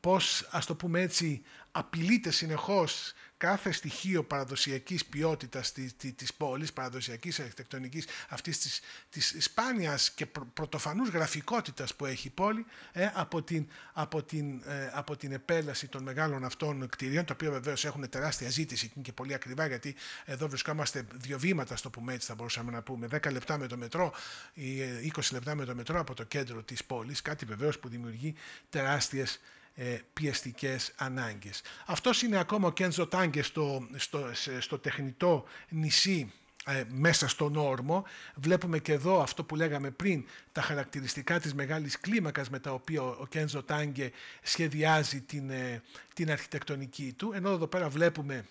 πώς ας το πούμε έτσι, απειλείται συνεχώς κάθε στοιχείο παραδοσιακής ποιότητας της, της πόλης, παραδοσιακής αρχιτεκτονικής, αυτής της, της σπάνιας και πρωτοφανού πρωτοφανούς γραφικότητας που έχει η πόλη, ε, από, την, από, την, ε, από την επέλαση των μεγάλων αυτών κτηρίων, τα οποία βεβαίως έχουν τεράστια ζήτηση και είναι και πολύ ακριβά, γιατί εδώ βρισκόμαστε δύο βήματα, στο πούμε έτσι θα μπορούσαμε να πούμε, 10 λεπτά με το μετρό ή 20 ε, λεπτά με το μετρό από το κέντρο της πόλης, κάτι βεβαίως που δημιουργεί τεράστιες ε, πιεστικές ανάγκες. Αυτός είναι ακόμα ο Κέντζο Τάγκε στο, στο, στο τεχνητό νησί ε, μέσα στον όρμο. Βλέπουμε και εδώ αυτό που λέγαμε πριν, τα χαρακτηριστικά της μεγάλης κλίμακας με τα οποία ο Κέντζο Τάγκε σχεδιάζει την, ε, την αρχιτεκτονική του. Ενώ εδώ πέρα βλέπουμε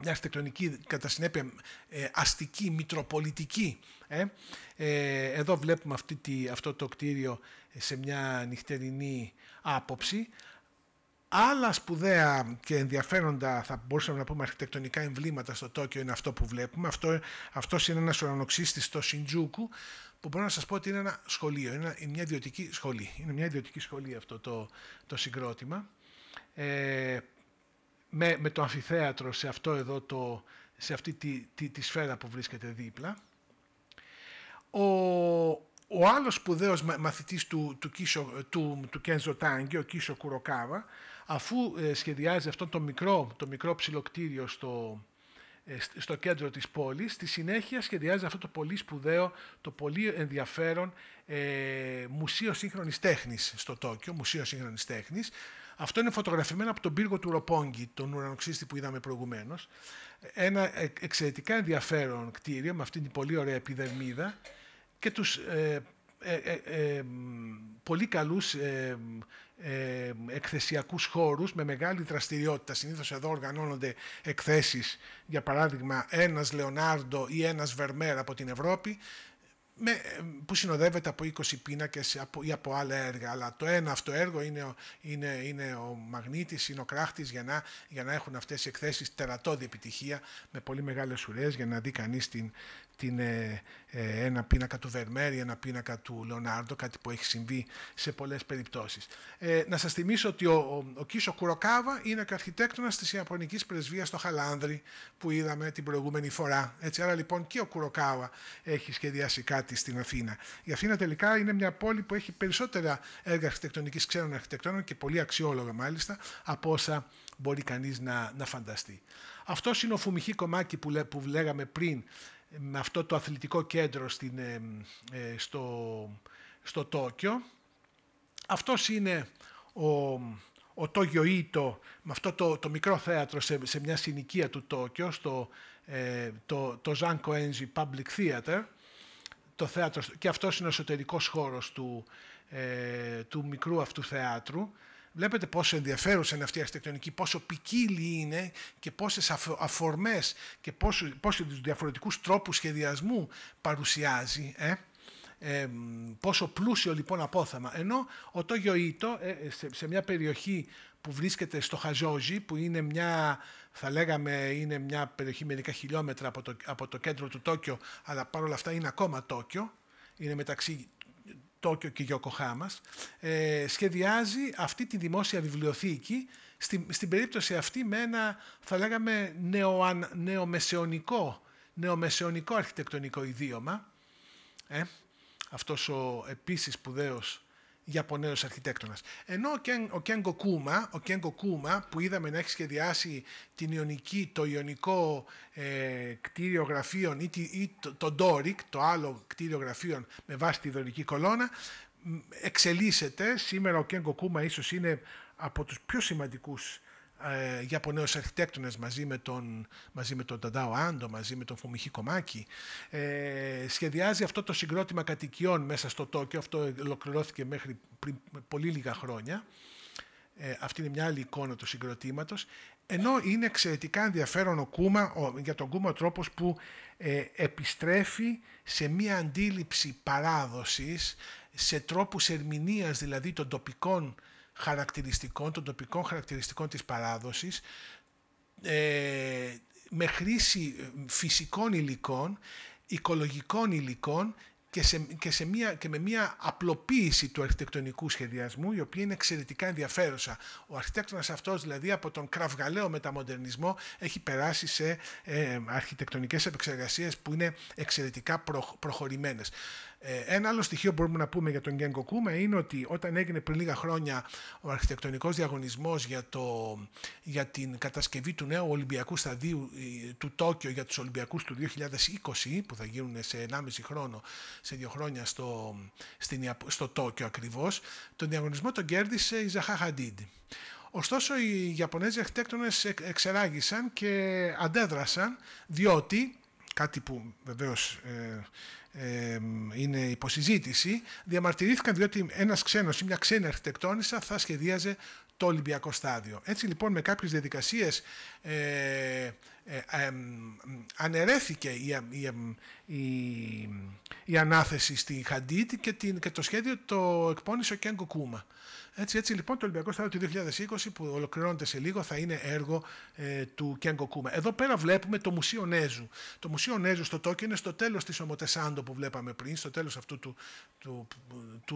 μια αρχιτεκτονική, κατά συνέπεια αστική, μητροπολιτική. εδώ βλέπουμε αυτό το κτίριο σε μια νυχτερινή άποψη. Άλλα σπουδαία και ενδιαφέροντα, θα μπορούσαμε να πούμε, αρχιτεκτονικά εμβλήματα στο Τόκιο είναι αυτό που βλέπουμε. Αυτό, αυτός είναι ένας ουρανοξύστης στο Σιντζούκου, που μπορώ να σας πω ότι είναι ένα σχολείο, είναι μια ιδιωτική σχολή. Είναι μια ιδιωτική σχολή αυτό το, το συγκρότημα. Ε, με, με το αμφιθέατρο σε αυτό εδώ το, σε αυτή τη, τη, τη, σφαίρα που βρίσκεται δίπλα. Ο, ο άλλος σπουδαίος μαθητής του, του, Κίσο, του, Κένζο Τάγκη, ο Κίσο Κουροκάβα, αφού ε, σχεδιάζει αυτό το μικρό, το μικρό ψιλοκτήριο στο, ε, στο κέντρο της πόλης, στη συνέχεια σχεδιάζει αυτό το πολύ σπουδαίο, το πολύ ενδιαφέρον ε, Μουσείο Σύγχρονης Τέχνης στο Τόκιο, Μουσείο Σύγχρονης Τέχνης. Αυτό είναι φωτογραφημένο από τον πύργο του Ροπόγκη, τον ουρανοξύστη που είδαμε προηγουμένως. Ε, ένα εξαιρετικά ενδιαφέρον κτίριο με αυτήν την πολύ ωραία επιδερμίδα και τους ε, ε, ε, πολύ καλούς εκθεσιακούς χώρους με μεγάλη δραστηριότητα. Συνήθως εδώ οργανώνονται εκθέσεις, για παράδειγμα ένας Λεωνάρντο ή ένας Βερμέρ από την Ευρώπη, που συνοδεύεται από 20 πίνακες ή από άλλα έργα. Αλλά το ένα αυτό έργο είναι ο, είναι, είναι ο μαγνήτης, είναι ο κράχτης για να, για να έχουν αυτές οι εκθέσεις τερατώδη επιτυχία με πολύ μεγάλες ουρές για να δει κανείς την, την, ε, ε, ένα πίνακα του Βερμέρι, ένα πίνακα του Λεωνάρντο, κάτι που έχει συμβεί σε πολλές περιπτώσεις. Ε, να σας θυμίσω ότι ο, ο, ο Κίσο Κουροκάβα είναι και αρχιτέκτονας της Ιαπωνικής Πρεσβείας στο Χαλάνδρη που είδαμε την προηγούμενη φορά. Έτσι, άρα λοιπόν και ο Κουροκάβα έχει σχεδιάσει κάτι στην Αθήνα. Η Αθήνα τελικά είναι μια πόλη που έχει περισσότερα έργα αρχιτεκτονικής ξένων αρχιτεκτόνων και πολύ αξιόλογα μάλιστα από όσα μπορεί κανείς να, να φανταστεί. Αυτός είναι ο Φουμιχή κομμάτι που, λέ, που λέγαμε πριν με αυτό το αθλητικό κέντρο στην, ε, ε, στο, στο Τόκιο. Αυτός είναι ο, ο Τόγιο Ήτο, με αυτό το, το μικρό θέατρο σε, σε μια συνοικία του Τόκιο, στο, ε, το, το Ζάνκο Public Theater, το θέατρο, και αυτός είναι ο εσωτερικός χώρος του, του μικρού αυτού θεάτρου. Βλέπετε πόσο ενδιαφέρουσα είναι αυτή η αρχιτεκτονική, πόσο ποικίλη είναι και πόσες αφορμές και πόσου διαφορετικούς τρόπους σχεδιασμού παρουσιάζει. Ε? πόσο πλούσιο λοιπόν απόθεμα. Ενώ ο Τόγιο Ήτο ε, ε, σε, μια περιοχή που βρίσκεται στο Χαζόζι, που είναι μια, θα λέγαμε, είναι μια περιοχή μερικά χιλιόμετρα από το, από το κέντρο του Τόκιο, αλλά παρόλα αυτά είναι ακόμα Τόκιο, είναι μεταξύ Τόκιο και ε, σχεδιάζει αυτή τη δημόσια βιβλιοθήκη, στην, περίπτωση αυτή με ένα, θα λέγαμε, νεοαν, νεομεσαιωνικό, αρχιτεκτονικό ιδίωμα. Ε, αυτός ο επίσης σπουδαίος Ιαπωνέος αρχιτέκτονας. Ενώ ο Κέγκο Κούμα, ο Κούμα που είδαμε να έχει σχεδιάσει την Ιωνική, το Ιωνικό ε, κτίριο ή, ή το, το το άλλο κτίριο γραφείων με βάση τη δωρική κολόνα, εξελίσσεται. Σήμερα ο Κέγκο Κούμα ίσως είναι από τους πιο σημαντικούς για ε, Ιαπωνέους αρχιτέκτονες μαζί με τον, μαζί με τον Ταντάο Άντο, μαζί με τον Φουμιχή Κομάκη. Ε, σχεδιάζει αυτό το συγκρότημα κατοικιών μέσα στο Τόκιο, αυτό ολοκληρώθηκε μέχρι πριν πολύ λίγα χρόνια. Ε, αυτή είναι μια άλλη εικόνα του συγκροτήματος. Ενώ είναι εξαιρετικά ενδιαφέρον ο Κούμα, ο, για τον Κούμα ο τρόπος που επιστρέφει σε μια αντίληψη παράδοσης, σε τρόπους ερμηνείας δηλαδή των τοπικών χαρακτηριστικών, των τοπικών χαρακτηριστικών της παράδοσης, ε, με χρήση ε, φυσικών υλικών, οικολογικών υλικών και, σε, και, σε μια, και με μια απλοποίηση του αρχιτεκτονικού σχεδιασμού, η οποία είναι εξαιρετικά ενδιαφέρουσα. Ο αρχιτέκτονας αυτός, δηλαδή, από τον κραυγαλαίο μεταμοντερνισμό, έχει περάσει σε ε, αρχιτεκτονικές επεξεργασίες που είναι εξαιρετικά προ, προχωρημένες. Ε, ένα άλλο στοιχείο που μπορούμε να πούμε για τον Γκέν Κούμα είναι ότι όταν έγινε πριν λίγα χρόνια ο αρχιτεκτονικός διαγωνισμός για, το, για την κατασκευή του νέου Ολυμπιακού Σταδίου ε, του Τόκιο για τους Ολυμπιακούς του 2020 που θα γίνουν σε 1,5 χρόνο, σε δύο χρόνια στο, στην, στο Τόκιο ακριβώς, τον διαγωνισμό τον κέρδισε η Ζαχά Χαντίντ. Ωστόσο οι Ιαπωνέζοι αρχιτέκτονες εξεράγησαν και αντέδρασαν διότι κάτι που βεβαίως ε, είναι υποσυζήτηση, διαμαρτυρήθηκαν διότι ένας ξένος ή μια ξένη αρχιτεκτόνισσα θα σχεδίαζε το Ολυμπιακό στάδιο. Έτσι λοιπόν με κάποιες διαδικασίες ε, ε αναιρέθηκε η, η, η, η ανάθεση στην Χαντίτ και, την, το σχέδιο το εκπώνησε ο Κέγκο Κούμα. Έτσι, έτσι λοιπόν το Ολυμπιακό Στάδιο του 2020 που ολοκληρώνεται σε λίγο θα είναι έργο ε, του Κέγκο Κούμα. Εδώ πέρα βλέπουμε το Μουσείο Νέζου. Το Μουσείο Νέζου στο Τόκιο είναι στο τέλος της Ομοτεσάντο που βλέπαμε πριν, στο τέλος αυτού του, του,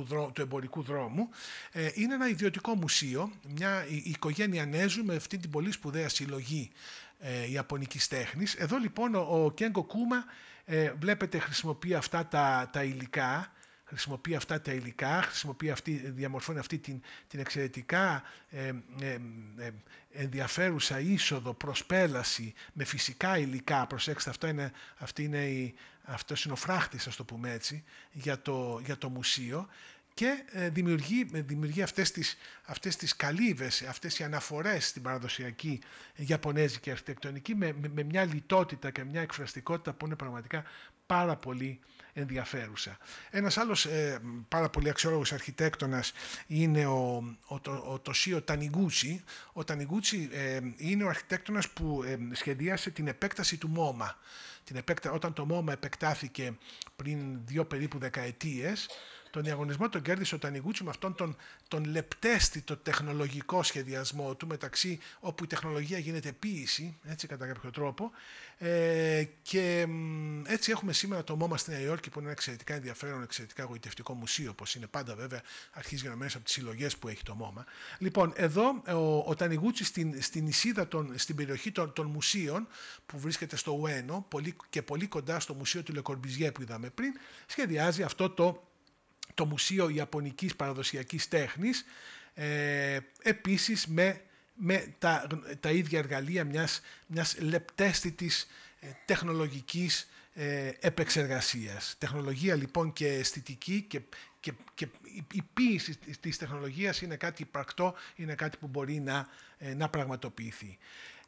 του, εμπορικού δρόμου. Ε, είναι ένα ιδιωτικό μουσείο, μια οικογένεια Νέζου με αυτή την πολύ σπουδαία συλλογή ε, ιαπωνικής τέχνης. Εδώ λοιπόν ο, ο Κούμα ε, βλέπετε χρησιμοποιεί αυτά τα, τα υλικά χρησιμοποιεί αυτά τα υλικά, χρησιμοποιεί αυτή, διαμορφώνει αυτή την, την εξαιρετικά ε, ε, ε, ενδιαφέρουσα είσοδο προσπέλαση με φυσικά υλικά, προσέξτε αυτό είναι, αυτή είναι η, αυτός είναι ο φράχτης, ας το πούμε έτσι, για το, για το μουσείο και ε, δημιουργεί, δημιουργεί αυτές, τις, αυτές τις καλύβες, αυτές οι αναφορές στην παραδοσιακή γιαπωνέζικη αρχιτεκτονική με, με μια λιτότητα και μια εκφραστικότητα που είναι πραγματικά πάρα πολύ ενδιαφέρουσα. Ένας άλλος ε, πάρα πολύ αξιόλογος αρχιτέκτονας είναι ο, ο, ο Τοσίο Τανιγκούτσι. Ο Τανιγκούτσι ε, είναι ο αρχιτέκτονας που ε, σχεδίασε την επέκταση του ΜΟΜΑ. Την επέκτα, όταν το ΜΟΜΑ επεκτάθηκε πριν δύο περίπου δεκαετίες, τον διαγωνισμό τον κέρδισε ο Τανιγούτσι με αυτόν τον, τον λεπτέστητο τεχνολογικό σχεδιασμό του, μεταξύ όπου η τεχνολογία γίνεται ποιήση, έτσι κατά κάποιο τρόπο. Ε, και έτσι έχουμε σήμερα το ΜΟΜΑ στη Νέα Υόρκη, που είναι ένα εξαιρετικά ενδιαφέρον, εξαιρετικά γοητευτικό μουσείο, όπως είναι πάντα βέβαια, αρχίζει μένει από τις συλλογές που έχει το MoMA. Λοιπόν, εδώ ε, ο, ο Τανιγούτσι στην, στην Ισίδα, των, στην περιοχή των, των μουσείων, που βρίσκεται στο Ουένο πολύ, και πολύ κοντά στο Μουσείο του Λεκορμπιζιέ που είδαμε πριν, σχεδιάζει αυτό το το Μουσείο Ιαπωνικής Παραδοσιακής Τέχνης, ε, επίσης με, τα, ίδια εργαλεία μιας, μιας λεπτέστητης ε, τεχνολογικής ε, επεξεργασίας. Τεχνολογία λοιπόν και αισθητική και, και, και η ποιήση της τεχνολογίας είναι κάτι πρακτό, είναι κάτι που μπορεί να, ε, να πραγματοποιηθεί.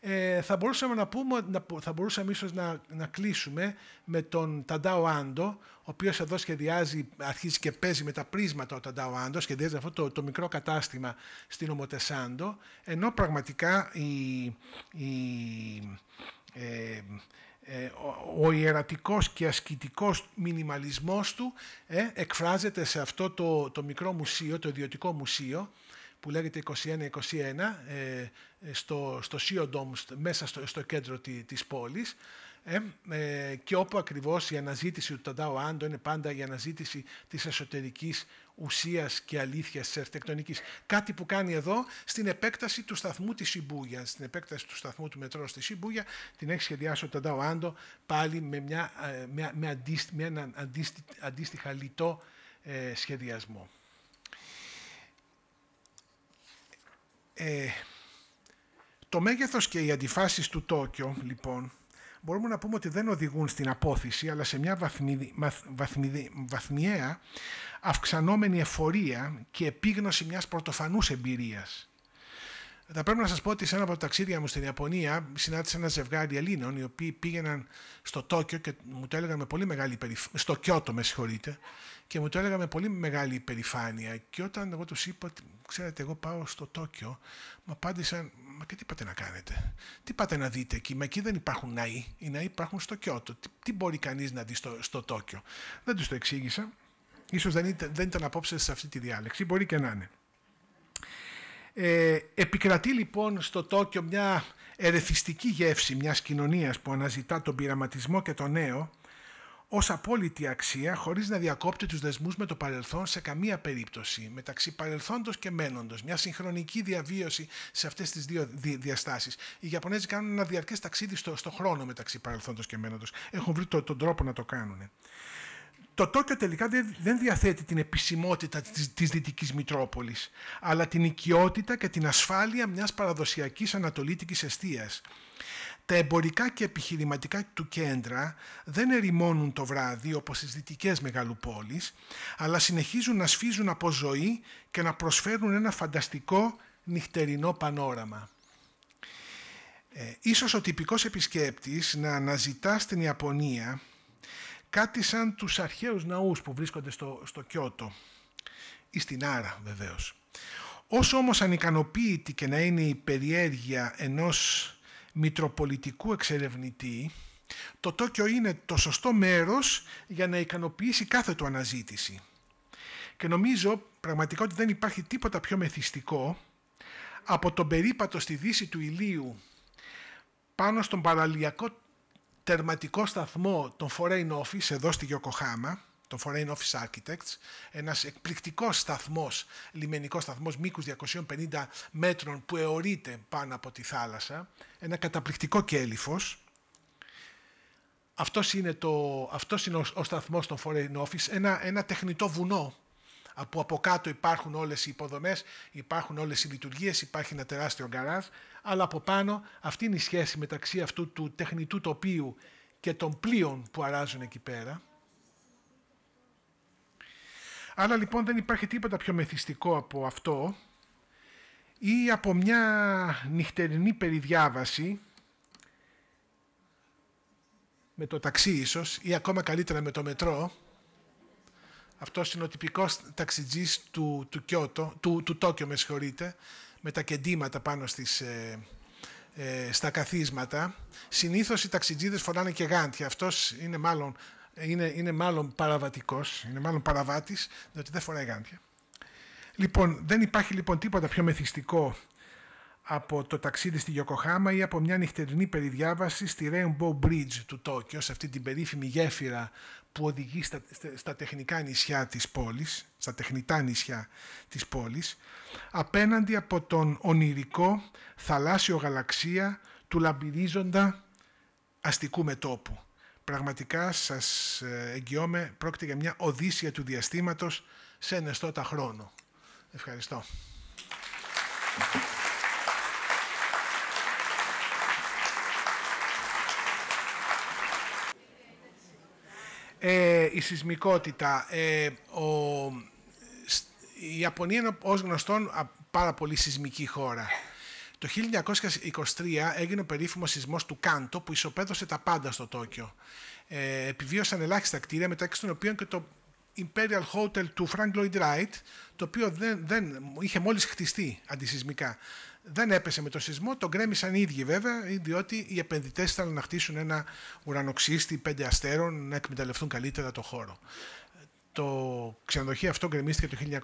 Ε, θα μπορούσαμε να πούμε, να, θα μπορούσαμε ίσως να, να κλείσουμε με τον Ταντάο Άντο, ο οποίος εδώ σχεδιάζει, αρχίζει και παίζει με τα πρίσματα ο Ταντάο Άντο, σχεδιάζει αυτό το, το μικρό κατάστημα στην Ομοτεσάντο, ενώ πραγματικά ε, ε, ο, ο ιερατικός και ασκητικός μινιμαλισμός του ε, εκφράζεται σε αυτό το, το μικρό μουσείο, το ιδιωτικό μουσείο που λέγεται 21-21 ε, ε, στο, στο Dome, μέσα στο, στο κέντρο τη, της πόλης ε, και όπου ακριβώς η αναζήτηση του Ταντάου Άντο είναι πάντα η αναζήτηση της εσωτερικής ουσίας και αλήθειας της αρχιτεκτονικής. Κάτι που κάνει εδώ στην επέκταση του σταθμού της Σιμπούγια, στην επέκταση του σταθμού του μετρό στη Ιμπούγια, την έχει σχεδιάσει ο Ταντάου Άντο πάλι με, μια, με, με, με έναν αντίστοιχα λιτό σχεδιασμό. Ε, το μέγεθος και οι αντιφάσεις του Τόκιο, λοιπόν, μπορούμε να πούμε ότι δεν οδηγούν στην απόθυση, αλλά σε μια βαθμιαία αυξανόμενη εφορία και επίγνωση μιας πρωτοφανούς εμπειρίας. Θα πρέπει να σας πω ότι σε ένα από τα ταξίδια μου στην Ιαπωνία συνάντησα ένα ζευγάρι Ελλήνων οι οποίοι πήγαιναν στο Τόκιο και μου το έλεγαν με πολύ μεγάλη περιφ... στο Κιώτο με συγχωρείτε, και μου το έλεγα με πολύ μεγάλη υπερηφάνεια. Και όταν εγώ τους είπα, ξέρετε, εγώ πάω στο Τόκιο, μου απάντησαν, Μα και τι πάτε να κάνετε, τι πάτε να δείτε εκεί, Μα εκεί δεν υπάρχουν ναοί, οι ναοί υπάρχουν στο Κιώτο. Τι, μπορεί κανείς να δει στο, στο Τόκιο. Δεν τους το εξήγησα. Ίσως δεν ήταν, δεν ήταν απόψες σε αυτή τη διάλεξη, μπορεί και να είναι. Ε, επικρατεί λοιπόν στο Τόκιο μια ερεθιστική γεύση μιας κοινωνίας που αναζητά τον πειραματισμό και το νέο ως απόλυτη αξία χωρίς να διακόπτει τους δεσμούς με το παρελθόν σε καμία περίπτωση μεταξύ παρελθόντος και μένοντος. Μια συγχρονική διαβίωση σε αυτές τις δύο διαστάσεις. Οι Ιαπωνέζοι κάνουν ένα διαρκές ταξίδι στο, χρόνο μεταξύ παρελθόντος και μένοντος. Έχουν βρει τον τρόπο να το κάνουν. Το Τόκιο τελικά δεν διαθέτει την επισημότητα της, της Δυτικής Μητρόπολης, αλλά την οικειότητα και την ασφάλεια μιας παραδοσιακής ανατολίτικης αιστείας. Τα εμπορικά και επιχειρηματικά του κέντρα δεν ερημώνουν το βράδυ όπως στις δυτικές μεγάλου πόλεις, αλλά συνεχίζουν να σφίζουν από ζωή και να προσφέρουν ένα φανταστικό νυχτερινό πανόραμα. Ε, ίσως ο τυπικός επισκέπτης να αναζητά στην Ιαπωνία κάτι σαν τους αρχαίους ναούς που βρίσκονται στο, στο Κιώτο ή στην Άρα βεβαίως. Όσο όμως ανικανοποίητη και να είναι η περιέργεια ενός μητροπολιτικού εξερευνητή, το Τόκιο είναι το σωστό μέρος για να ικανοποιήσει κάθε του αναζήτηση. Και νομίζω πραγματικά ότι δεν υπάρχει τίποτα πιο μεθυστικό από τον περίπατο στη δύση του ηλίου πάνω στον παραλιακό τερματικό σταθμό των Foreign Office εδώ στη Γιοκοχάμα το Foreign Office Architects, ένας εκπληκτικός σταθμός, λιμενικός σταθμός μήκους 250 μέτρων που εωρείται πάνω από τη θάλασσα, ένα καταπληκτικό κέλυφος. Αυτός είναι, το, αυτός είναι ο, ο σταθμός των Foreign Office, ένα, ένα τεχνητό βουνό από από κάτω υπάρχουν όλες οι υποδομές, υπάρχουν όλες οι λειτουργίες, υπάρχει ένα τεράστιο γκαράζ, αλλά από πάνω αυτή είναι η σχέση μεταξύ αυτού του τεχνητού τοπίου και των πλοίων που αράζουν εκεί πέρα. Αλλά λοιπόν δεν υπάρχει τίποτα πιο μεθυστικό από αυτό ή από μια νυχτερινή περιδιάβαση με το ταξί ίσως ή ακόμα καλύτερα με το μετρό. Αυτός είναι ο τυπικός ταξιτζής του, του, του, του Τόκιο, με συγχωρείτε, με τα κεντήματα πάνω στις, ε, ε, στα καθίσματα. Συνήθως οι ταξιτζίδες φοράνε και γάντια. Αυτός είναι μάλλον είναι, είναι μάλλον παραβατικός, είναι μάλλον παραβάτης, διότι δεν φοράει γάντια. Λοιπόν, δεν υπάρχει λοιπόν τίποτα πιο μεθυστικό από το ταξίδι στη Γιοκοχάμα ή από μια νυχτερινή περιδιάβαση στη Rainbow Bridge του Τόκιο, σε αυτή την περίφημη γέφυρα που οδηγεί στα, στα τεχνικά νησιά της πόλης, στα τεχνητά νησιά της πόλης, απέναντι από τον ονειρικό θαλάσσιο γαλαξία του λαμπυρίζοντα αστικού μετόπου. Πραγματικά σας ε, εγγυώμαι, πρόκειται για μια οδύσσια του διαστήματος σε τα χρόνο. Ευχαριστώ. Ε, η σεισμικότητα. Ε, ο, η Ιαπωνία είναι ως γνωστόν πάρα πολύ σεισμική χώρα. Το 1923 έγινε ο περίφημος σεισμός του Κάντο που ισοπαίδωσε τα πάντα στο Τόκιο. Ε, επιβίωσαν ελάχιστα κτίρια μεταξύ των οποίων και το Imperial Hotel του Frank Lloyd Wright, το οποίο δεν, δεν, είχε μόλις χτιστεί αντισυσμικά. Δεν έπεσε με το σεισμό, το γκρέμισαν οι ίδιοι βέβαια, διότι οι επενδυτές ήθελαν να χτίσουν ένα ουρανοξύστη πέντε αστέρων, να εκμεταλλευτούν καλύτερα το χώρο. Το ξενοδοχείο αυτό γκρεμίστηκε το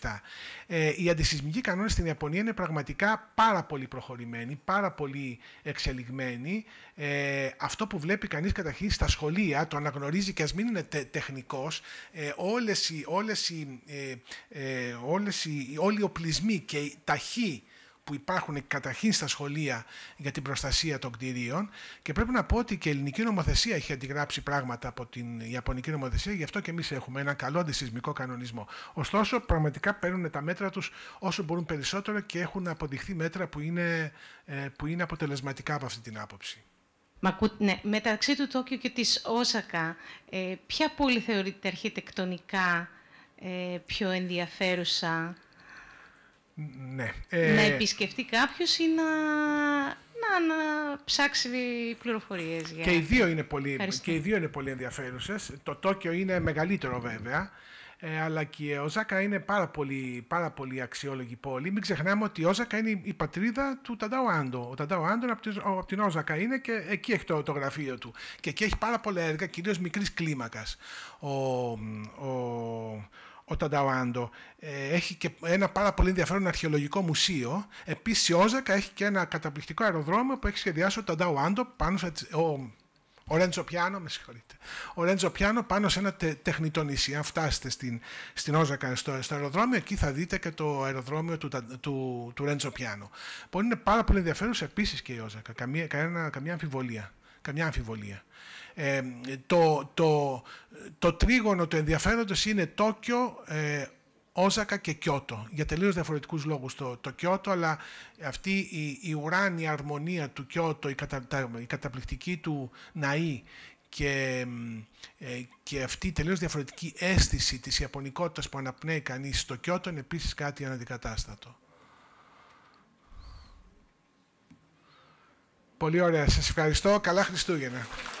1967. Ε, οι αντισυσμικοί κανόνες στην Ιαπωνία είναι πραγματικά πάρα πολύ προχωρημένοι, πάρα πολύ εξελιγμένοι. Ε, αυτό που βλέπει κανείς καταρχήν στα σχολεία, το αναγνωρίζει και ας μην είναι τεχνικό, τεχνικός, ε, όλες οι, όλες οι, ε, ε, όλες οι, όλοι οι οπλισμοί και οι ταχύ που υπάρχουν καταρχήν στα σχολεία για την προστασία των κτηρίων και πρέπει να πω ότι και η ελληνική νομοθεσία έχει αντιγράψει πράγματα από την ιαπωνική νομοθεσία, γι' αυτό και εμείς έχουμε έναν καλό αντισυσμικό κανονισμό. Ωστόσο, πραγματικά παίρνουν τα μέτρα τους όσο μπορούν περισσότερο και έχουν αποδειχθεί μέτρα που είναι, ε, που είναι αποτελεσματικά από αυτή την άποψη. Ναι. Μεταξύ του Τόκιο και της Όσακα, ε, ποια πόλη θεωρείται αρχιτεκτονικά ε, πιο ενδιαφέρουσα ναι. Ε... Να επισκεφτεί κάποιος ή να... να, ψάξει πληροφορίες. Για... Και, οι δύο είναι πολύ, και οι δύο πολύ ενδιαφέρουσες. Το Τόκιο είναι μεγαλύτερο βέβαια. Ε, αλλά και η Ζάκα είναι πάρα πολύ, πάρα πολύ αξιόλογη πόλη. Μην ξεχνάμε ότι η Όζακα είναι η πατρίδα του Ταντάου Άντο. Ο Ταντάου Άντο από την Όζακα είναι και εκεί έχει το, το γραφείο του. Και εκεί έχει πάρα πολλά έργα, κυρίως μικρής κλίμακας. Ο, ο, ο Τανταουάντο. Ε, έχει και ένα πάρα πολύ ενδιαφέρον αρχαιολογικό μουσείο. Επίσης, η Όζακα έχει και ένα καταπληκτικό αεροδρόμιο που έχει σχεδιάσει ο Τανταουάντο πάνω σε, ο, ο Ρέντζο Πιάνο, με συγχωρείτε. Ο Ρέντζο Πιάνο πάνω σε ένα τε, τεχνητό νησί. Αν φτάσετε στην, στην Όζακα, στο, στο αεροδρόμιο, εκεί θα δείτε και το αεροδρόμιο του, του, του, Ρέντζο Πιάνο. Που είναι πάρα πολύ ενδιαφέρον επίσης και η Όζακα. Καμία, καμία, καμία αμφιβολία. Καμιά αμφιβολία ε, το, το, το τρίγωνο του ενδιαφέροντος είναι Τόκιο, ε, Όζακα και Κιώτο, για τελείως διαφορετικούς λόγους το, το Κιώτο, αλλά αυτή η, η ουράνια αρμονία του Κιώτο, η, καταπληκτική του ναή και, ε, και αυτή η τελείως διαφορετική αίσθηση της ιαπωνικότητας που αναπνέει κανείς στο Κιώτο είναι επίσης κάτι αναντικατάστατο. Πολύ ωραία. Σας ευχαριστώ. Καλά Χριστούγεννα.